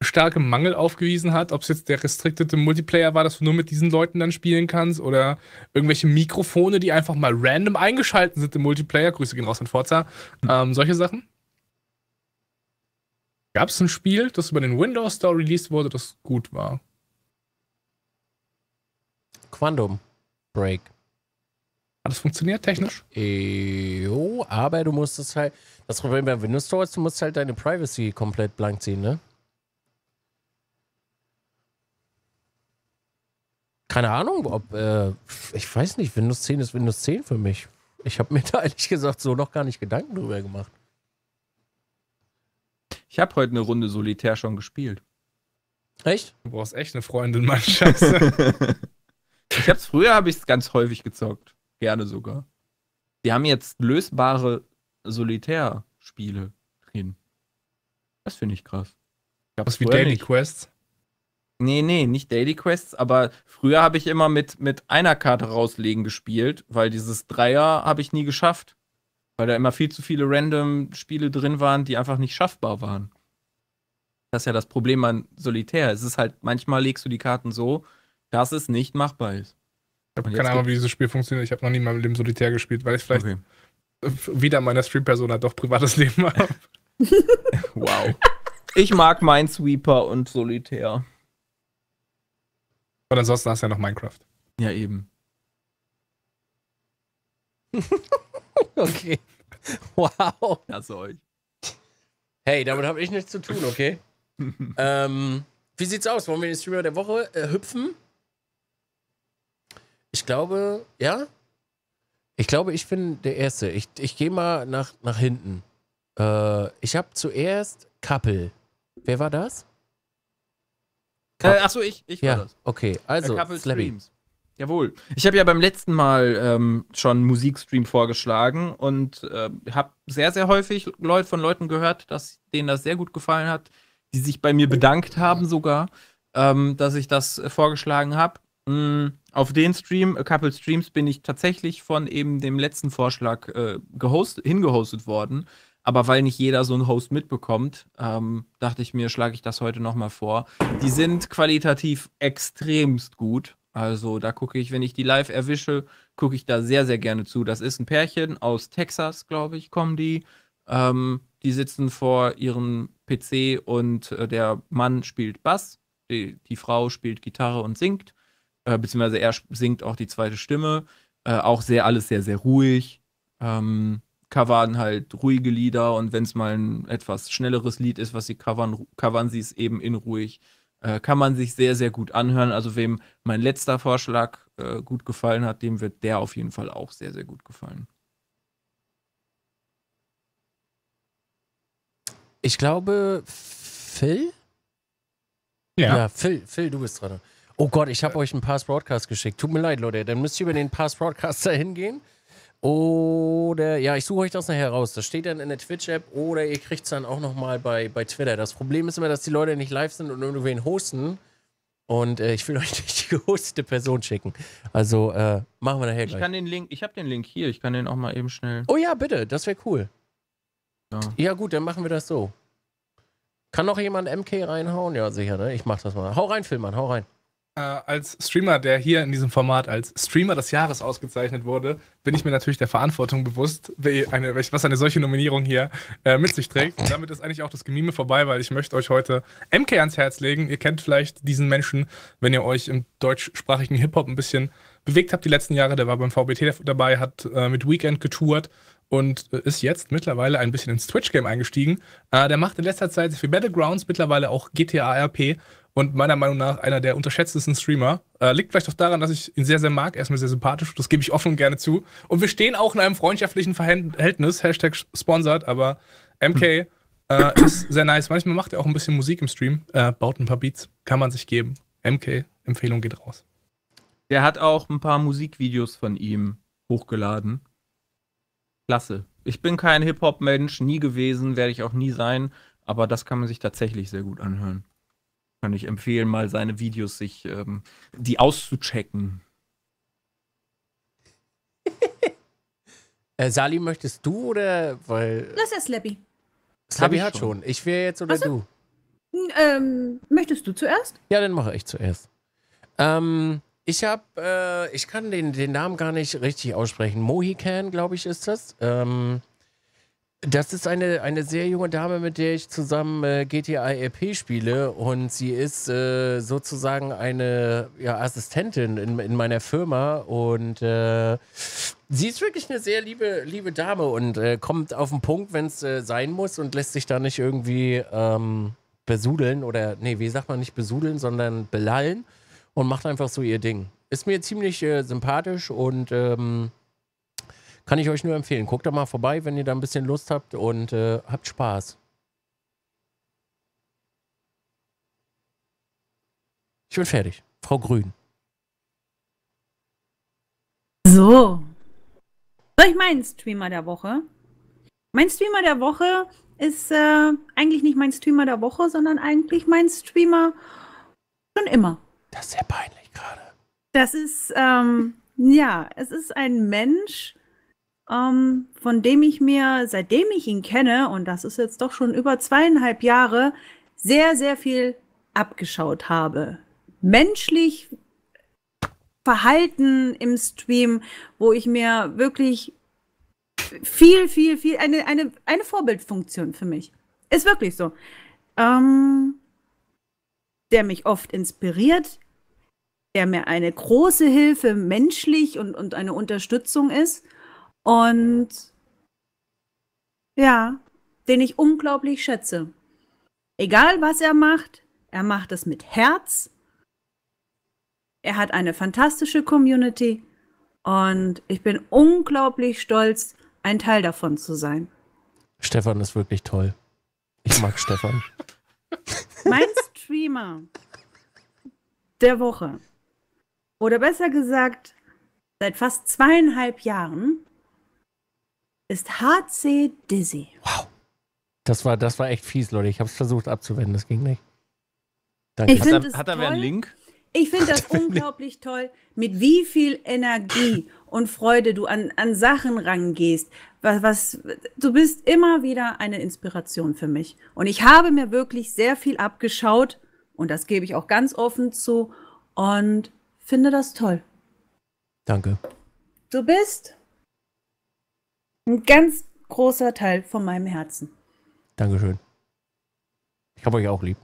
S2: starke Mangel aufgewiesen hat, ob es jetzt der restriktete Multiplayer war, dass du nur mit diesen Leuten dann spielen kannst oder irgendwelche Mikrofone, die einfach mal random eingeschaltet sind im Multiplayer. Grüße gehen raus an Forza. Hm. Ähm, solche Sachen. Gab es ein Spiel, das über den Windows Store released wurde, das gut war? Quantum
S1: Break. Hat das funktioniert technisch? Jo, aber du musst es halt. Das Problem bei Windows Store ist, du musst halt deine Privacy komplett blank ziehen, ne? Keine Ahnung, ob. Äh, ich weiß nicht, Windows 10 ist Windows 10 für mich. Ich habe mir da ehrlich gesagt so noch gar nicht Gedanken drüber
S3: gemacht. Ich habe heute eine Runde Solitär schon gespielt.
S2: Echt? Du brauchst echt eine Freundin, Mann. Scheiße.
S3: ich hab's früher habe ich es ganz häufig gezockt gerne sogar. Die haben jetzt lösbare Solitärspiele drin. Das finde ich krass. Was wie Daily nicht. Quests? Nee, nee, nicht Daily Quests, aber früher habe ich immer mit, mit einer Karte rauslegen gespielt, weil dieses Dreier habe ich nie geschafft. Weil da immer viel zu viele random Spiele drin waren, die einfach nicht schaffbar waren. Das ist ja das Problem an Solitär. Es ist halt, manchmal legst du die Karten so, dass es nicht machbar ist. Ich habe keine Ahnung, wie
S2: dieses Spiel funktioniert. Ich habe noch nie mal mit dem solitär gespielt, weil ich vielleicht okay. Äh, wieder meiner Stream-Persona
S3: doch privates Leben habe. wow. Ich mag Minesweeper und Solitär. Und ansonsten hast du ja noch Minecraft. Ja, eben.
S2: okay. Wow.
S1: Das euch. Hey, damit habe ich nichts zu tun, okay? ähm, wie sieht's aus? Wollen wir den Streamer der Woche äh, hüpfen? Ich glaube, ja. Ich glaube, ich bin der Erste. Ich, ich gehe mal nach, nach hinten. Äh, ich habe zuerst Kappel. Wer war das? Äh, Achso, ich, ich ja, war das. Okay, äh, also. Äh, Kappel Streams.
S3: Jawohl. Ich habe ja beim letzten Mal ähm, schon Musikstream vorgeschlagen und äh, habe sehr, sehr häufig Leut von Leuten gehört, dass denen das sehr gut gefallen hat, die sich bei mir bedankt haben sogar, ähm, dass ich das äh, vorgeschlagen habe. Mh, mm, auf den Stream, A Couple Streams, bin ich tatsächlich von eben dem letzten Vorschlag äh, gehost, hingehostet worden. Aber weil nicht jeder so einen Host mitbekommt, ähm, dachte ich mir, schlage ich das heute nochmal vor. Die sind qualitativ extremst gut. Also da gucke ich, wenn ich die live erwische, gucke ich da sehr, sehr gerne zu. Das ist ein Pärchen aus Texas, glaube ich, kommen die. Ähm, die sitzen vor ihrem PC und äh, der Mann spielt Bass, die, die Frau spielt Gitarre und singt äh, beziehungsweise er singt auch die zweite Stimme. Äh, auch sehr, alles sehr, sehr ruhig. Ähm, covern halt ruhige Lieder und wenn es mal ein etwas schnelleres Lied ist, was sie covern, covern sie es eben in ruhig. Äh, kann man sich sehr, sehr gut anhören. Also wem mein letzter Vorschlag äh, gut gefallen hat, dem wird der auf jeden Fall auch sehr, sehr gut gefallen. Ich glaube, Phil?
S5: Ja. Ja,
S1: Phil, Phil, du bist dran. Oh Gott, ich habe euch einen Pass Broadcast geschickt. Tut mir leid, Leute. Dann müsst ihr über den Pass Broadcaster hingehen. Oder, ja, ich suche euch das nachher raus. Das steht dann in der Twitch-App oder ihr kriegt es dann auch nochmal bei, bei Twitter. Das Problem ist immer, dass die Leute nicht live sind und irgendwen hosten. Und äh, ich will euch nicht die gehostete Person schicken. Also äh, machen wir nachher ich gleich. Ich kann den Link, ich habe den Link hier, ich kann den auch mal eben schnell. Oh ja, bitte, das wäre cool. Ja. ja. gut, dann machen wir das so. Kann noch jemand MK reinhauen? Ja, sicher, ne? Ich mach das mal.
S2: Hau rein, Filmann, hau rein äh, als Streamer, der hier in diesem Format als Streamer des Jahres ausgezeichnet wurde, bin ich mir natürlich der Verantwortung bewusst, eine, was eine solche Nominierung hier äh, mit sich trägt. Und damit ist eigentlich auch das Gemime vorbei, weil ich möchte euch heute MK ans Herz legen. Ihr kennt vielleicht diesen Menschen, wenn ihr euch im deutschsprachigen Hip-Hop ein bisschen bewegt habt die letzten Jahre. Der war beim VBT dabei, hat äh, mit Weekend getourt und äh, ist jetzt mittlerweile ein bisschen ins Twitch-Game eingestiegen. Äh, der macht in letzter Zeit für Battlegrounds mittlerweile auch GTA RP und meiner Meinung nach einer der unterschätztesten Streamer. Äh, liegt vielleicht auch daran, dass ich ihn sehr, sehr mag. Er ist mir sehr sympathisch, das gebe ich offen und gerne zu. Und wir stehen auch in einem freundschaftlichen Verhältnis, Hashtag sponsored, aber MK äh, ist sehr nice. Manchmal macht er auch ein bisschen Musik im Stream, äh, baut ein paar Beats, kann man sich geben. MK, Empfehlung geht raus.
S3: Der hat auch ein paar Musikvideos von ihm hochgeladen. Klasse. Ich bin kein Hip-Hop-Mensch, nie gewesen, werde ich auch nie sein, aber das kann man sich tatsächlich sehr gut anhören. Kann ich empfehlen, mal seine Videos sich, ähm, die auszuchecken. äh, Sali, möchtest du oder weil.
S4: Lass erst Slappy. Slappy hat schon.
S1: Ich wäre jetzt oder so.
S4: du? Ähm, möchtest
S1: du zuerst? Ja, dann mache ich zuerst. Ähm, ich habe, äh, ich kann den, den Namen gar nicht richtig aussprechen. Mohican, glaube ich, ist das. Ähm, das ist eine, eine sehr junge Dame, mit der ich zusammen äh, GTA RP e spiele und sie ist äh, sozusagen eine ja, Assistentin in, in meiner Firma und äh, sie ist wirklich eine sehr liebe, liebe Dame und äh, kommt auf den Punkt, wenn es äh, sein muss und lässt sich da nicht irgendwie ähm, besudeln oder, nee, wie sagt man, nicht besudeln, sondern belallen und macht einfach so ihr Ding. Ist mir ziemlich äh, sympathisch und ähm, kann ich euch nur empfehlen. Guckt da mal vorbei, wenn ihr da ein bisschen Lust habt und äh, habt Spaß. Ich bin fertig. Frau Grün.
S4: So. Soll ich meinen Streamer der Woche? Mein Streamer der Woche ist äh, eigentlich nicht mein Streamer der Woche, sondern eigentlich mein Streamer schon immer. Das ist sehr peinlich gerade. Das ist, ähm, ja, es ist ein Mensch, ähm, von dem ich mir, seitdem ich ihn kenne, und das ist jetzt doch schon über zweieinhalb Jahre, sehr, sehr viel abgeschaut habe. Menschlich Verhalten im Stream, wo ich mir wirklich viel, viel, viel, eine, eine, eine Vorbildfunktion für mich. Ist wirklich so. Ähm, der mich oft inspiriert, der mir eine große Hilfe menschlich und, und eine Unterstützung ist. Und ja, den ich unglaublich schätze. Egal was er macht, er macht es mit Herz. Er hat eine fantastische Community und ich bin unglaublich stolz, ein Teil davon zu sein.
S1: Stefan ist wirklich toll. Ich mag Stefan.
S4: Mein Streamer der Woche. Oder besser gesagt, seit fast zweieinhalb Jahren ist HC Dizzy. Wow.
S1: Das war, das war echt fies, Leute. Ich habe es versucht abzuwenden, das ging nicht. Danke.
S4: Ich hat, er, hat er einen Link? Ich finde das unglaublich toll, mit wie viel Energie und Freude du an, an Sachen rangehst. Was, was, du bist immer wieder eine Inspiration für mich. Und ich habe mir wirklich sehr viel abgeschaut und das gebe ich auch ganz offen zu und finde das toll. Danke. Du bist ein ganz großer Teil von meinem Herzen.
S1: Dankeschön. Ich habe euch auch lieb.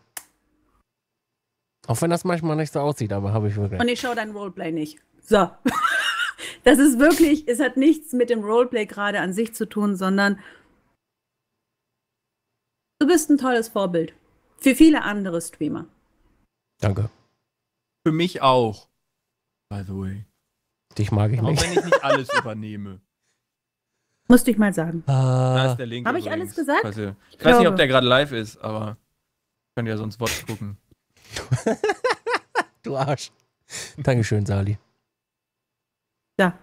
S1: Auch wenn das manchmal nicht so aussieht, aber habe ich wirklich. Und ich
S4: schaue dein Roleplay nicht. So. das ist wirklich, es hat nichts mit dem Roleplay gerade an sich zu tun, sondern du bist ein tolles Vorbild. Für viele andere Streamer.
S3: Danke. Für mich auch. By the way. Dich mag ich auch nicht. Auch wenn ich nicht alles übernehme.
S4: Musste ich mal sagen. Ah. Da ist der Link. Habe ich alles gesagt? ich, ich weiß nicht, ob der
S3: gerade live ist, aber könnt ihr ja sonst Wort gucken.
S4: du Arsch.
S3: Dankeschön, Sali.
S4: Da.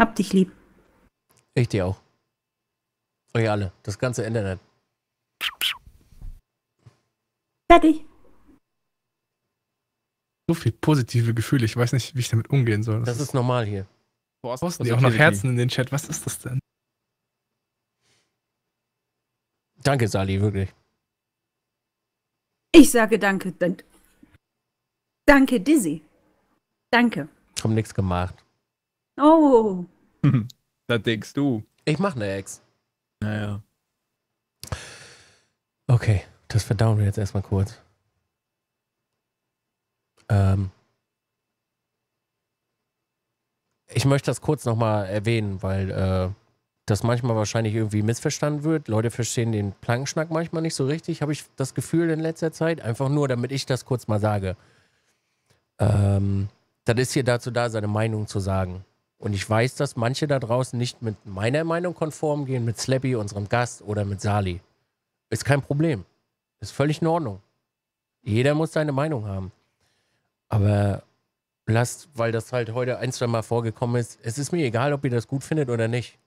S4: Hab dich lieb.
S1: Ich dir auch. Euch alle. Das ganze Internet.
S4: Fertig.
S2: So viel positive Gefühle. Ich weiß nicht, wie ich damit umgehen soll. Das, das ist normal hier. Posten Post die auch noch Herzen in den Chat. Was ist das denn?
S1: Danke, Sali, wirklich.
S4: Ich sage danke. Danke, Dizzy. Danke.
S1: Hab nix gemacht.
S4: Oh.
S3: da denkst du. Ich mach eine Ex.
S5: Naja.
S1: Okay, das verdauen wir jetzt erstmal kurz. Ähm, Ich möchte das kurz nochmal erwähnen, weil äh, das manchmal wahrscheinlich irgendwie missverstanden wird. Leute verstehen den Plankenschnack manchmal nicht so richtig, habe ich das Gefühl in letzter Zeit. Einfach nur, damit ich das kurz mal sage. Ähm, das ist hier dazu da, seine Meinung zu sagen. Und ich weiß, dass manche da draußen nicht mit meiner Meinung konform gehen, mit Slappy, unserem Gast oder mit Sali. Ist kein Problem. Ist völlig in Ordnung. Jeder muss seine Meinung haben. Aber lasst, weil das halt heute ein, zwei Mal vorgekommen ist. Es ist mir egal, ob ihr das gut findet oder nicht.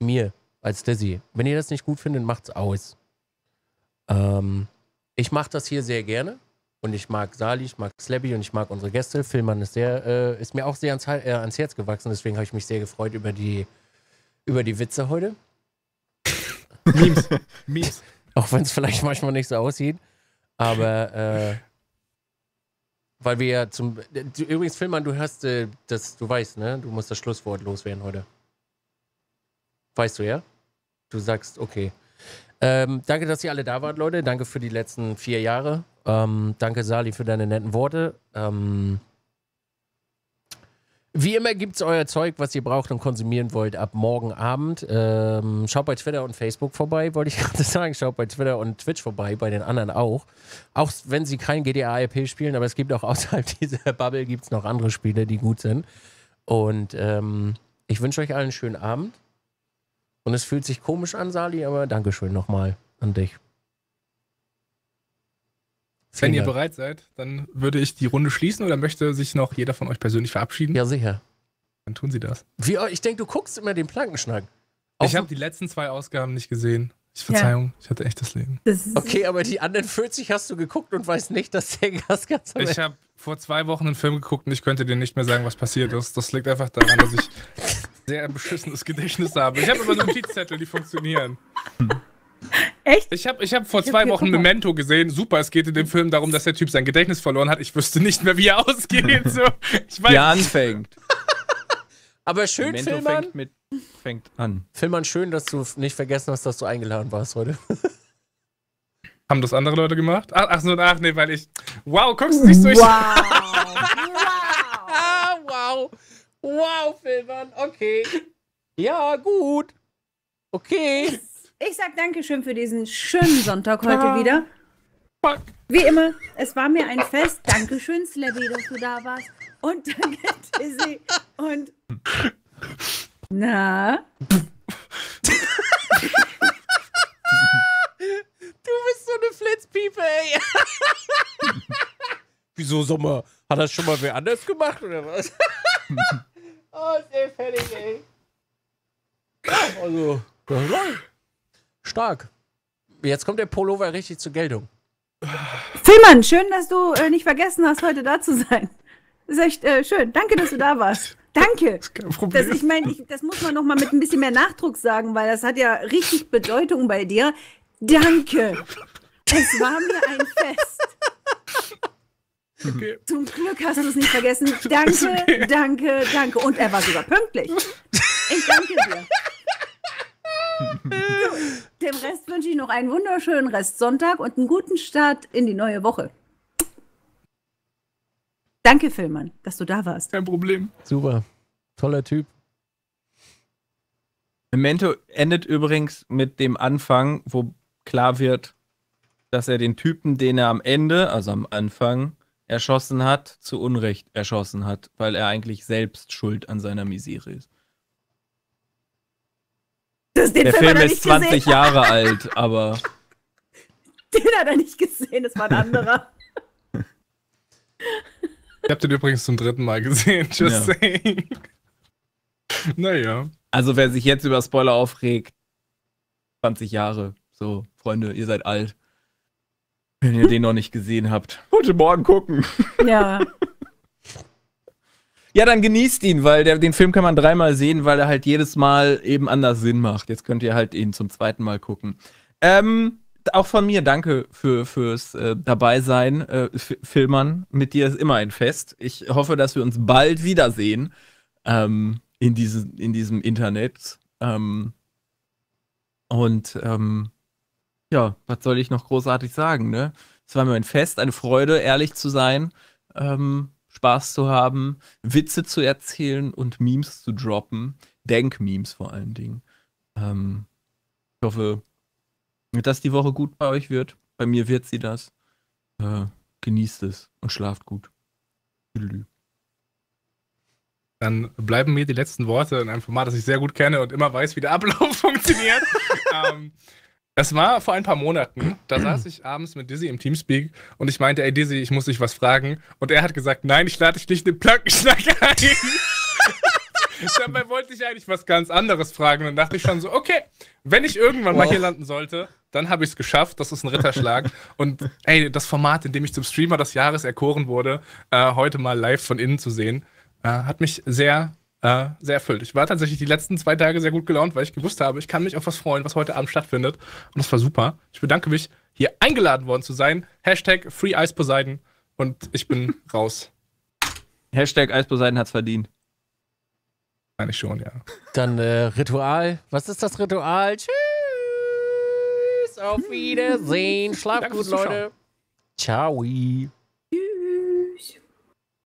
S1: Mir als Desi. Wenn ihr das nicht gut findet, macht's aus. Ähm, ich mache das hier sehr gerne. Und ich mag Sali, ich mag Slabby und ich mag unsere Gäste. Filmann ist, sehr, äh, ist mir auch sehr ans, äh, ans Herz gewachsen. Deswegen habe ich mich sehr gefreut über die, über die Witze heute. Memes. Memes. Auch wenn es vielleicht manchmal nicht so aussieht. Aber äh, weil wir zum. Äh, übrigens, Filmmann, du hast äh, das, du weißt, ne? Du musst das Schlusswort loswerden heute. Weißt du, ja? Du sagst, okay. Ähm, danke, dass ihr alle da wart, Leute. Danke für die letzten vier Jahre. Ähm, danke, Sali, für deine netten Worte. Ähm, wie immer gibt es euer Zeug, was ihr braucht und konsumieren wollt, ab morgen Abend. Ähm, schaut bei Twitter und Facebook vorbei, wollte ich gerade sagen. Schaut bei Twitter und Twitch vorbei, bei den anderen auch. Auch wenn sie kein gda rp spielen, aber es gibt auch außerhalb dieser Bubble gibt's noch andere Spiele, die gut sind. Und ähm, ich wünsche euch allen einen schönen Abend. Und es fühlt
S2: sich komisch an, Sali, aber Dankeschön nochmal an dich.
S1: Wenn ihr bereit seid,
S2: dann würde ich die Runde schließen oder möchte sich noch jeder von euch persönlich verabschieden? Ja, sicher. Dann tun sie das.
S1: Wie, oh, ich denke, du guckst immer den Plankenschnack. ich habe die
S2: letzten zwei Ausgaben nicht gesehen. Ich Verzeihung, ja. ich hatte echt das Leben.
S1: okay, aber die anderen 40 hast du geguckt und weißt nicht, dass der Gas ganz Ich habe
S2: vor zwei Wochen einen Film geguckt und ich könnte dir nicht mehr sagen, was passiert ist. Das liegt einfach daran, dass ich sehr beschissenes Gedächtnis habe. Ich habe immer Notizzettel, die funktionieren. Hm. Echt? Ich habe ich hab vor ich zwei hab Wochen Memento gesehen. Super, es geht in dem Film darum, dass der Typ sein Gedächtnis verloren hat. Ich wüsste nicht mehr, wie er ausgeht. So, ich weiß. Ja, anfängt. Aber schön, Memento Filmern. Fängt, mit,
S3: fängt an. Filmern, schön, dass du
S2: nicht vergessen hast, dass du eingeladen warst heute. Haben das andere Leute gemacht? Ach, ach so, ach, nee, weil ich. Wow, guckst du nicht so.
S5: Wow.
S4: wow. Wow, Wow, Filmern. Okay. Ja, gut. Okay. Ich sag Dankeschön für diesen schönen Sonntag heute ah. wieder. Wie immer, es war mir ein Fest. Dankeschön, Slabby, dass du da warst. Und danke, Tizzy. Und. Na? du bist so eine Flitzpiepe, ey.
S1: Wieso, Sommer? Hat das schon mal wer anders gemacht oder was? oh, ist ey fertig, ey. Also, was läuft? Stark. Jetzt kommt der Pullover richtig zur Geltung.
S4: Simon, schön, dass du äh, nicht vergessen hast, heute da zu sein. Das ist echt äh, schön. Danke, dass du da warst. Danke. Das ist kein Problem. Das, ich meine, das muss man noch mal mit ein bisschen mehr Nachdruck sagen, weil das hat ja richtig Bedeutung bei dir. Danke. Es war mir ein Fest. Okay. Zum Glück hast du es nicht vergessen. Danke, okay. danke, danke. Und er war sogar pünktlich. Ich danke dir. Dem Rest wünsche ich noch einen wunderschönen Restsonntag und einen guten Start in die neue Woche. Danke, Filmann, dass du da warst. Kein Problem.
S3: Super. Toller Typ. Memento endet übrigens mit dem Anfang, wo klar wird, dass er den Typen, den er am Ende, also am Anfang, erschossen hat, zu Unrecht erschossen hat, weil er eigentlich selbst schuld an seiner Misere ist.
S4: Das, den Der Film, Film ist 20 gesehen. Jahre
S3: alt, aber.
S4: Den hat er nicht gesehen, das war ein anderer.
S2: Ich hab den übrigens zum dritten Mal gesehen, just ja. saying. Naja.
S3: Also, wer sich jetzt über Spoiler aufregt, 20 Jahre. So, Freunde, ihr seid alt. Wenn ihr den noch nicht gesehen habt. Heute Morgen gucken.
S4: Ja.
S3: Ja, dann genießt ihn, weil der, den Film kann man dreimal sehen, weil er halt jedes Mal eben anders Sinn macht. Jetzt könnt ihr halt ihn zum zweiten Mal gucken. Ähm, auch von mir danke für, fürs äh, Dabeisein, äh, Filmern. Mit dir ist immer ein Fest. Ich hoffe, dass wir uns bald wiedersehen ähm, in, diese, in diesem Internet. Ähm, und ähm, ja, was soll ich noch großartig sagen, ne? Es war mir ein Fest, eine Freude, ehrlich zu sein. Ähm, Spaß zu haben, Witze zu erzählen und Memes zu droppen. Denk-Memes vor allen Dingen. Ähm, ich hoffe, dass die Woche gut bei euch wird. Bei mir wird sie das. Äh, genießt es und schlaft gut.
S2: Dann bleiben mir die letzten Worte in einem Format, das ich sehr gut kenne und immer weiß, wie der Ablauf funktioniert. ähm, das war vor ein paar Monaten. Da saß ich abends mit Dizzy im Teamspeak und ich meinte, ey Dizzy, ich muss dich was fragen. Und er hat gesagt, nein, ich lade dich nicht in den Plankenschlag ein. Dabei wollte ich eigentlich was ganz anderes fragen. Dann dachte ich schon so, okay, wenn ich irgendwann mal hier landen sollte, dann habe ich es geschafft. Das ist ein Ritterschlag. Und ey, das Format, in dem ich zum Streamer des Jahres erkoren wurde, äh, heute mal live von innen zu sehen, äh, hat mich sehr äh, sehr erfüllt. Ich war tatsächlich die letzten zwei Tage sehr gut gelaunt, weil ich gewusst habe, ich kann mich auf was freuen, was heute Abend stattfindet. Und das war super. Ich bedanke mich, hier eingeladen worden zu sein. Hashtag
S3: Free Ice Poseidon. Und ich bin raus. Hashtag Ice Poseidon hat's verdient. Meine ich schon, ja. Dann äh, Ritual.
S1: Was ist das Ritual? Tschüss.
S5: Auf Wiedersehen. Schlaf gut, Leute.
S1: Ciao.